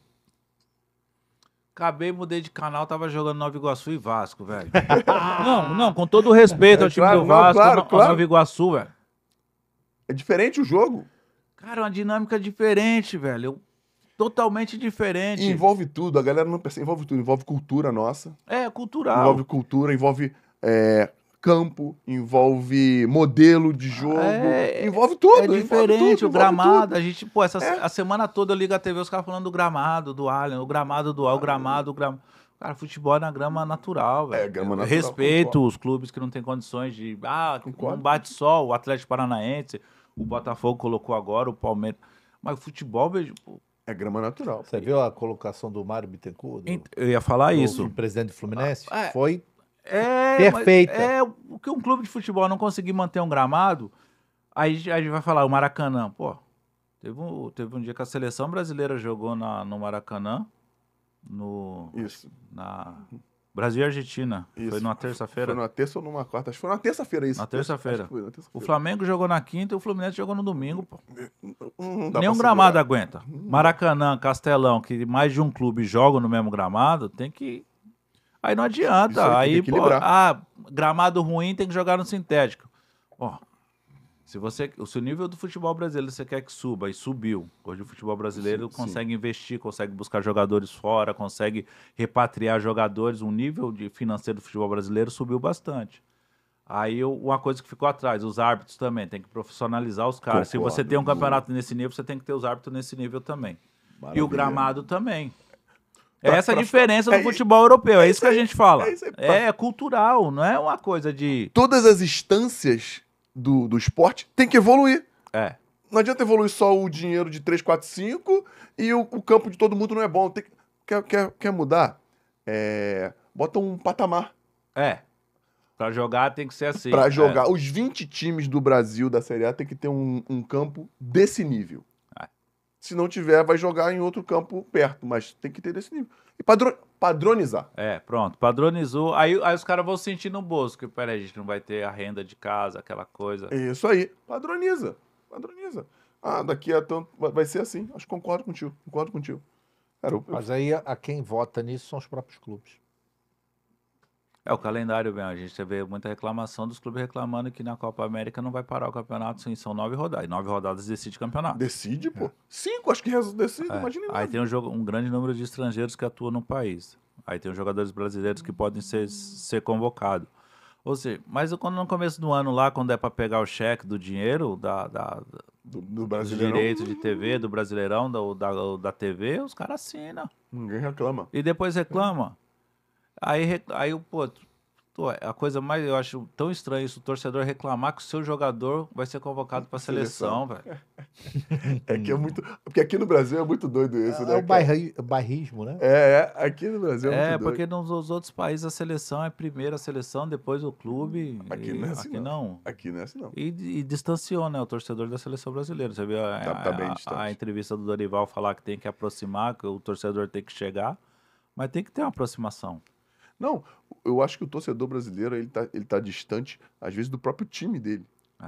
Acabei, mudei de canal, tava jogando Nova Iguaçu e Vasco, velho. não, não, com todo o respeito ao tive é time claro, do Vasco, não, claro, no, claro. Nova Iguaçu, velho. É diferente o jogo. Cara, é uma dinâmica diferente, velho. Totalmente diferente. E envolve tudo, a galera não percebe, envolve tudo. Envolve cultura nossa. É, cultural. Envolve cultura, envolve é, campo, envolve modelo de jogo, é, envolve tudo. É diferente tudo, o gramado. Tudo. A gente, pô, essa, é. a semana toda eu ligo a TV, os caras falando do gramado, do Alien, o gramado do Al, o gramado, o gramado. Cara, futebol é na grama natural, é, velho. É, grama natural. Respeito concordo. os clubes que não têm condições de. Ah, concordo. um bate-sol, o Atlético Paranaense, o Botafogo colocou agora, o Palmeiras. Mas o futebol, vejo, Pô, é grama natural. Você viu a colocação do Mário Bittencourt? Do, eu ia falar do, isso. O presidente do Fluminense? Ah, é. Foi é, Perfeita. É o que um clube de futebol não conseguir manter um gramado, aí a gente vai falar, o Maracanã, pô. Teve um, teve um dia que a seleção brasileira jogou na, no Maracanã. No. Isso. Na. Brasil e Argentina. Isso. Foi numa terça-feira? Foi numa terça ou numa quarta? Acho que foi numa terça-feira isso. Na terça-feira. Terça o Flamengo jogou na quinta e o Fluminense jogou no domingo, pô. Não, hum, não hum, Nenhum gramado aguenta. Hum. Maracanã, Castelão, que mais de um clube joga no mesmo gramado, tem que Aí não adianta. Aí, aí pô, ah, gramado ruim tem que jogar no sintético. Ó, se você, o o nível do futebol brasileiro você quer que suba e subiu, hoje o futebol brasileiro sim, consegue sim. investir, consegue buscar jogadores fora, consegue repatriar jogadores, o nível de financeiro do futebol brasileiro subiu bastante. Aí uma coisa que ficou atrás, os árbitros também, tem que profissionalizar os caras. Concordo, se você tem um campeonato nesse nível, você tem que ter os árbitros nesse nível também. Maravilha. E o gramado também. É essa a diferença do é, futebol europeu, é, é isso que a gente fala. É, é, é, cultural, não é uma coisa de. Todas as instâncias do, do esporte têm que evoluir. É. Não adianta evoluir só o dinheiro de 3, 4, 5 e o, o campo de todo mundo não é bom. Tem, quer, quer, quer mudar? bota um patamar. É. Pra jogar tem que ser assim. Pra jogar. Os 20 times do Brasil da Série A tem que ter um, um campo desse nível. Se não tiver, vai jogar em outro campo perto, mas tem que ter desse nível. E padronizar. É, pronto, padronizou. Aí, aí os caras vão sentir no bolso que, peraí, a gente não vai ter a renda de casa, aquela coisa. Isso aí, padroniza, padroniza. Ah, daqui a tanto, vai ser assim. Acho que concordo contigo, concordo contigo. Cara, eu... Mas aí a quem vota nisso são os próprios clubes. É, o calendário mesmo. A gente vê muita reclamação dos clubes reclamando que na Copa América não vai parar o campeonato. Sim, são nove rodadas. E nove rodadas decide campeonato. Decide, pô. É. Cinco, acho que decide, é. imagina. Aí tem um, jogo, um grande número de estrangeiros que atuam no país. Aí tem os jogadores brasileiros que podem ser, ser convocados. Ou seja, mas quando no começo do ano lá, quando é para pegar o cheque do dinheiro, da, da do, do brasileirão. direito de TV, do brasileirão, da, da, da TV, os caras assinam. Ninguém reclama. E depois reclama. Aí, aí pô, a coisa mais. Eu acho tão estranho isso, o torcedor reclamar que o seu jogador vai ser convocado para a seleção, velho. É que é muito. Porque aqui no Brasil é muito doido isso, é, né? É o bairri, bairrismo, né? É, é, aqui no Brasil é, é porque nos, nos, outros países a seleção é primeiro a seleção, depois o clube. Hum, aqui e, não é assim. Aqui não. não. Aqui não é assim, não. E, e, distanciou, né? O torcedor da seleção brasileira. Você viu a, tá, tá a, a entrevista do Dorival falar que tem que aproximar, que o torcedor tem que chegar, mas tem que ter uma aproximação. Não, eu acho que o torcedor brasileiro ele tá, ele tá distante, às vezes, do próprio time dele. É.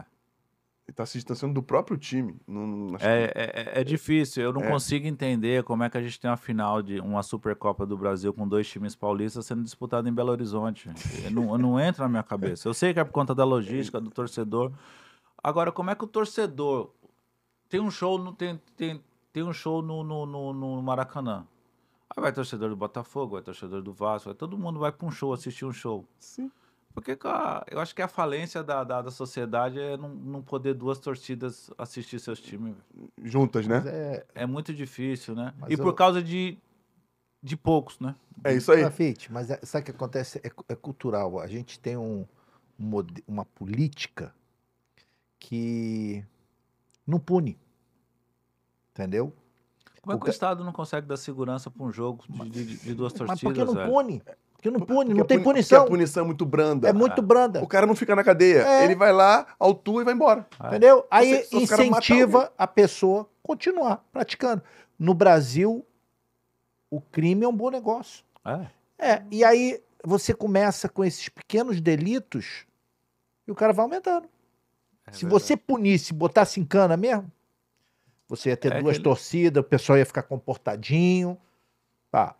Ele tá se distanciando do próprio time. Não, não, é, que... É, é, é, difícil, eu não é. consigo entender como é que a gente tem uma final de uma Supercopa do Brasil com dois times paulistas sendo disputado em Belo Horizonte. não, não entra na minha cabeça. Eu sei que é por conta da logística, do torcedor. Agora, como é que o torcedor. Tem um show no, tem, tem, tem um show no, no, no, no Maracanã. Aí ah, vai torcedor do Botafogo, vai torcedor do Vasco, vai, todo mundo vai para um show, assistir um show. Sim. Porque cara, eu acho que a falência da, da, da sociedade é não, não, poder duas torcidas assistir seus times. Juntas, né? É... é... muito difícil, né? Mas e eu... por causa de, de poucos, né? É isso aí. Grafite, mas é, sabe o que acontece? É, é, cultural. A gente tem um, uma política que não pune. Entendeu? Como é que o, o Estado não consegue dar segurança para um jogo de, de, de duas torcidas? Mas porque não pune. Porque não pune, porque não tem punição. Porque a punição é muito branda. É muito ah. branda. O cara não fica na cadeia. É. Ele vai lá, autua e vai embora. É. Entendeu? Aí Você, incentiva a pessoa continuar praticando. No Brasil, o crime é um bom negócio. É. é. E aí você começa com esses pequenos delitos e o cara vai aumentando. É se verdade. você punisse, botasse em cana mesmo, você ia ter é duas aquele... torcidas, o pessoal ia ficar comportadinho. Pá.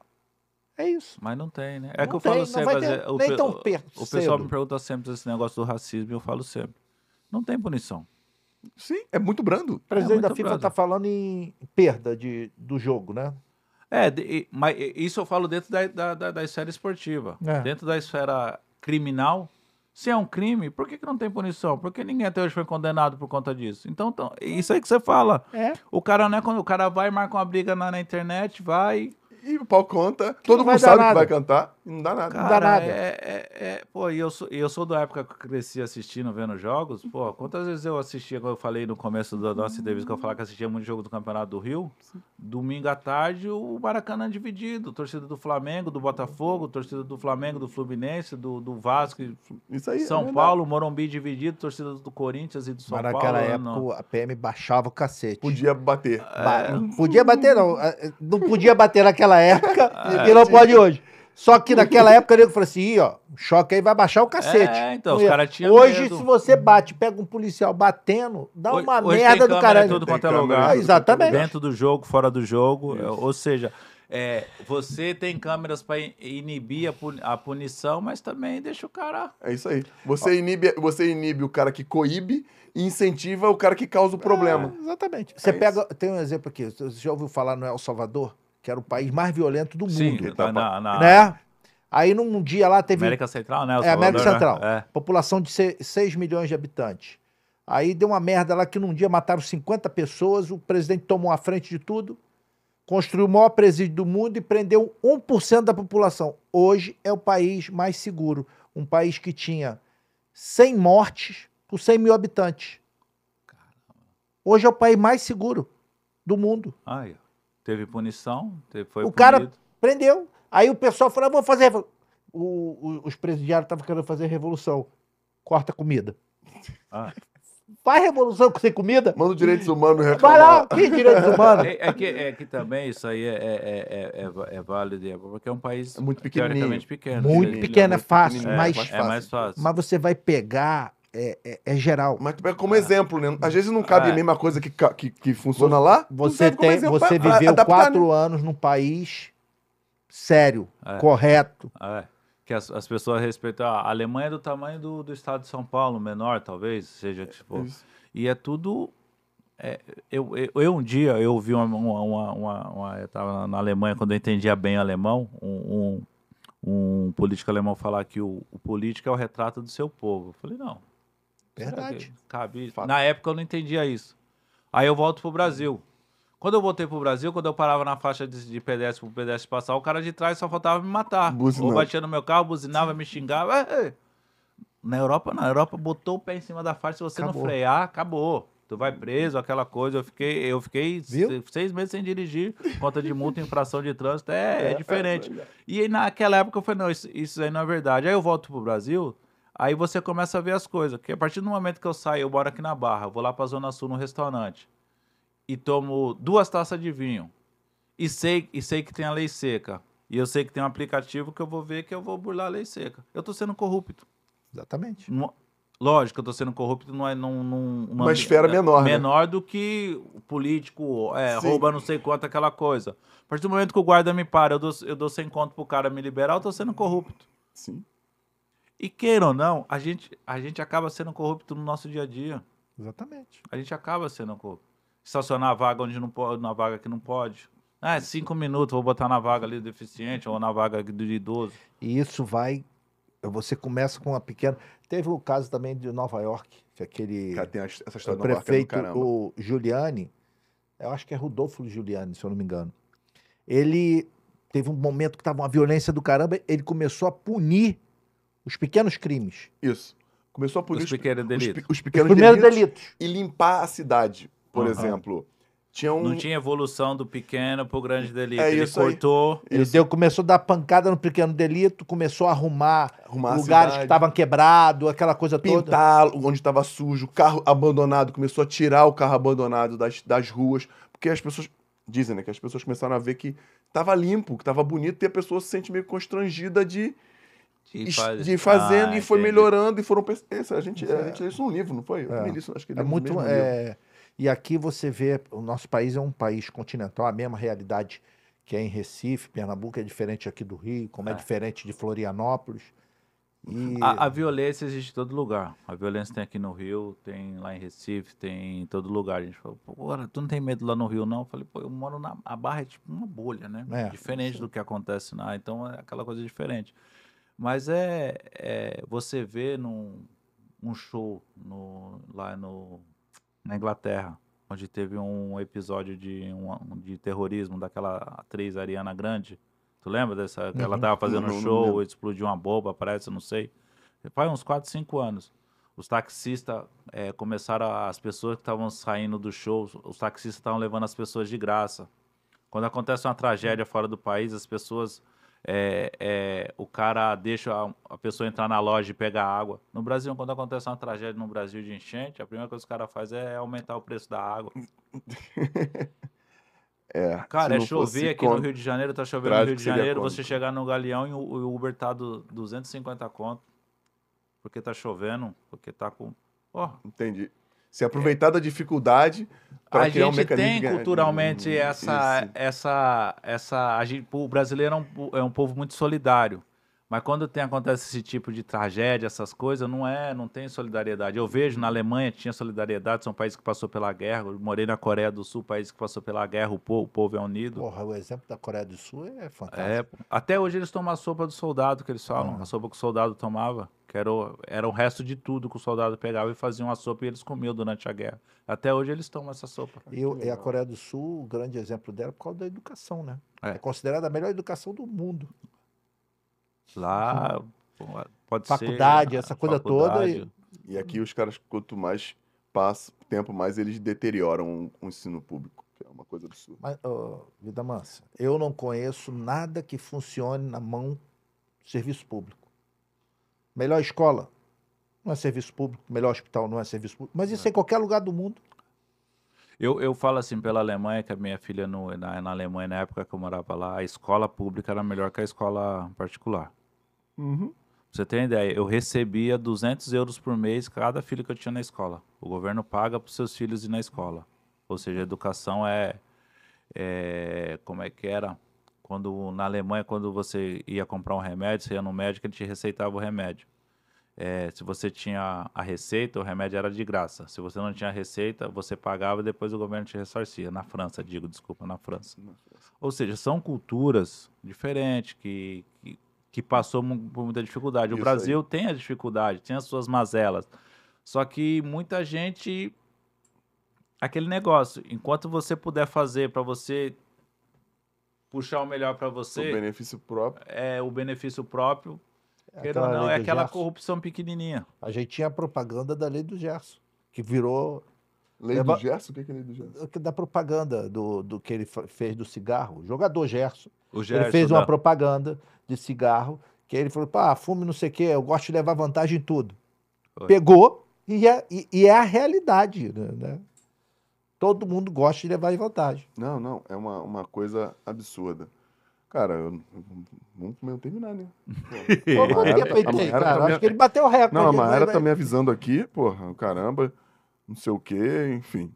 É isso. Mas não tem, né? É não que eu tem, falo sempre. Ter, o, nem tão perto o, pessoal me pergunta sempre esse negócio do racismo e eu falo sempre. Não tem punição. Sim, é muito brando. O presidente é da FIFA está falando em perda de, do jogo, né? É, de, mas isso eu falo dentro da, da, da, da esfera esportiva. É. Dentro da esfera criminal, se é um crime, por que, que não tem punição? Porque ninguém até hoje foi condenado por conta disso. Então, então isso aí que você fala. É. O cara não é quando o cara vai, marca uma briga na, na internet, vai. E o pau conta. todo mundo sabe nada. que vai cantar. Não dá nada. Cara, não dá nada. É, é, é, pô, e eu sou, eu sou da época que cresci assistindo, vendo jogos. Pô, quantas vezes eu assistia, como eu falei no começo da nossa entrevista, que eu falava que assistia muito jogo do Campeonato do Rio. Domingo à tarde, o Maracanã dividido. Torcida do Flamengo, do Botafogo, torcida do Flamengo, do Fluminense, do, do Vasco, Isso aí, São é Paulo, Morumbi dividido, torcida do Corinthians e do São Mas Paulo. Naquela época, a PM baixava o cacete. Podia bater. É. podia bater, não. Ah, não podia bater naquela época é. e não pode hoje. Só que naquela época eu falou assim: Ih, ó, choque aí vai baixar o cacete. É, então, os caras tinham. Hoje, medo. se você bate, pega um policial batendo, dá hoje, uma hoje merda do caralho. É tudo quanto é lugar. exatamente. Dentro do jogo, fora do jogo. É, isso. Ou seja, é, você tem câmeras para inibir a, puni a, punição, mas também deixa o cara. É isso aí. Você inibe, você inibe o cara que coíbe e incentiva o cara que causa o é, problema. É, exatamente. Você é pega. Isso. Tem um exemplo aqui. Você já ouviu falar no El Salvador? que era o país mais violento do Sim, mundo. Tá, na, na... Né? Aí num dia lá teve. América Central, né? É, América né? Central. Né? População de 6 milhões de habitantes. Aí deu uma merda lá que num dia mataram 50 pessoas, o presidente tomou a frente de tudo, construiu o maior presídio do mundo e prendeu 1% da população. Hoje é o país mais seguro. Um país que tinha 100 mortes por 100 mil habitantes. Hoje é o país mais seguro do mundo. Ah é. Teve punição, teve, foi O punido. cara prendeu. Aí o pessoal falou, vou fazer... O, o, os presidiários estavam querendo fazer revolução. Corta comida. Ah. Faz revolução sem comida. Manda os direitos humanos reclamar. Vai lá, que direitos humanos? É, é, que, é que também isso aí é, é, é, é válido, porque é um país é muito teoricamente pequeno. Muito pequeno, é, fácil, mais, mais fácil. Mas você vai pegar é, é, é, geral. Mas é como exemplo, né? Às vezes não cabe ah, a mesma coisa que, que, que funciona lá. Você, tem, você ah, viveu adaptar, né? quatro né? anos num país sério, é. correto. É. Que as, as, pessoas respeitam. Ah, a Alemanha é do tamanho do, do estado de São Paulo, menor talvez, seja tipo. e é tudo. É, eu, eu, eu um dia eu ouvi uma, uma, uma, uma, uma eu estava na Alemanha quando eu entendia bem alemão, um, um, um político alemão falar que o, o político é o retrato do seu povo. Eu falei, não, Verdade. Cabe. Fato. Na época eu não entendia isso. Aí eu volto pro Brasil. Quando eu voltei pro Brasil, quando eu parava na faixa de, de pedestre pro pedestre passar, o cara de trás só faltava me matar. Buzinava. Ou batia no meu carro, buzinava, me xingava. É, é. Na Europa, na Europa, botou o pé em cima da faixa, se você acabou. não frear, acabou. Tu vai preso, aquela coisa. Eu fiquei, eu fiquei seis meses sem dirigir, conta de multa, infração de trânsito, é, é, é diferente. É e naquela época eu falei, não, isso, isso aí não é verdade. Aí eu volto pro Brasil, Aí você começa a ver as coisas. Porque a partir do momento que eu saio, eu moro aqui na Barra, vou lá para a Zona Sul num restaurante e tomo duas taças de vinho e sei, e sei que tem a lei seca. E eu sei que tem um aplicativo que eu vou ver que eu vou burlar a lei seca. Eu tô sendo corrupto. Exatamente. No, lógico, eu tô sendo corrupto numa, é, numa uma esfera menor. É, menor né? do que o político é, rouba não sei quanto, aquela coisa. A partir do momento que o guarda me para, eu dou, eu dou 100 conto pro cara me liberar, eu tô sendo corrupto. Sim. E queira ou não, a gente, a gente acaba sendo corrupto no nosso dia a dia. Exatamente. A gente acaba sendo corrupto. Estacionar a vaga onde não pode, na vaga que não pode. Ah, é cinco minutos, vou botar na vaga ali do deficiente ou na vaga do idoso. E isso vai. Você começa com uma pequena. Teve o caso também de Nova York, que é aquele. Cara, tem essa história é o prefeito, o Giuliani, eu acho que é Rodolfo Giuliani, se eu não me engano. Ele teve um momento que estava uma violência do caramba, ele começou a punir os pequenos crimes. Isso. Começou a punir os, os, pequenos delitos. Os, os pequenos os primeiros delitos, delitos, E limpar a cidade, por uhum. exemplo. Tinha um... Não tinha evolução do pequeno para o grande delito. É, ele cortou. Ele deu, começou a dar pancada no pequeno delito, começou a arrumar, arrumar lugares que estavam quebrados, aquela coisa Pintar toda. Pintar onde estava sujo, carro abandonado, começou a tirar o carro abandonado das, das ruas. Porque as pessoas. Dizem, né? Que as pessoas começaram a ver que estava limpo, que estava bonito, e a pessoa se sente meio constrangida de de, faz... de fazendo ah, e foi entendi. melhorando e foram a gente a é. gente lê isso num livro não foi é. isso, acho que é muito é, e aqui você vê o nosso país é um país continental a mesma realidade que é em Recife Pernambuco é diferente aqui do Rio como é, é diferente de Florianópolis e... A, a, violência existe em todo lugar. A violência tem aqui no Rio, tem lá em Recife, tem em todo lugar. A gente falou, pô, tu não tem medo lá no Rio, não? Eu falei, pô, eu moro na a Barra, é tipo uma bolha, né? É, diferente sim. do que acontece lá. Então é aquela coisa diferente. Mas é, é você vê num um show no, lá no, na Inglaterra, onde teve um episódio de, um, de terrorismo daquela atriz Ariana Grande. Tu lembra dessa? Uhum. Ela tava fazendo um show, não explodiu uma bomba, parece, não sei. Faz uns 4, 5 anos. Os taxistas é, começaram, a, as pessoas que estavam saindo do show, os taxistas estavam levando as pessoas de graça. Quando acontece uma tragédia fora do país, as pessoas é, é, o cara deixa a, a, pessoa entrar na loja e pegar água. No Brasil, quando acontece uma tragédia no Brasil de enchente, a primeira coisa que os caras fazem é aumentar o preço da água. É, cara, é chover aqui conto, no Rio de Janeiro, tá chovendo no Rio de Janeiro, você chegar no Galeão e o, o Uber tá do 250 conto. Porque tá chovendo, porque tá com. Oh. Entendi. Se aproveitar da dificuldade a gente um tem culturalmente hum, essa, essa, essa, a gente, o brasileiro é um, é um povo muito solidário. Mas quando tem, acontece esse tipo de tragédia, essas coisas, não é, não tem solidariedade. Eu vejo na Alemanha tinha solidariedade, são países que passou pela guerra. Eu morei na Coreia do Sul, país que passou pela guerra, o povo, o povo é unido. Porra, o exemplo da Coreia do Sul é fantástico. É, até hoje eles tomam a sopa do soldado que eles falam, uhum. a sopa que o soldado tomava, que era o, era o resto de tudo que o soldado pegava e fazia uma sopa e eles comiam durante a guerra. Até hoje eles tomam essa sopa. E, o, e a Coreia do Sul, o grande exemplo dela é por causa da educação, né? É, é considerada a melhor educação do mundo. Lá pode Faculdade, ser, essa coisa faculdade. toda. E... e... aqui os caras, quanto mais passa tempo, mais eles deterioram o ensino público, que é uma coisa absurda. Mas, oh, vida mansa, eu não conheço nada que funcione na mão do serviço público. Melhor escola não é serviço público, melhor hospital não é serviço público, mas isso é. em qualquer lugar do mundo. Eu, eu falo assim pela Alemanha, que a minha filha no, na, na Alemanha, na época que eu morava lá, a escola pública era melhor que a escola particular. Uhum. você tem ideia? Eu recebia 200 euros por mês cada filho que eu tinha na escola. O governo paga para seus filhos ir na escola. Ou seja, a educação é, é, como é que era? Quando na Alemanha, quando você ia comprar um remédio, você ia no médico, ele te receitava o remédio é, se você tinha a receita, o remédio era de graça. Se você não tinha a receita, você pagava e depois o governo te ressarcia. Na França, digo, desculpa, na França. Ou seja, são culturas diferentes que, que, que passou por muita dificuldade. Isso o Brasil aí. tem a dificuldade, tem as suas mazelas. Só que muita gente. Aquele negócio, enquanto você puder fazer para você puxar o melhor para você. O benefício próprio. É, o benefício próprio é Queira não, é aquela Gerson. corrupção pequenininha. A gente tinha a propaganda da lei do Gerson, que virou. Lei leva... É do Gerson? O que é, que é lei do Gerson? Da propaganda do, do que ele fez do cigarro. O jogador Gerson. O Gerson ele fez não. Né? uma propaganda de cigarro, que ele falou: pá, fume não sei o quê, eu gosto de levar vantagem em tudo. Foi. Pegou, e é, e, e é a realidade, né? né? Todo mundo gosta de levar vantagem. Não, não, é uma, uma coisa absurda. Cara, eu, vamos eu... terminar, né? Pô, eu tempo ele tem, cara? Tá acho que ele bateu o recorde. Não, a Maera né? tá me avisando aqui, porra, caramba, não sei o quê, enfim.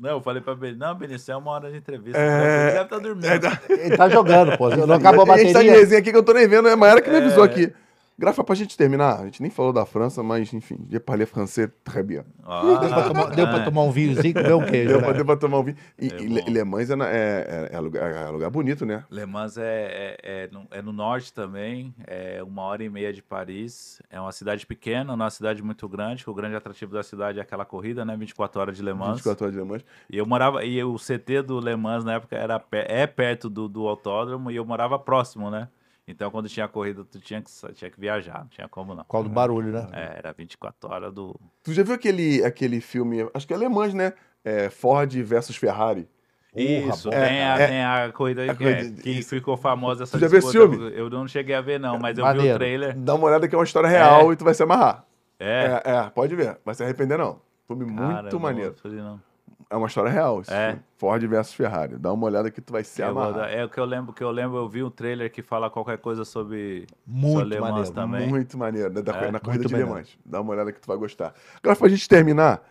Não, eu falei pra Benício, não, Benício, é uma hora de entrevista. É... Ele deve estar tá dormindo. É, tá... Ele tá jogando, pô. Não acabou a bateria. Tá- a gente tá resenha aqui que eu tô nem vendo, é a Maera que me avisou é. aqui. Grafa, pra gente terminar, a gente nem falou da França, mas enfim, je parle français très bien. Ah, deu, pra tomar, deu pra tomar um vinhozinho, deu um queijo. Deu, né? pra, deu pra tomar um vinho. E, é e Le Mans é, é, é, é, lugar, é, lugar, bonito, né? Le Mans é, é, é, no, é no norte também, é uma hora e meia de Paris. É uma cidade pequena, não é uma cidade muito grande. O grande atrativo da cidade é aquela corrida, né? 24 horas de Le Mans. 24 horas de Le Mans. E eu morava, e o CT do Le Mans na época era, é perto do, do autódromo e eu morava próximo, né? Então, quando tinha corrida, tu tinha que, tinha que viajar, não tinha como não. Qual do barulho, né? É, era 24 horas do. Tu já viu aquele, aquele filme, acho que é alemães, né? É, Ford versus Ferrari. Isso, tem, é, a, é, a é. corrida, a corrida é, que, ficou famosa essa tu já Viu esse filme? Eu não cheguei a ver, não, mas eu Maneiro. vi o trailer. Dá uma olhada que é uma história real é. e tu vai se amarrar. É. é. pode ver. Vai se arrepender, não. Filme Cara, muito maneiro. Não, não é uma história real. É. Ford versus Ferrari. Dá uma olhada que tu vai ser amarrado. É o que eu lembro, que eu lembro, eu vi um trailer que fala qualquer coisa sobre muito sobre maneiro, também. Muito maneiro, né? da, é, na corrida de Le Mans. Dá uma olhada que tu vai gostar. Agora, pra gente terminar,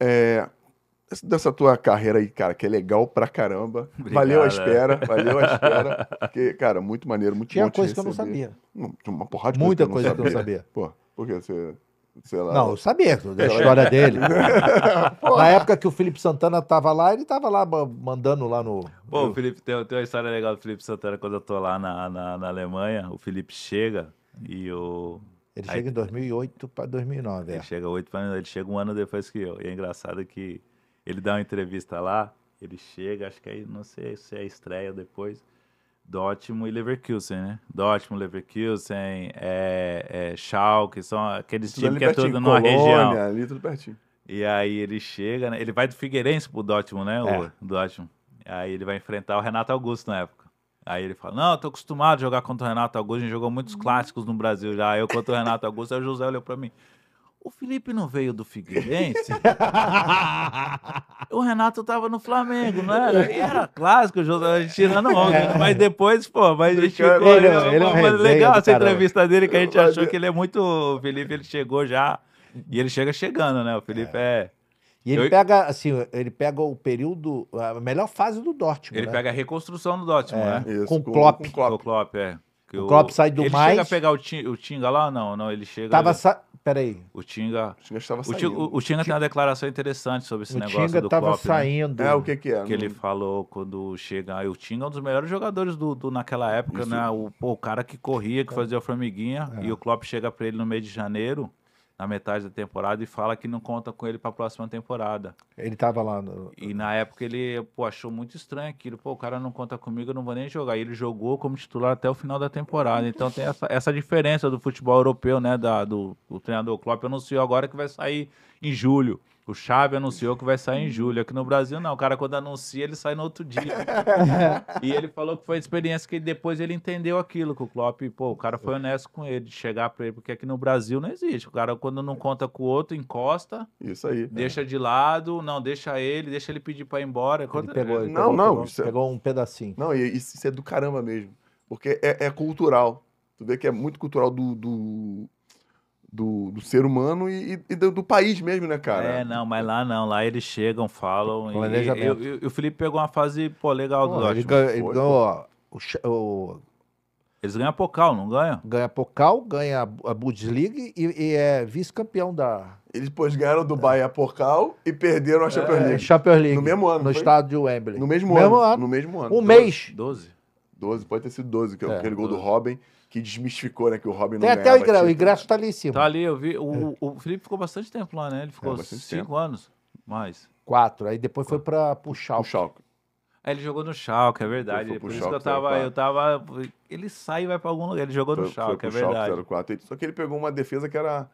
é, dessa tua carreira aí, cara, que é legal pra caramba. Obrigado, valeu a é. espera, é. valeu a espera. Porque, cara, muito maneiro, muito Tinha coisa que eu não sabia. Uma porrada de Muita coisa, coisa que eu não sabia. Pô, por que você sei lá. Não, eu sabia da história dele. Na época que o Felipe Santana estava lá, ele estava lá mandando lá no. Pô, o Felipe, tem, tem uma história legal do Felipe Santana quando eu tô lá na, na, na Alemanha. O Felipe chega e o. Ele Aí, chega em 2008 para 2009. Ele é. chega 8 para ele chega um ano depois que eu. E é engraçado que ele dá uma entrevista lá, ele chega, acho que aí, não sei se é a estreia depois. Dortmund e Leverkusen, né? Dortmund, Leverkusen, é, é, Schalke, são aqueles times que é tudo numa região. ali tudo pertinho. E aí ele chega, né? ele vai do Figueirense pro Dortmund, né? É. O Dortmund. Aí ele vai enfrentar o Renato Augusto na época. Aí ele fala: Não, eu tô acostumado a jogar contra o Renato Augusto, a gente jogou muitos uhum. clássicos no Brasil já. Eu contra o Renato Augusto, aí o José olhou pra mim. O Felipe não veio do Figueirense. o Renato tava no Flamengo, não era? É. E era clássico, tirando onda. É. Mas depois, pô, mas a gente ficou. Ele, ele, é mas legal essa entrevista dele que a gente achou que ele é muito. O Felipe ele chegou já. E ele chega chegando, né? O Felipe é. é... E ele Eu... pega, assim, ele pega o período, a melhor fase do Dortmund. Ele né? pega a reconstrução do Dortmund, é, né? Isso, com, o Klopp. com Klopp. Klopp, é. Que o Klopp sai do ele mais... Ele chega a pegar o, Tinga, lá ou não? Não, ele chega... Tava... Ele... Sa... Peraí. O Tinga. O Tinga estava o saindo. O, o Tinga tem uma declaração interessante sobre esse o negócio do Klopp. O Tinga estava saindo. Né? É, o que que é? Que ele falou quando chega... O Tinga é um dos melhores jogadores do, do naquela época, Isso. né? O, pô, o cara que corria, que tá. fazia formiguinha. É. E o Klopp chega para ele no mês de janeiro na metade da temporada e fala que não conta com ele para a próxima temporada. Ele estava lá no... E na época ele pô, achou muito estranho aquilo. Pô, o cara não conta comigo, eu não vou nem jogar. E ele jogou como titular até o final da temporada. Então tem essa, essa diferença do futebol europeu, né? Da, do, do treinador Klopp anunciou agora que vai sair em julho. O Xabi anunciou que vai sair em julho. Aqui no Brasil, não. O cara, quando anuncia, ele sai no outro dia. e ele falou que foi a experiência que depois ele entendeu aquilo, que o Klopp, pô, o cara foi honesto com ele, de chegar pra ele, porque aqui no Brasil não existe. O cara, quando não conta com o outro, encosta. Isso aí. Deixa é. de lado, não, deixa ele, deixa ele pedir pra ir embora. Ele pegou, ele não, pegou, não. Pegou, é- pegou, um pedacinho. Não, isso, isso é do caramba mesmo. Porque é, é cultural. Tu vê que é muito cultural do, do, do, do ser humano e, e do, do, país mesmo, né, cara? É, não, mas lá não. Lá eles chegam, falam. Planejamento. E, e, e o Felipe pegou uma fase, pô, legal do ganha, então, Eles ganham a Pocal, não ganham? Ganha a Pocal, ganha a Bundesliga e, e é vice-campeão da. Eles, depois ganharam o Dubai a Porcal e perderam a é, Champions League. É, Champions League. No mesmo ano. No foi? estádio Wembley. No mesmo, no ano, mesmo ano. No mesmo ano. Um doze, mês. 12. 12, pode ter sido 12, que é, é, aquele gol do Robin que desmistificou, né? Que o Robin não Tem até o ingresso, o ingresso tá ali em cima. Tá ali, eu vi. O, é. o Felipe ficou bastante tempo lá, né? Ele ficou é, cinco tempo. anos, mais. Quatro. Aí depois foi para o Schalke. Aí ele jogou no Schalke, é verdade. Por isso que eu tava, eu tava... Ele sai e vai para algum lugar. Ele jogou foi, no Schalke, é verdade. Schalke 04. Só que ele pegou uma defesa que era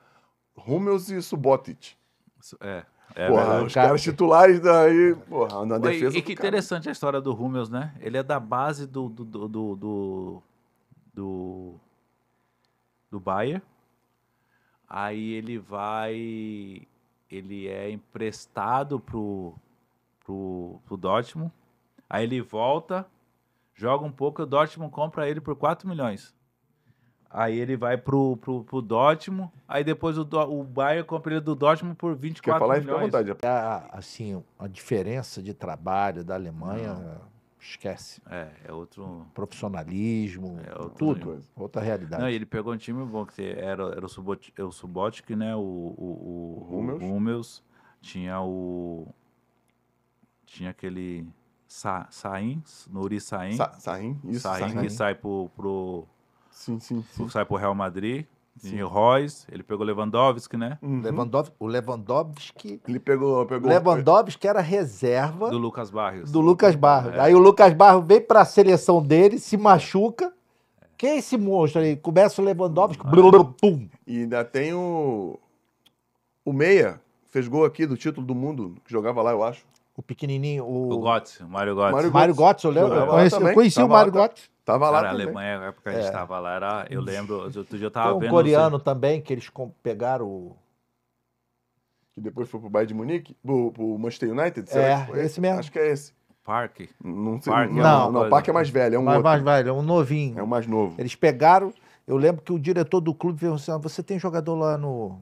Hummels e Subotic. É. É, porra, os cara... caras titulares daí, porra, na defesa. E, e que cara. interessante a história do Hummels, né? Ele é da base do, do, do, do do, do Bayern. Aí ele vai. Ele é emprestado pro, pro, pro Dortmund. Aí ele volta, joga um pouco, o Dortmund compra ele por 4 milhões. Aí ele vai pro, pro, pro Dortmund, aí depois o, o Bayern compra ele do Dortmund por 24 Quer falar, milhões. Fica à vontade. A, é, assim, a diferença de trabalho da Alemanha... Ah esquece. É, é outro. Profissionalismo, é outro tudo, outra realidade. Não, ele pegou um time bom, que era, era o, é o Subotic, né? O, o, o, Hummels. o Hummels. Tinha o. Tinha aquele. Sa, Saim, Nuri Saim. Sa, Saim, isso. Saim, que sai pro. pro sim, sim, sim. Sai pro Real Madrid. Sim. E Royce, ele pegou Lewandowski, né? Uhum. Lewandowski, o Lewandowski. Ele pegou, pegou. Lewandowski era reserva. Do Lucas Barrios. Do Lucas Barrios. É. Aí o Lucas Barrios vem para a seleção dele, se machuca. Quem é esse monstro aí? Começa o Lewandowski, ah. Blum, pum. E ainda tem o. O Meia, fez gol aqui do título do mundo, que jogava lá, eu acho. O pequenininho, o. O Götze, Mário Götze. Mário Götze, eu lembro. Eu conheci, eu conheci o Mário Götze. Tava lá. Cara, a Alemanha, na época que a gente é. tava lá, era, eu lembro, outro dia eu tava um vendo. coreano também, que eles pegaram o. Que depois foi pro Bayern de Munique, pro, pro Manchester United, será é, esse mesmo. Acho que é esse. Parque. Não sei. É não, não, não, o Parque é mais velho, é um mais, outro. mais velho, é um novinho. É o mais novo. Eles pegaram, eu lembro que o diretor do clube veio assim, ah, você tem jogador lá no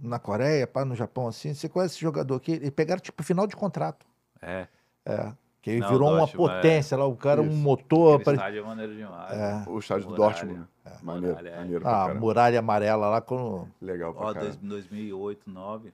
na Coreia, pá, no Japão assim, você conhece esse jogador aqui? E pegaram tipo final de contrato. É. É. Que não, virou uma potência é... lá, o cara, Isso. um motor. O pare... estádio é maneiro demais. É. O estádio do Dortmund. É. Maneiro, muralha, é maneiro ah, a muralha amarela lá. Quando... Legal pra Ó, caramba. 2008, 2009,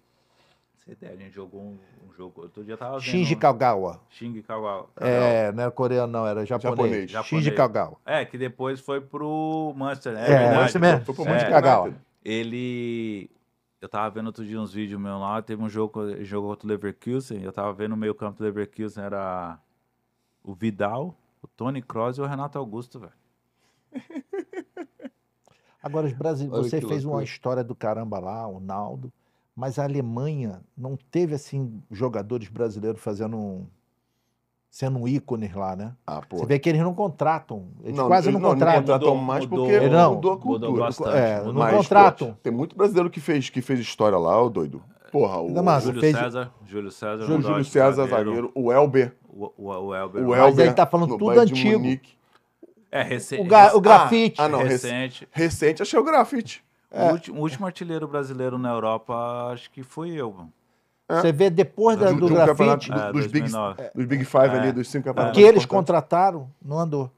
você tem, a gente jogou um, um jogo, outro dia tava vendo... Shinji Kagawa. Shinji Kagawa. É, não era é coreano não, era japonês. japonês. Shinji Kagawa. É, que depois foi pro Manchester, né? É, é, é né? mesmo, foi pro Manchester é, Kagawa. Ele eu tava vendo outro dia uns vídeos meus lá, teve um jogo, jogo contra o Leverkusen, eu tava vendo o meio campo do Leverkusen, era o Vidal, o Tony Kroos e o Renato Augusto, velho. Agora, os brasile... você fez uma história do caramba lá, o Naldo, mas a Alemanha não teve, assim, jogadores brasileiros fazendo um sendo ícones lá, né? Ah, Você vê que eles não contratam, eles não, quase eles não, contratam. Não contratam mais porque mudou, não, mudou a cultura. Mudou bastante, é, mudou. não mas, contratam. Pô, tem muito brasileiro que fez, que fez história lá, o doido. Porra, o massa, Júlio, fez... César, Júlio César, Júlio, Júlio César, zagueiro, o Elber. O, o, o Elber. O Elber. Mas ele tá falando tudo antigo. É, recente. O, ga, o ah, grafite. Ah, ah, não, recente. Recente, achei o grafite. É. O, último, o último artilheiro brasileiro na Europa, acho que foi eu, mano. É. Você vê depois da, do, do, grafite. Do, é, dos, big, dos Big Five é. ali, dos cinco é. campeonatos. Que eles contrataram não andou.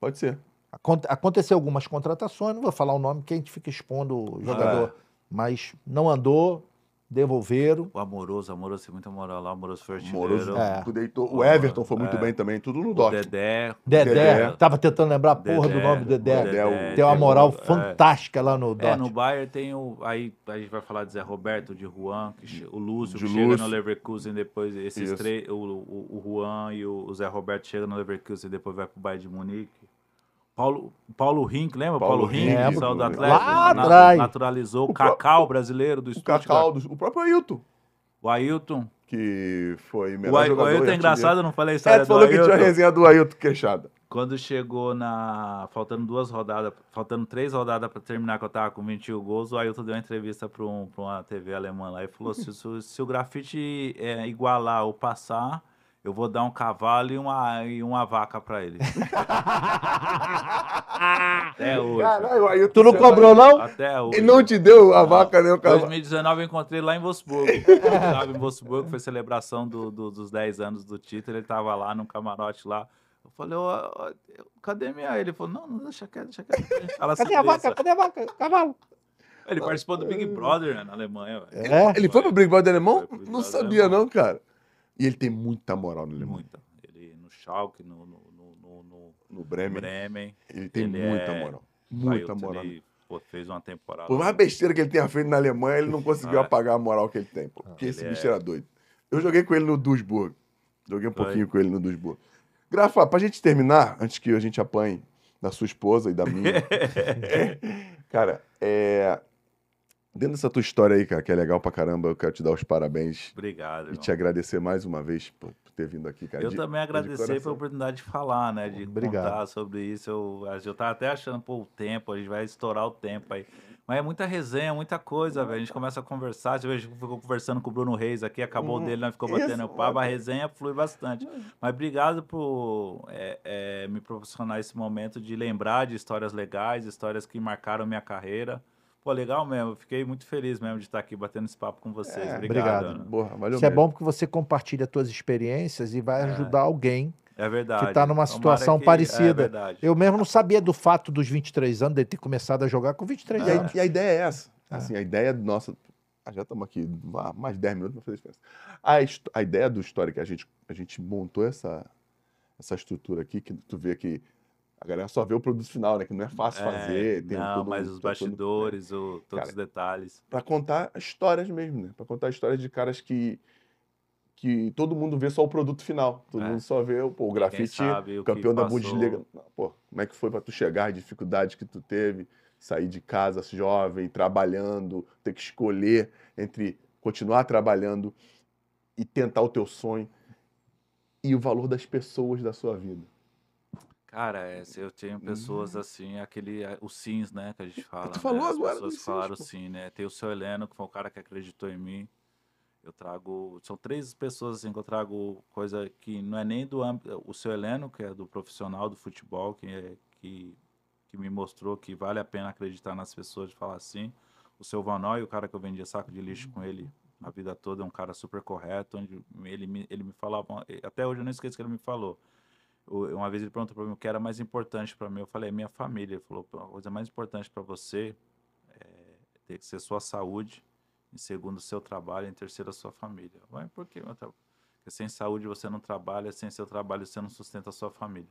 Pode ser. Aconte aconteceu algumas contratações, não vou falar o nome, que a gente fica expondo o ah. jogador. Mas não andou, devolveram. O Amoroso, Amoroso tem muita moral lá, Amoroso foi Amoroso, é. O Everton foi muito é. bem também, tudo no DOC. Dedé. Dedé. Dedé. Tava tentando lembrar a porra Dedé. do nome do Dedé. Dedé. Tem uma moral é. fantástica lá no DOC. É, no Bayern tem o... Aí a gente vai falar de Zé Roberto, de Juan, o Lúcio, de que Lúcio. chega no Leverkusen depois, esses três, o, o, o Juan e o, o Zé Roberto chegam no Leverkusen e depois vai pro Bayern de Munique. Paulo, Paulo Rink, lembra? Paulo, Paulo Rink, Rink saiu do Atlético, lá naturalizou o, Cacau brasileiro do Estúdio. O Cacau, do, o próprio Ailton. O Ailton. Que foi melhor o Ailton, jogador. O Ailton é engraçado, não falei a é, história é, do falou Ailton. falou que tinha resenha do Ailton queixada. Quando chegou na... Faltando duas rodadas, faltando três rodadas para terminar, que eu tava com 21 gols, o Ailton deu uma entrevista para um, uma TV alemã lá e falou, se, se, se, o grafite é, igualar ou passar eu vou dar um cavalo e uma, e uma vaca para ele. Até hoje. Caralho, aí tu não cobrou, não? Até hoje. E não te deu a vaca nem né, o cavalo? Em 2019 eu encontrei lá em Vosburgo. Estava em Wolfsburgo, foi celebração do, do, dos 10 anos do título. Ele estava lá num camarote lá. Eu falei, cadê minha? Ele falou, não, não deixa quieto, deixa quieto. Assim, cadê a vaca? Cadê a vaca? Cavalo. Ele participou do Big Brother né, na Alemanha. É? Ele, ele foi, foi pro Big Brother alemão? Não sabia, alemão. não, cara. E ele tem muita moral no Alemanha. Muita. Ele no Schalke, no, no, no, no, no Bremen. Bremen. Ele tem ele muita é... moral. Muita Vai, moral. Ele pô, fez uma temporada. Por mais besteira que ele tenha feito na Alemanha, ele não conseguiu ah, é. apagar a moral que ele tem. Pô, ah, porque esse bicho é... era doido. Eu joguei com ele no Duisburg. Joguei um Foi. pouquinho com ele no Duisburg. Grafa, pra gente terminar, antes que a gente apanhe da sua esposa e da minha. cara, é, Dentro dessa tua história aí, cara, que é legal pra caramba, eu quero te dar os parabéns. Obrigado. E irmão. te agradecer mais uma vez por ter vindo aqui, cara. Eu de, também agradecer pela oportunidade de falar, né? De Obrigado. contar sobre isso. Eu, eu tava até achando, pô, o tempo, a gente vai estourar o tempo aí. Mas é muita resenha, muita coisa, velho. A gente começa a conversar. Você gente ficou conversando com o Bruno Reis aqui, acabou hum, dele, não ficou batendo isso, papo. A resenha flui bastante. Mas obrigado por é, é, me proporcionar esse momento de lembrar de histórias legais, histórias que marcaram minha carreira. Pô, legal mesmo. Fiquei muito feliz mesmo de estar aqui batendo esse papo com vocês. É, obrigado. obrigado. valeu Isso é mesmo. é bom porque você compartilha suas experiências e vai é. ajudar alguém. É verdade. Que está numa situação que... É parecida. É eu mesmo não sabia do fato dos 23 anos de ter começado a jogar com 23 anos. E a, ideia é essa. É. Assim, a ideia nossa. Ah, já estamos aqui mais 10 minutos para fazer diferença. A, a, ideia do história que a gente, a gente montou essa, essa estrutura aqui, que tu vê que a galera só vê o produto final, né? Que não é fácil é, fazer. Tem não, todo, mas os todo, bastidores, todo, o, todos cara, os detalhes. Para contar histórias mesmo, né? Para contar histórias de caras que que todo mundo vê só o produto final. Todo é. mundo só vê pô, o grafite, o campeão da Bundesliga. Pô, como é que foi para tu chegar, a dificuldades que tu teve, sair de casa jovem, trabalhando, ter que escolher entre continuar trabalhando e tentar o teu sonho e o valor das pessoas da sua vida. Cara, é, eu tenho pessoas uhum. assim, é aquele, é, os sims, né, que a gente fala. Tu falou né? agora. As pessoas falaram sim, sim, né? Tem o seu Heleno, que foi o cara que acreditou em mim. Eu trago, são três pessoas assim que eu trago coisa que não é nem do o seu Heleno, que é do profissional do futebol, que, é, que, que me mostrou que vale a pena acreditar nas pessoas de falar assim. O seu Vanoy o cara que eu vendia saco de lixo uhum. com ele uhum. a vida toda, é um cara super correto, onde ele me, ele me falava, até hoje eu não esqueço que ele me falou. Uma vez ele perguntou para mim o que era mais importante para mim. Eu falei, é minha família. Ele falou, a coisa mais importante para você é, tem que ser sua saúde, em segundo, seu trabalho, em terceiro, a sua família. Mas por que? Porque sem saúde você não trabalha, sem seu trabalho você não sustenta a sua família.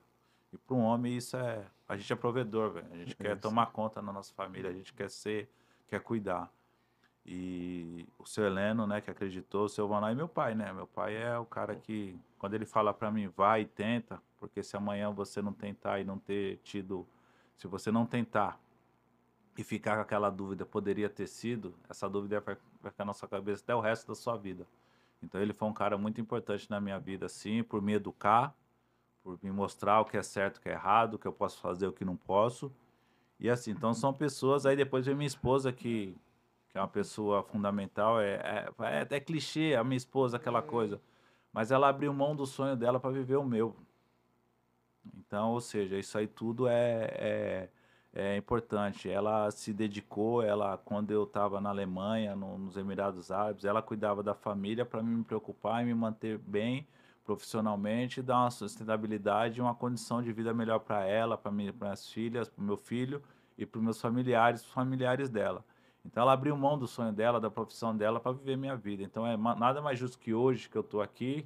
E para um homem isso é. A gente é provedor, A gente é quer tomar conta na nossa família, a gente quer ser, quer cuidar. E o seu Heleno, né, que acreditou, o seu Vanai e meu pai, né? Meu pai é o cara que, quando ele fala para mim, vai e tenta, porque se amanhã você não tentar e não ter tido, se você não tentar e ficar com aquela dúvida, poderia ter sido, essa dúvida vai ficar na sua cabeça até o resto da sua vida. Então ele foi um cara muito importante na minha vida, assim, por me educar, por me mostrar o que é certo, o que é errado, o que eu posso fazer, o que não posso. E assim, então são pessoas. Aí depois vem minha esposa que que é uma pessoa fundamental. É, é, é, clichê, a minha esposa, aquela uhum. coisa. Mas ela abriu mão do sonho dela para viver o meu. Então, ou seja, isso aí tudo é, é, é importante. Ela se dedicou, ela quando eu estava na Alemanha, no, nos Emirados Árabes, ela cuidava da família para me preocupar e me manter bem profissionalmente, dar uma sustentabilidade, e uma condição de vida melhor para ela, para minhas filhas, para meu filho e para meus familiares, familiares dela. Então ela abriu mão do sonho dela, da profissão dela para viver minha vida. Então é nada mais justo que hoje que eu estou aqui,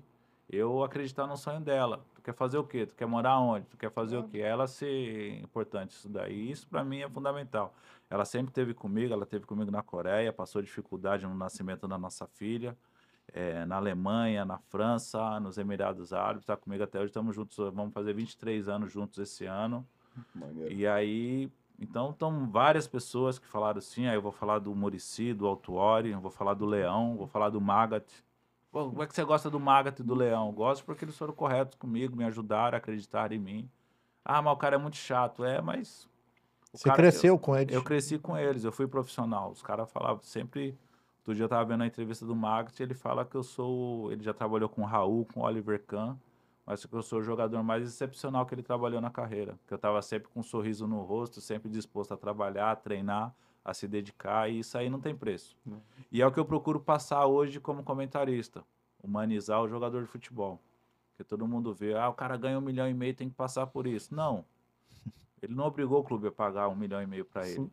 eu acreditar no sonho dela. Tu quer fazer o quê? Tu quer morar onde? Tu quer fazer é. o quê? Ela ser importante isso daí. Isso para mim é fundamental. Ela sempre teve comigo, ela teve comigo na Coreia, passou dificuldade no nascimento da nossa filha. É, na Alemanha, na França, nos Emirados Árabes, está comigo até hoje, estamos juntos, vamos fazer 23 anos juntos esse ano. Maneiro. E aí então, estão várias pessoas que falaram assim, aí ah, eu vou falar do Morici, do Altuori, vou falar do Leão, vou falar do Magat. Como é que você gosta do Magat e do Leão? gosto porque eles foram corretos comigo, me ajudaram, acreditar em mim. Ah, mas o cara é muito chato. É, mas... Você cara, cresceu eu, com eles. Eu cresci com eles, eu fui profissional. Os caras falavam sempre... Outro dia eu estava vendo a entrevista do Magat, ele fala que eu sou... Ele já trabalhou com o Raul, com o Oliver Kahn mas que eu sou o jogador mais excepcional que ele trabalhou na carreira. Que eu estava sempre com um sorriso no rosto, sempre disposto a trabalhar, a treinar, a se dedicar, e isso aí não tem preço. Uhum. E é o que eu procuro passar hoje como comentarista: humanizar o jogador de futebol. Porque todo mundo vê, ah, o cara ganha um milhão e meio, tem que passar por isso. Não. Ele não obrigou o clube a pagar um milhão e meio para ele. Sim.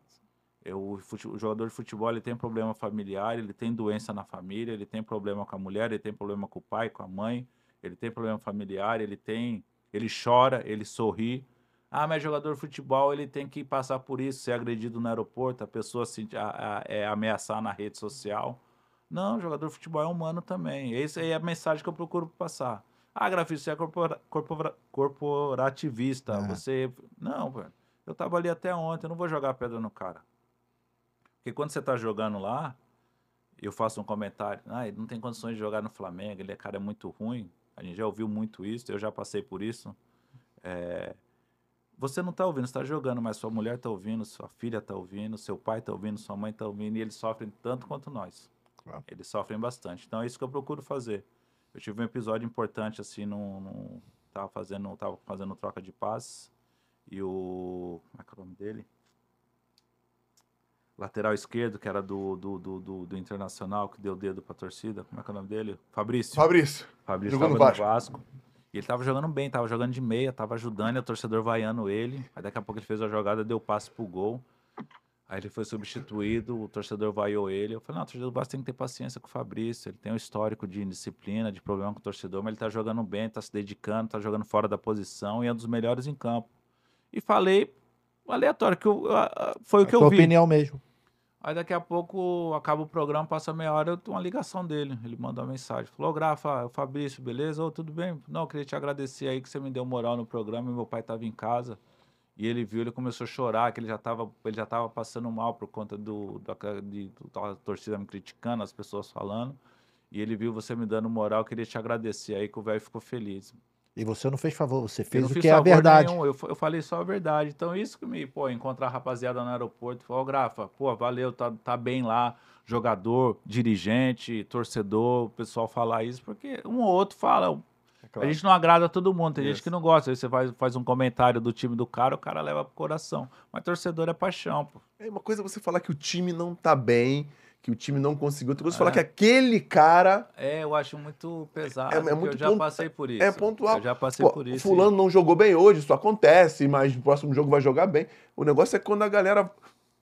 É, o, o, jogador de futebol ele tem problema familiar, ele tem doença na família, ele tem problema com a mulher, ele tem problema com o pai, com a mãe, ele tem problema familiar, ele tem, ele chora, ele sorri. Ah, mas jogador de futebol ele tem que passar por isso, ser agredido no aeroporto, a pessoa se a, a, é, ameaçar na rede social. Não, jogador de futebol é humano também. Essa é a mensagem que eu procuro passar. Ah, grafista, você é corpora, corpora, corporativista. É. Você. Não, velho. Eu tava ali até ontem, eu não vou jogar pedra no cara. Porque quando você tá jogando lá, eu faço um comentário, ah, ele não tem condições de jogar no Flamengo, ele é cara é muito ruim a gente já ouviu muito isso, eu já passei por isso. É, você não está ouvindo, está jogando, mas sua mulher está ouvindo, sua filha está ouvindo, seu pai está ouvindo, sua mãe está ouvindo, e eles sofrem tanto quanto nós. Claro. Eles sofrem bastante. Então é isso que eu procuro fazer. Eu tive um episódio importante assim, não tava fazendo, tava fazendo troca de paz e o como é que é o nome dele? lateral esquerdo, que era do, do, do, do, do Internacional, que deu o dedo pra torcida. Como é que é o nome dele? Fabrício. Fabrício. Fabrício jogou Vasco. Vasco. E ele tava jogando bem, tava jogando de meia, tava ajudando, e o torcedor vaiando ele. Aí daqui a pouco ele fez a jogada, deu passe pro gol. Aí ele foi substituído, o torcedor vaiou ele. Eu falei, não, o torcedor do Vasco tem que ter paciência com o Fabrício. Ele tem um histórico de indisciplina, de problema com o torcedor, mas ele tá jogando bem, tá se dedicando, tá jogando fora da posição e é um dos melhores em campo. E falei, aleatório, que eu, foi o é que eu vi. opinião mesmo. Aí daqui a pouco acaba o programa, passa meia hora, eu tenho uma ligação dele. Ele manda uma mensagem. Falou, Grafa, Fabrício, beleza? Oh, tudo bem? Não, eu queria te agradecer aí que você me deu moral no programa. Meu pai estava em casa e ele viu, ele começou a chorar, que ele já estava ele já passando mal por conta do, da, de, da torcida me criticando, as pessoas falando. E ele viu você me dando moral, queria te agradecer aí que o velho ficou feliz. E você não fez favor, você fez o que é a verdade. Nenhum, eu, eu falei só a verdade. Então, isso que me, pô, encontrar a rapaziada no aeroporto, falar, Grafa, pô, valeu, tá, tá bem lá, jogador, dirigente, torcedor, o pessoal falar isso, porque um ou outro fala, é claro. A gente não agrada todo mundo, tem isso. gente que não gosta. Aí você faz, faz um comentário do time do cara, o cara leva pro coração. Mas torcedor é paixão, pô. É uma coisa você falar que o time não tá bem, que o time não conseguiu. Tu é. falar que aquele cara. É, eu acho muito pesado. É, é muito eu já pontu... passei por é isso. É pontual. Eu já passei Pô, por isso. Fulano e... não jogou bem hoje, isso acontece, mas no próximo jogo vai jogar bem. O negócio é quando a galera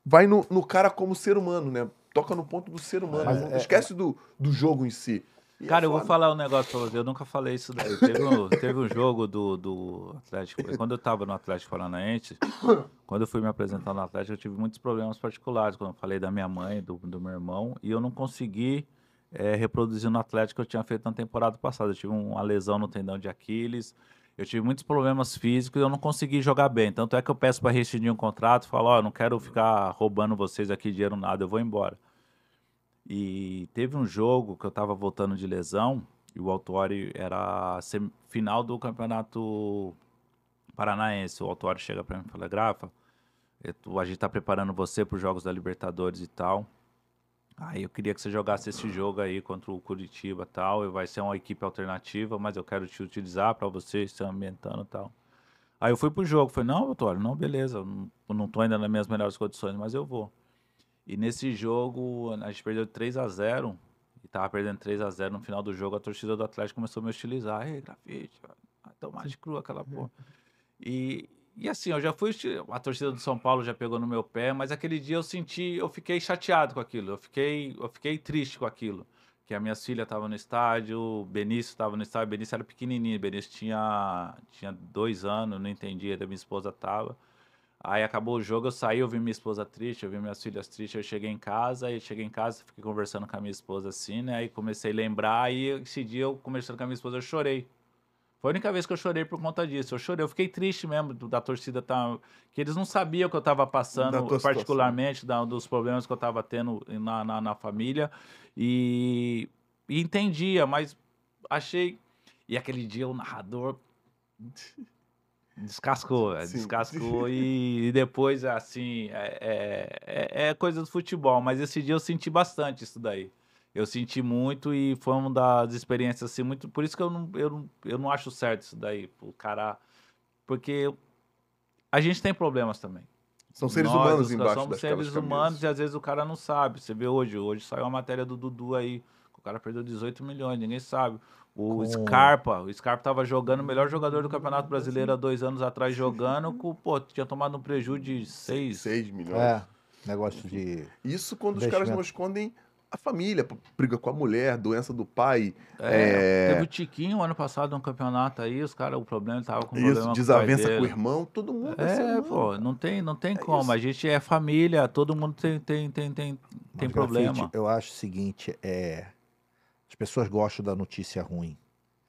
vai no, no cara como ser humano, né? Toca no ponto do ser humano. É, esquece do, do jogo em si. É Cara, é eu vou falar um negócio pra você. Eu nunca falei isso daí. Teve um, teve um jogo do, do Atlético. Quando eu tava no Atlético Paranaense, quando eu fui me apresentar no Atlético, eu tive muitos problemas particulares. Quando eu falei da minha mãe, do, do meu irmão, e eu não consegui é, reproduzir no Atlético que eu tinha feito na temporada passada. Eu tive uma lesão no tendão de Aquiles. Eu tive muitos problemas físicos e eu não consegui jogar bem. Tanto é que eu peço para rescindir um contrato, e falo, ó, oh, não quero ficar roubando vocês aqui dinheiro nada, eu vou embora. E teve um jogo que eu estava voltando de lesão e o Autuori era final do campeonato paranaense. O Autuori chega para mim e fala: Grafa, é a gente tá preparando você para os jogos da Libertadores e tal. Aí eu queria que você jogasse esse jogo aí contra o Curitiba e tal. E vai ser uma equipe alternativa, mas eu quero te utilizar para você se ambientando e tal. Aí eu fui pro jogo, falei, não, Vitório, não, beleza, não, não tô ainda nas minhas melhores condições, mas eu vou. E nesse jogo, a gente perdeu 3 a 0 E tava perdendo 3 a 0 No final do jogo, a torcida do Atlético começou a me hostilizar. Ei, grafite, tomar mais cru aquela uhum. porra. E, e assim, eu já fui. A torcida do São Paulo já pegou no meu pé, mas aquele dia eu senti. Eu fiquei chateado com aquilo. Eu fiquei, eu fiquei triste com aquilo. Que a minha filha tava no estádio, Benício estava no estádio. Benício era pequenininho. Benício tinha, tinha dois anos, não entendia. Da minha esposa tava. Aí acabou o jogo, eu saí, eu vi minha esposa triste, eu vi minhas filhas tristes, eu cheguei em casa, e cheguei em casa, fiquei conversando com a minha esposa assim, né? Aí comecei a lembrar, e esse dia eu conversando com a minha esposa, eu chorei. Foi a única vez que eu chorei por conta disso. Eu chorei, eu fiquei triste mesmo da torcida tá que eles não sabiam que eu estava passando, particularmente da, dos problemas que eu estava tendo na, na, na família. E, e entendia, mas achei. E aquele dia o narrador Descascou, é, Sim. descascou e, e, depois, assim, é, é, é, é, coisa do futebol, mas esse dia eu senti bastante isso daí. Eu senti muito e foi uma das experiências, assim, muito. Por isso que eu não, eu não, eu não acho certo isso daí, o cara. Porque a gente tem problemas também. São seres Nós, humanos embaixo Somos seres humanos e às vezes o cara não sabe. Você vê hoje, hoje saiu a matéria do Dudu aí, o cara perdeu 18 milhões, ninguém sabe. O com... Scarpa, o Scarpa tava jogando o melhor jogador do Campeonato Brasileiro há dois anos atrás jogando, com, pô, tinha tomado um prejuízo de 6. 6 milhões. É, negócio de. Isso quando os caras não escondem a família, briga com a mulher, doença do pai. É, é... Teve o Tiquinho ano passado no campeonato aí, os caras, o problema tava com isso, problema desavença com, o, com o irmão, todo mundo. É, assim, pô, não tem, não tem é como. Isso. A gente é família, todo mundo tem, tem, tem, tem, tem problema. Grafite, eu acho o seguinte, é as pessoas gostam da notícia ruim.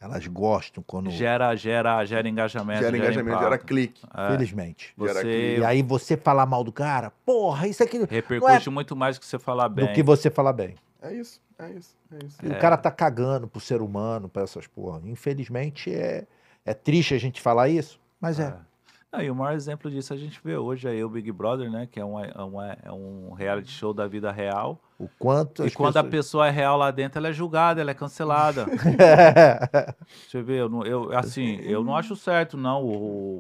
Elas gostam quando. Gera, gera, gera engajamento. Gera, gera engajamento, impacto. gera clique. É. Felizmente. Você... E aí você falar mal do cara, porra, isso aqui. É Repercute é... muito mais do que você falar bem. Do que você falar bem. É isso, é isso, é isso. E o cara é. tá cagando pro ser humano, pra essas porra. Infelizmente é, é triste a gente falar isso, mas é. é. Ah, e o maior exemplo disso a gente vê hoje aí é o Big Brother, né? Que é, uma, é uma, é, é um reality show da vida real. O quanto. E quando pessoas... a pessoa é real lá dentro, ela é julgada, ela é cancelada. Você vê, eu, ver, eu, assim, eu não acho certo, não, o,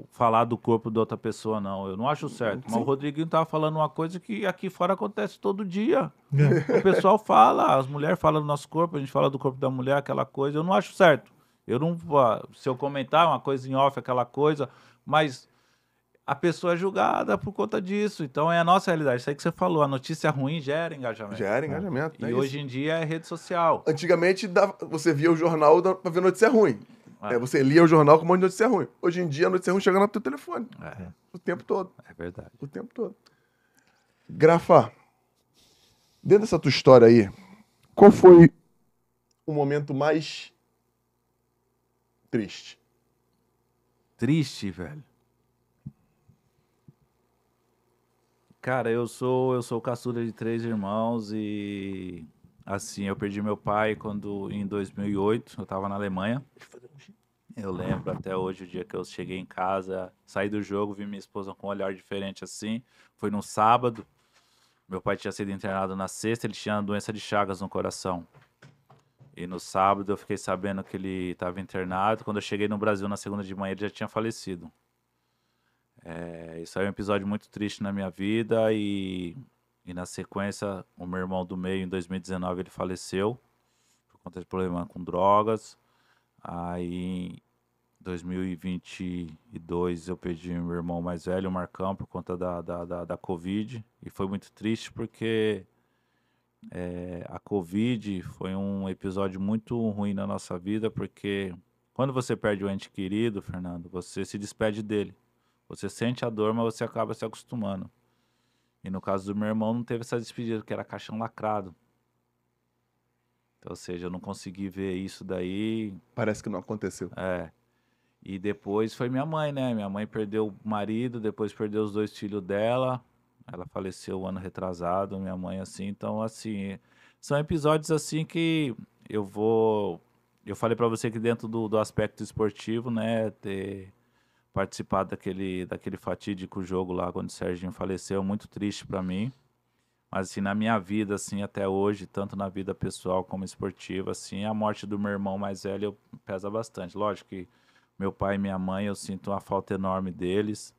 o falar do corpo de outra pessoa, não. Eu não acho certo. Sim. Mas o Rodriguinho tava falando uma coisa que aqui fora acontece todo dia. o pessoal fala, as mulheres falam do nosso corpo, a gente fala do corpo da mulher, aquela coisa. Eu não acho certo. Eu não. Ah, se eu comentar uma coisa em off, aquela coisa, mas a pessoa é julgada por conta disso. Então é a nossa realidade. Isso aí que você falou, a notícia ruim gera engajamento. Gera né? engajamento. E é hoje em dia é rede social. Antigamente você via o jornal para ver notícia ruim. É. é. você lia o jornal com um monte de notícia ruim. Hoje em dia a notícia ruim chega no teu telefone. É. O tempo todo. É verdade. O tempo todo. Grafa, dentro dessa tua história aí, qual foi o momento mais triste? Triste, velho. Cara, eu sou eu sou caçula de três irmãos e assim, eu perdi meu pai quando em 2008, eu estava na Alemanha. Eu lembro até hoje o dia que eu cheguei em casa, saí do jogo, vi minha esposa com um olhar diferente assim. Foi no sábado. Meu pai tinha sido internado na sexta, ele tinha uma doença de Chagas no coração. E no sábado eu fiquei sabendo que ele estava internado. Quando eu cheguei no Brasil na segunda de manhã, ele já tinha falecido. É, isso aí é um episódio muito triste na minha vida e, e na sequência o meu irmão do meio em 2019 ele faleceu por conta de problema com drogas. Aí em 2022 eu perdi meu irmão mais velho, o Marcão, por conta da, da, da, da Covid. E foi muito triste porque é, a Covid foi um episódio muito ruim na nossa vida, porque quando você perde um ente querido, Fernando, você se despede dele. Você sente a dor, mas você acaba se acostumando. E no caso do meu irmão, não teve essa despedida, que era caixão lacrado. Então, ou seja, eu não consegui ver isso daí. Parece que não aconteceu. É. E depois foi minha mãe, né? Minha mãe perdeu o marido, depois perdeu os dois filhos dela. Ela faleceu um ano retrasado, minha mãe assim. Então, assim, são episódios assim que eu vou. Eu falei para você que dentro do, do aspecto esportivo, né, ter participar daquele, daquele fatídico jogo lá quando o Serginho faleceu, muito triste para mim. Mas assim, na minha vida, assim, até hoje, tanto na vida pessoal como esportiva, assim, a morte do meu irmão mais velho pesa bastante. Lógico que meu pai e minha mãe, eu sinto uma falta enorme deles.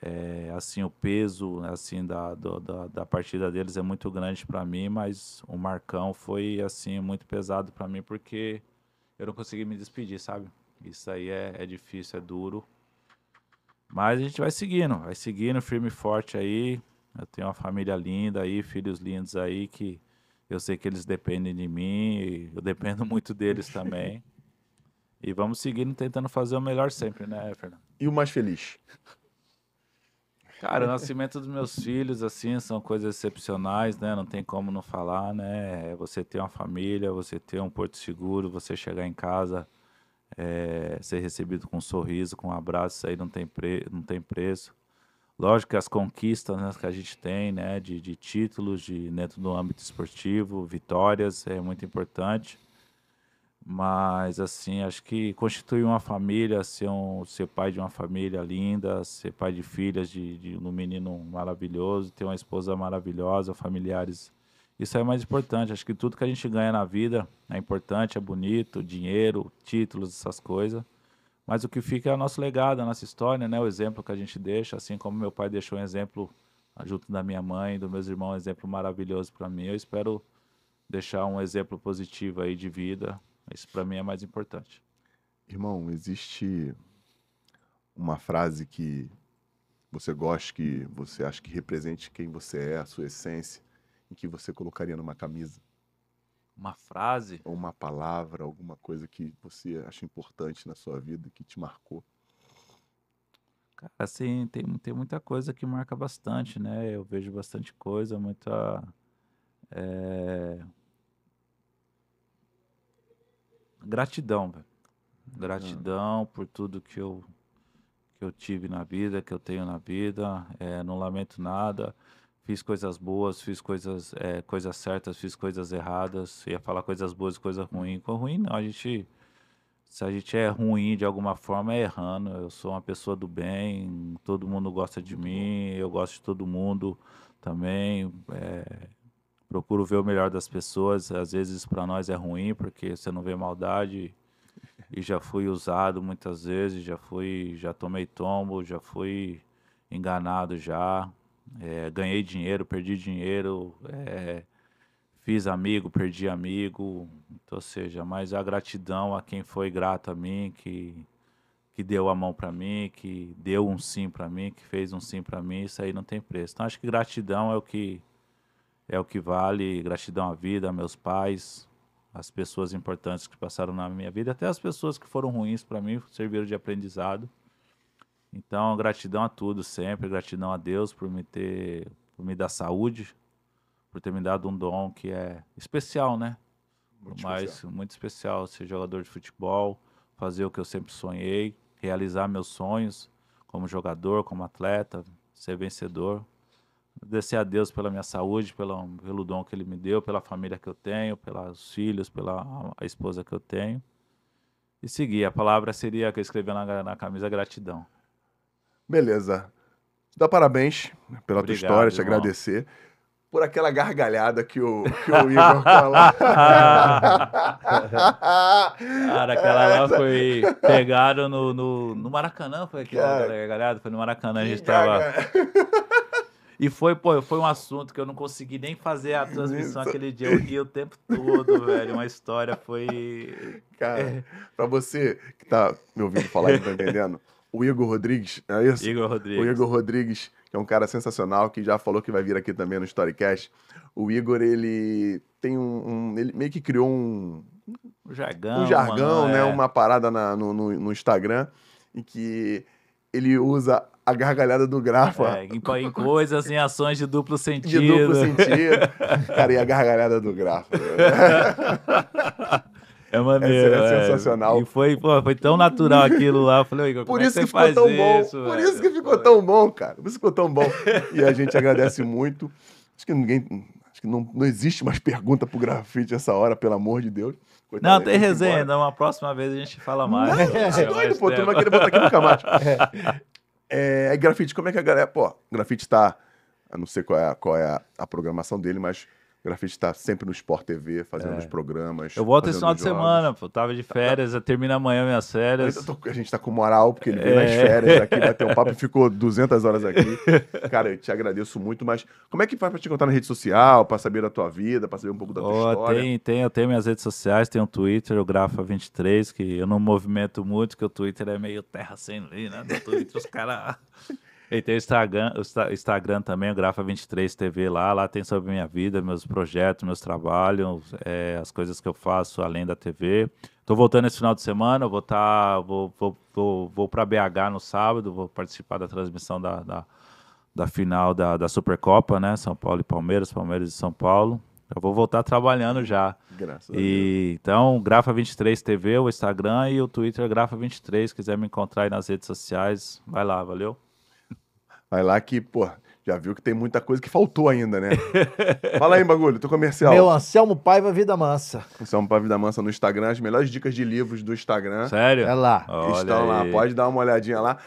É, assim, o peso, assim, da, do, da, da partida deles é muito grande para mim, mas o Marcão foi, assim, muito pesado para mim, porque eu não consegui me despedir, sabe? Isso aí é, é difícil, é duro, mas a gente vai seguindo, vai seguindo firme e forte aí. Eu tenho uma família linda aí, filhos lindos aí que eu sei que eles dependem de mim, eu dependo muito deles também. e vamos seguindo tentando fazer o melhor sempre, né, Fernando? E o mais feliz? Cara, o nascimento dos meus filhos, assim, são coisas excepcionais, né? Não tem como não falar, né? É você ter uma família, você ter um porto seguro, você chegar em casa é, ser recebido com um sorriso, com um abraço, isso aí não tem, pre, não tem preço. Lógico que as conquistas né, que a gente tem, né, de, de títulos de, dentro né, do âmbito esportivo, vitórias, é muito importante. Mas, assim, acho que constituir uma família, ser, um, ser pai de uma família linda, ser pai de filhas de, de um menino maravilhoso, ter uma esposa maravilhosa, familiares isso é mais importante. Acho que tudo que a gente ganha na vida é importante, é bonito, dinheiro, títulos, essas coisas. Mas o que fica é o nosso legado, a nossa história, né? O exemplo que a gente deixa, assim como meu pai deixou um exemplo junto da minha mãe, dos meus irmãos, um exemplo maravilhoso para mim. Eu espero deixar um exemplo positivo aí de vida. Isso para mim é mais importante. Irmão, existe uma frase que você gosta, que você acha que represente quem você é, a sua essência, em que você colocaria numa camisa? Uma frase? Ou uma palavra, alguma coisa que você acha importante na sua vida, que te marcou? Cara, assim, tem, tem muita coisa que marca bastante, né? Eu vejo bastante coisa, muita. É... Gratidão, velho. Hum. Gratidão por tudo que eu, que eu tive na vida, que eu tenho na vida. É, não lamento nada fiz coisas boas, fiz coisas, é, coisas certas, fiz coisas erradas, ia falar coisas boas e coisas ruins. Com ruim não, a gente. Se a gente é ruim de alguma forma, é errando. Eu sou uma pessoa do bem, todo mundo gosta de mim, eu gosto de todo mundo também. É, procuro ver o melhor das pessoas. Às vezes para nós é ruim, porque você não vê maldade. E já fui usado muitas vezes, já fui, já tomei tombo, já fui enganado já. É, ganhei dinheiro, perdi dinheiro, é, fiz amigo, perdi amigo, então, ou seja, mas a gratidão a quem foi grato a mim, que, que deu a mão para mim, que deu um sim para mim, que fez um sim para mim, isso aí não tem preço. Então acho que gratidão é o que é o que vale, gratidão à vida, a meus pais, às pessoas importantes que passaram na minha vida, até as pessoas que foram ruins para mim, serviram de aprendizado. Então, gratidão a tudo sempre, gratidão a Deus por me ter, por me dar saúde, por ter me dado um dom que é especial, né? Muito Mas especial. muito especial ser jogador de futebol, fazer o que eu sempre sonhei, realizar meus sonhos como jogador, como atleta, ser vencedor. Agradecer a Deus pela minha saúde, pelo, pelo dom que Ele me deu, pela família que eu tenho, pelos filhos, pela a esposa que eu tenho. E seguir. A palavra seria que eu escrevi na, na camisa gratidão. Beleza. Te dar parabéns pela Obrigado, tua história, te agradecer. Por aquela gargalhada que o, que o Igor falou. Cara, aquela lá foi. Pegaram no, no, no Maracanã, foi aquela gargalhada? Foi no Maracanã, a gente tava. E foi, pô, foi um assunto que eu não consegui nem fazer a transmissão Isso. aquele dia. Eu ri o tempo todo, velho. Uma história foi. Cara, pra você que tá me ouvindo falar e não tá entendendo, o Igor Rodrigues, é isso? Igor Rodrigues. O Igor Rodrigues, que é um cara sensacional, que já falou que vai vir aqui também no Storycast. O Igor, ele tem um. um ele meio que criou um. jargão. Um jargão, mano, né? É. Uma parada na, no, no, no Instagram, em que ele usa a gargalhada do Grafa. É, em, em coisas, em ações de duplo sentido. De duplo sentido. Cara, e a gargalhada do Grafa? Né? É maneiro. É, é, sensacional. E foi, pô, foi tão natural aquilo lá. Eu falei, Igor, por é isso que ficou tão bom. Isso, por velho? isso que ficou tão bom, cara. Por isso ficou tão bom. E a gente agradece muito. Acho que ninguém. Acho que não, não existe mais pergunta pro grafite essa hora, pelo amor de Deus. Coitado, não, tem resenha ainda. Uma próxima vez a gente fala mais. Não, é, é doido, mais pô. Tempo. Tu é. não vai querer botar aqui nunca mais. É, é grafite, como é que a galera. Pô, grafite tá. Eu não sei qual é, a, qual é a, a programação dele, mas grafite está sempre no Sport TV, fazendo é. os programas. Eu volto esse final de semana, pô. Tava de férias, tá, tá. termina amanhã minhas férias. Tô, a gente tá com moral, porque ele veio nas é. férias aqui, bateu um papo e ficou 200 horas aqui. Cara, eu te agradeço muito, mas como é que faz pra te contar na rede social, pra saber da tua vida, pra saber um pouco da tua oh, história? Tem, tem, eu tenho minhas redes sociais, tenho o Twitter, o Grafa23, que eu não movimento muito, que o Twitter é meio terra sem lei, né? No Twitter os caras... E tem o Instagram, o Instagram também, o Grafa23TV lá. Lá tem sobre minha vida, meus projetos, meus trabalhos, é, as coisas que eu faço além da TV. Tô voltando esse final de semana, vou estar. Tá, vou vou, vou, vou para BH no sábado, vou participar da transmissão da, da, da final da, da Supercopa, né? São Paulo e Palmeiras, Palmeiras e São Paulo. Eu vou voltar trabalhando já. Graças e, Então, Grafa23 TV, o Instagram e o Twitter Grafa23. Se quiser me encontrar aí nas redes sociais, vai lá, valeu? Vai lá que, pô, já viu que tem muita coisa que faltou ainda, né? Fala aí, bagulho, teu comercial. Meu Anselmo Paiva Vida Mansa. Anselmo Paiva Vida Mansa no Instagram, as melhores dicas de livros do Instagram. Sério? É lá. Estão lá, pode dar uma olhadinha lá.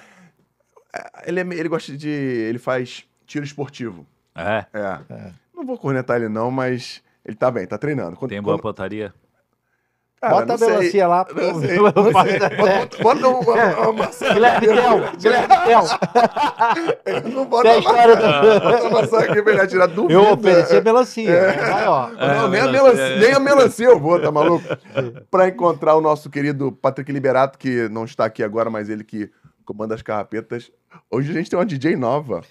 É, ele, é, ele gosta de. Ele faz tiro esportivo. É? É. é. Não vou cornetar ele, não, mas ele tá bem, tá treinando. Quando, tem boa quando... potaria? Cara, bota a melancia lá. Não Bota uma maçã. Guilherme Tel. Guilherme Tel. Não bota a história Bota a maçã aqui pra ele atirar do Eu ofereci a melancia. É. nem, é, melancia, a melancia, é. nem a melancia eu vou, tá maluco? pra encontrar o nosso querido Patrick Liberato, que não está aqui agora, mas ele que comanda as carrapetas. Hoje a gente tem uma DJ nova.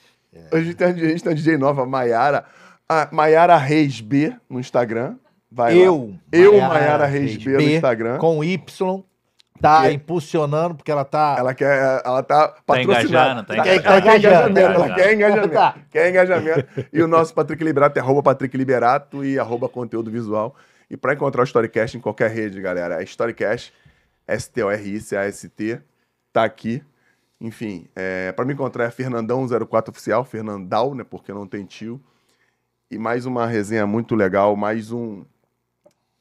Hoje a gente tem uma DJ nova, Maiara. A Maiara Reis B no Instagram. Vai eu, lá. Eu, Maiara Reis B, no Instagram. Com Y. Tá impulsionando, porque ela tá. Ela quer. Ela tá patrocinando. Tá engajando, tá engajando. Tá, tá ela quer engajamento. Ela tá quer engajamento. Tá. Quer engajamento. E o nosso Patrick Liberato é arroba Patrick Liberato e arroba conteúdo visual. E para encontrar o Storycast em qualquer rede, galera, é Storycast, S-T-O-R-I-C-A-S-T, tá aqui. Enfim, é, para me encontrar é Fernandão04 Oficial, Fernandal, né? Porque não tem tio. E mais uma resenha muito legal, mais um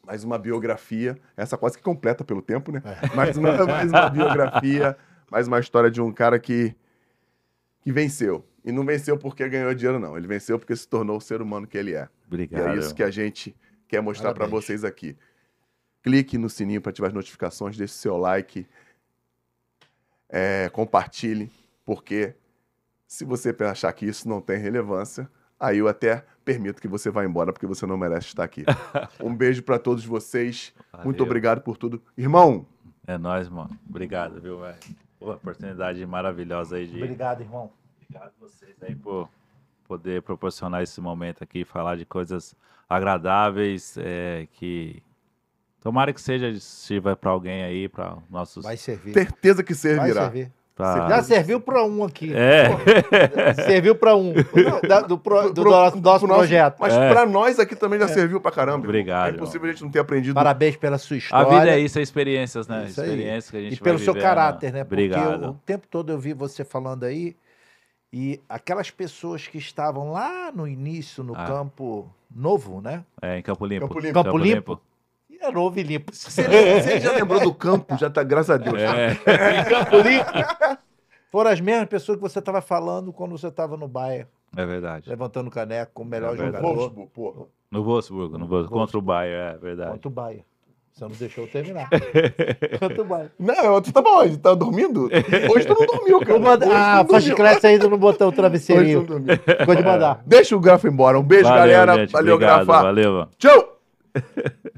mais uma biografia, essa quase que completa pelo tempo, né? É. Mais, uma, mais uma biografia, mais uma história de um cara que, que venceu. E não venceu porque ganhou dinheiro, não. Ele venceu porque se tornou o ser humano que ele é. Obrigado. E é isso que a gente quer mostrar para vocês aqui. Clique no sininho para ativar as notificações, deixe seu like, é, compartilhe, porque se você achar que isso não tem relevância, aí eu até permito que você vá embora, porque você não merece estar aqui. um beijo para todos vocês. Valeu. Muito obrigado por tudo. Irmão! É nóis, mano. Obrigado, viu, velho? Oportunidade maravilhosa aí de. Obrigado, irmão. Obrigado a vocês aí por poder proporcionar esse momento aqui, falar de coisas agradáveis, é, que tomara que seja sirva para alguém aí, para nossos. Vai servir. Certeza que servirá. Vai servir. Você Já serviu para um aqui. É. serviu para um. do, pro, do, pro, nosso, nosso projeto. Mas é. para nós aqui também já é. serviu para caramba. Obrigado. É impossível irmão. a gente não ter aprendido. Parabéns pela sua história. A vida é isso, é experiências, né? Isso experiências que a gente E pelo seu caráter, né? né? Obrigado. Porque eu, o tempo todo eu vi você falando aí e aquelas pessoas que estavam lá no início, no ah. campo novo, né? É, em Campo Limpo. Campo Limpo. Campo Limpo. Campo Limpo é novo e limpo. Você, você já lembrou do campo, já tá, graças a Deus. É. Né? campo limpo. Foram as mesmas pessoas que você estava falando quando você estava no Bayern. É verdade. Levantando caneco o melhor é jogador. Wolfsburg, No Wolfsburg, no Wolfsburg. Contra o Bayern, é verdade. Contra o Bayern. Você não deixou eu terminar. Contra o Bayern. Não, tu tá bom, tu tá dormindo? Hoje tu não dormiu, cara. Manda... Hoje ah, faixa classe ainda não botou o travesseirinho. Ficou mandar. Deixa o Grafo embora. Um beijo, valeu, galera. Gente, valeu, obrigado, Grafa. Valeu. Tchau!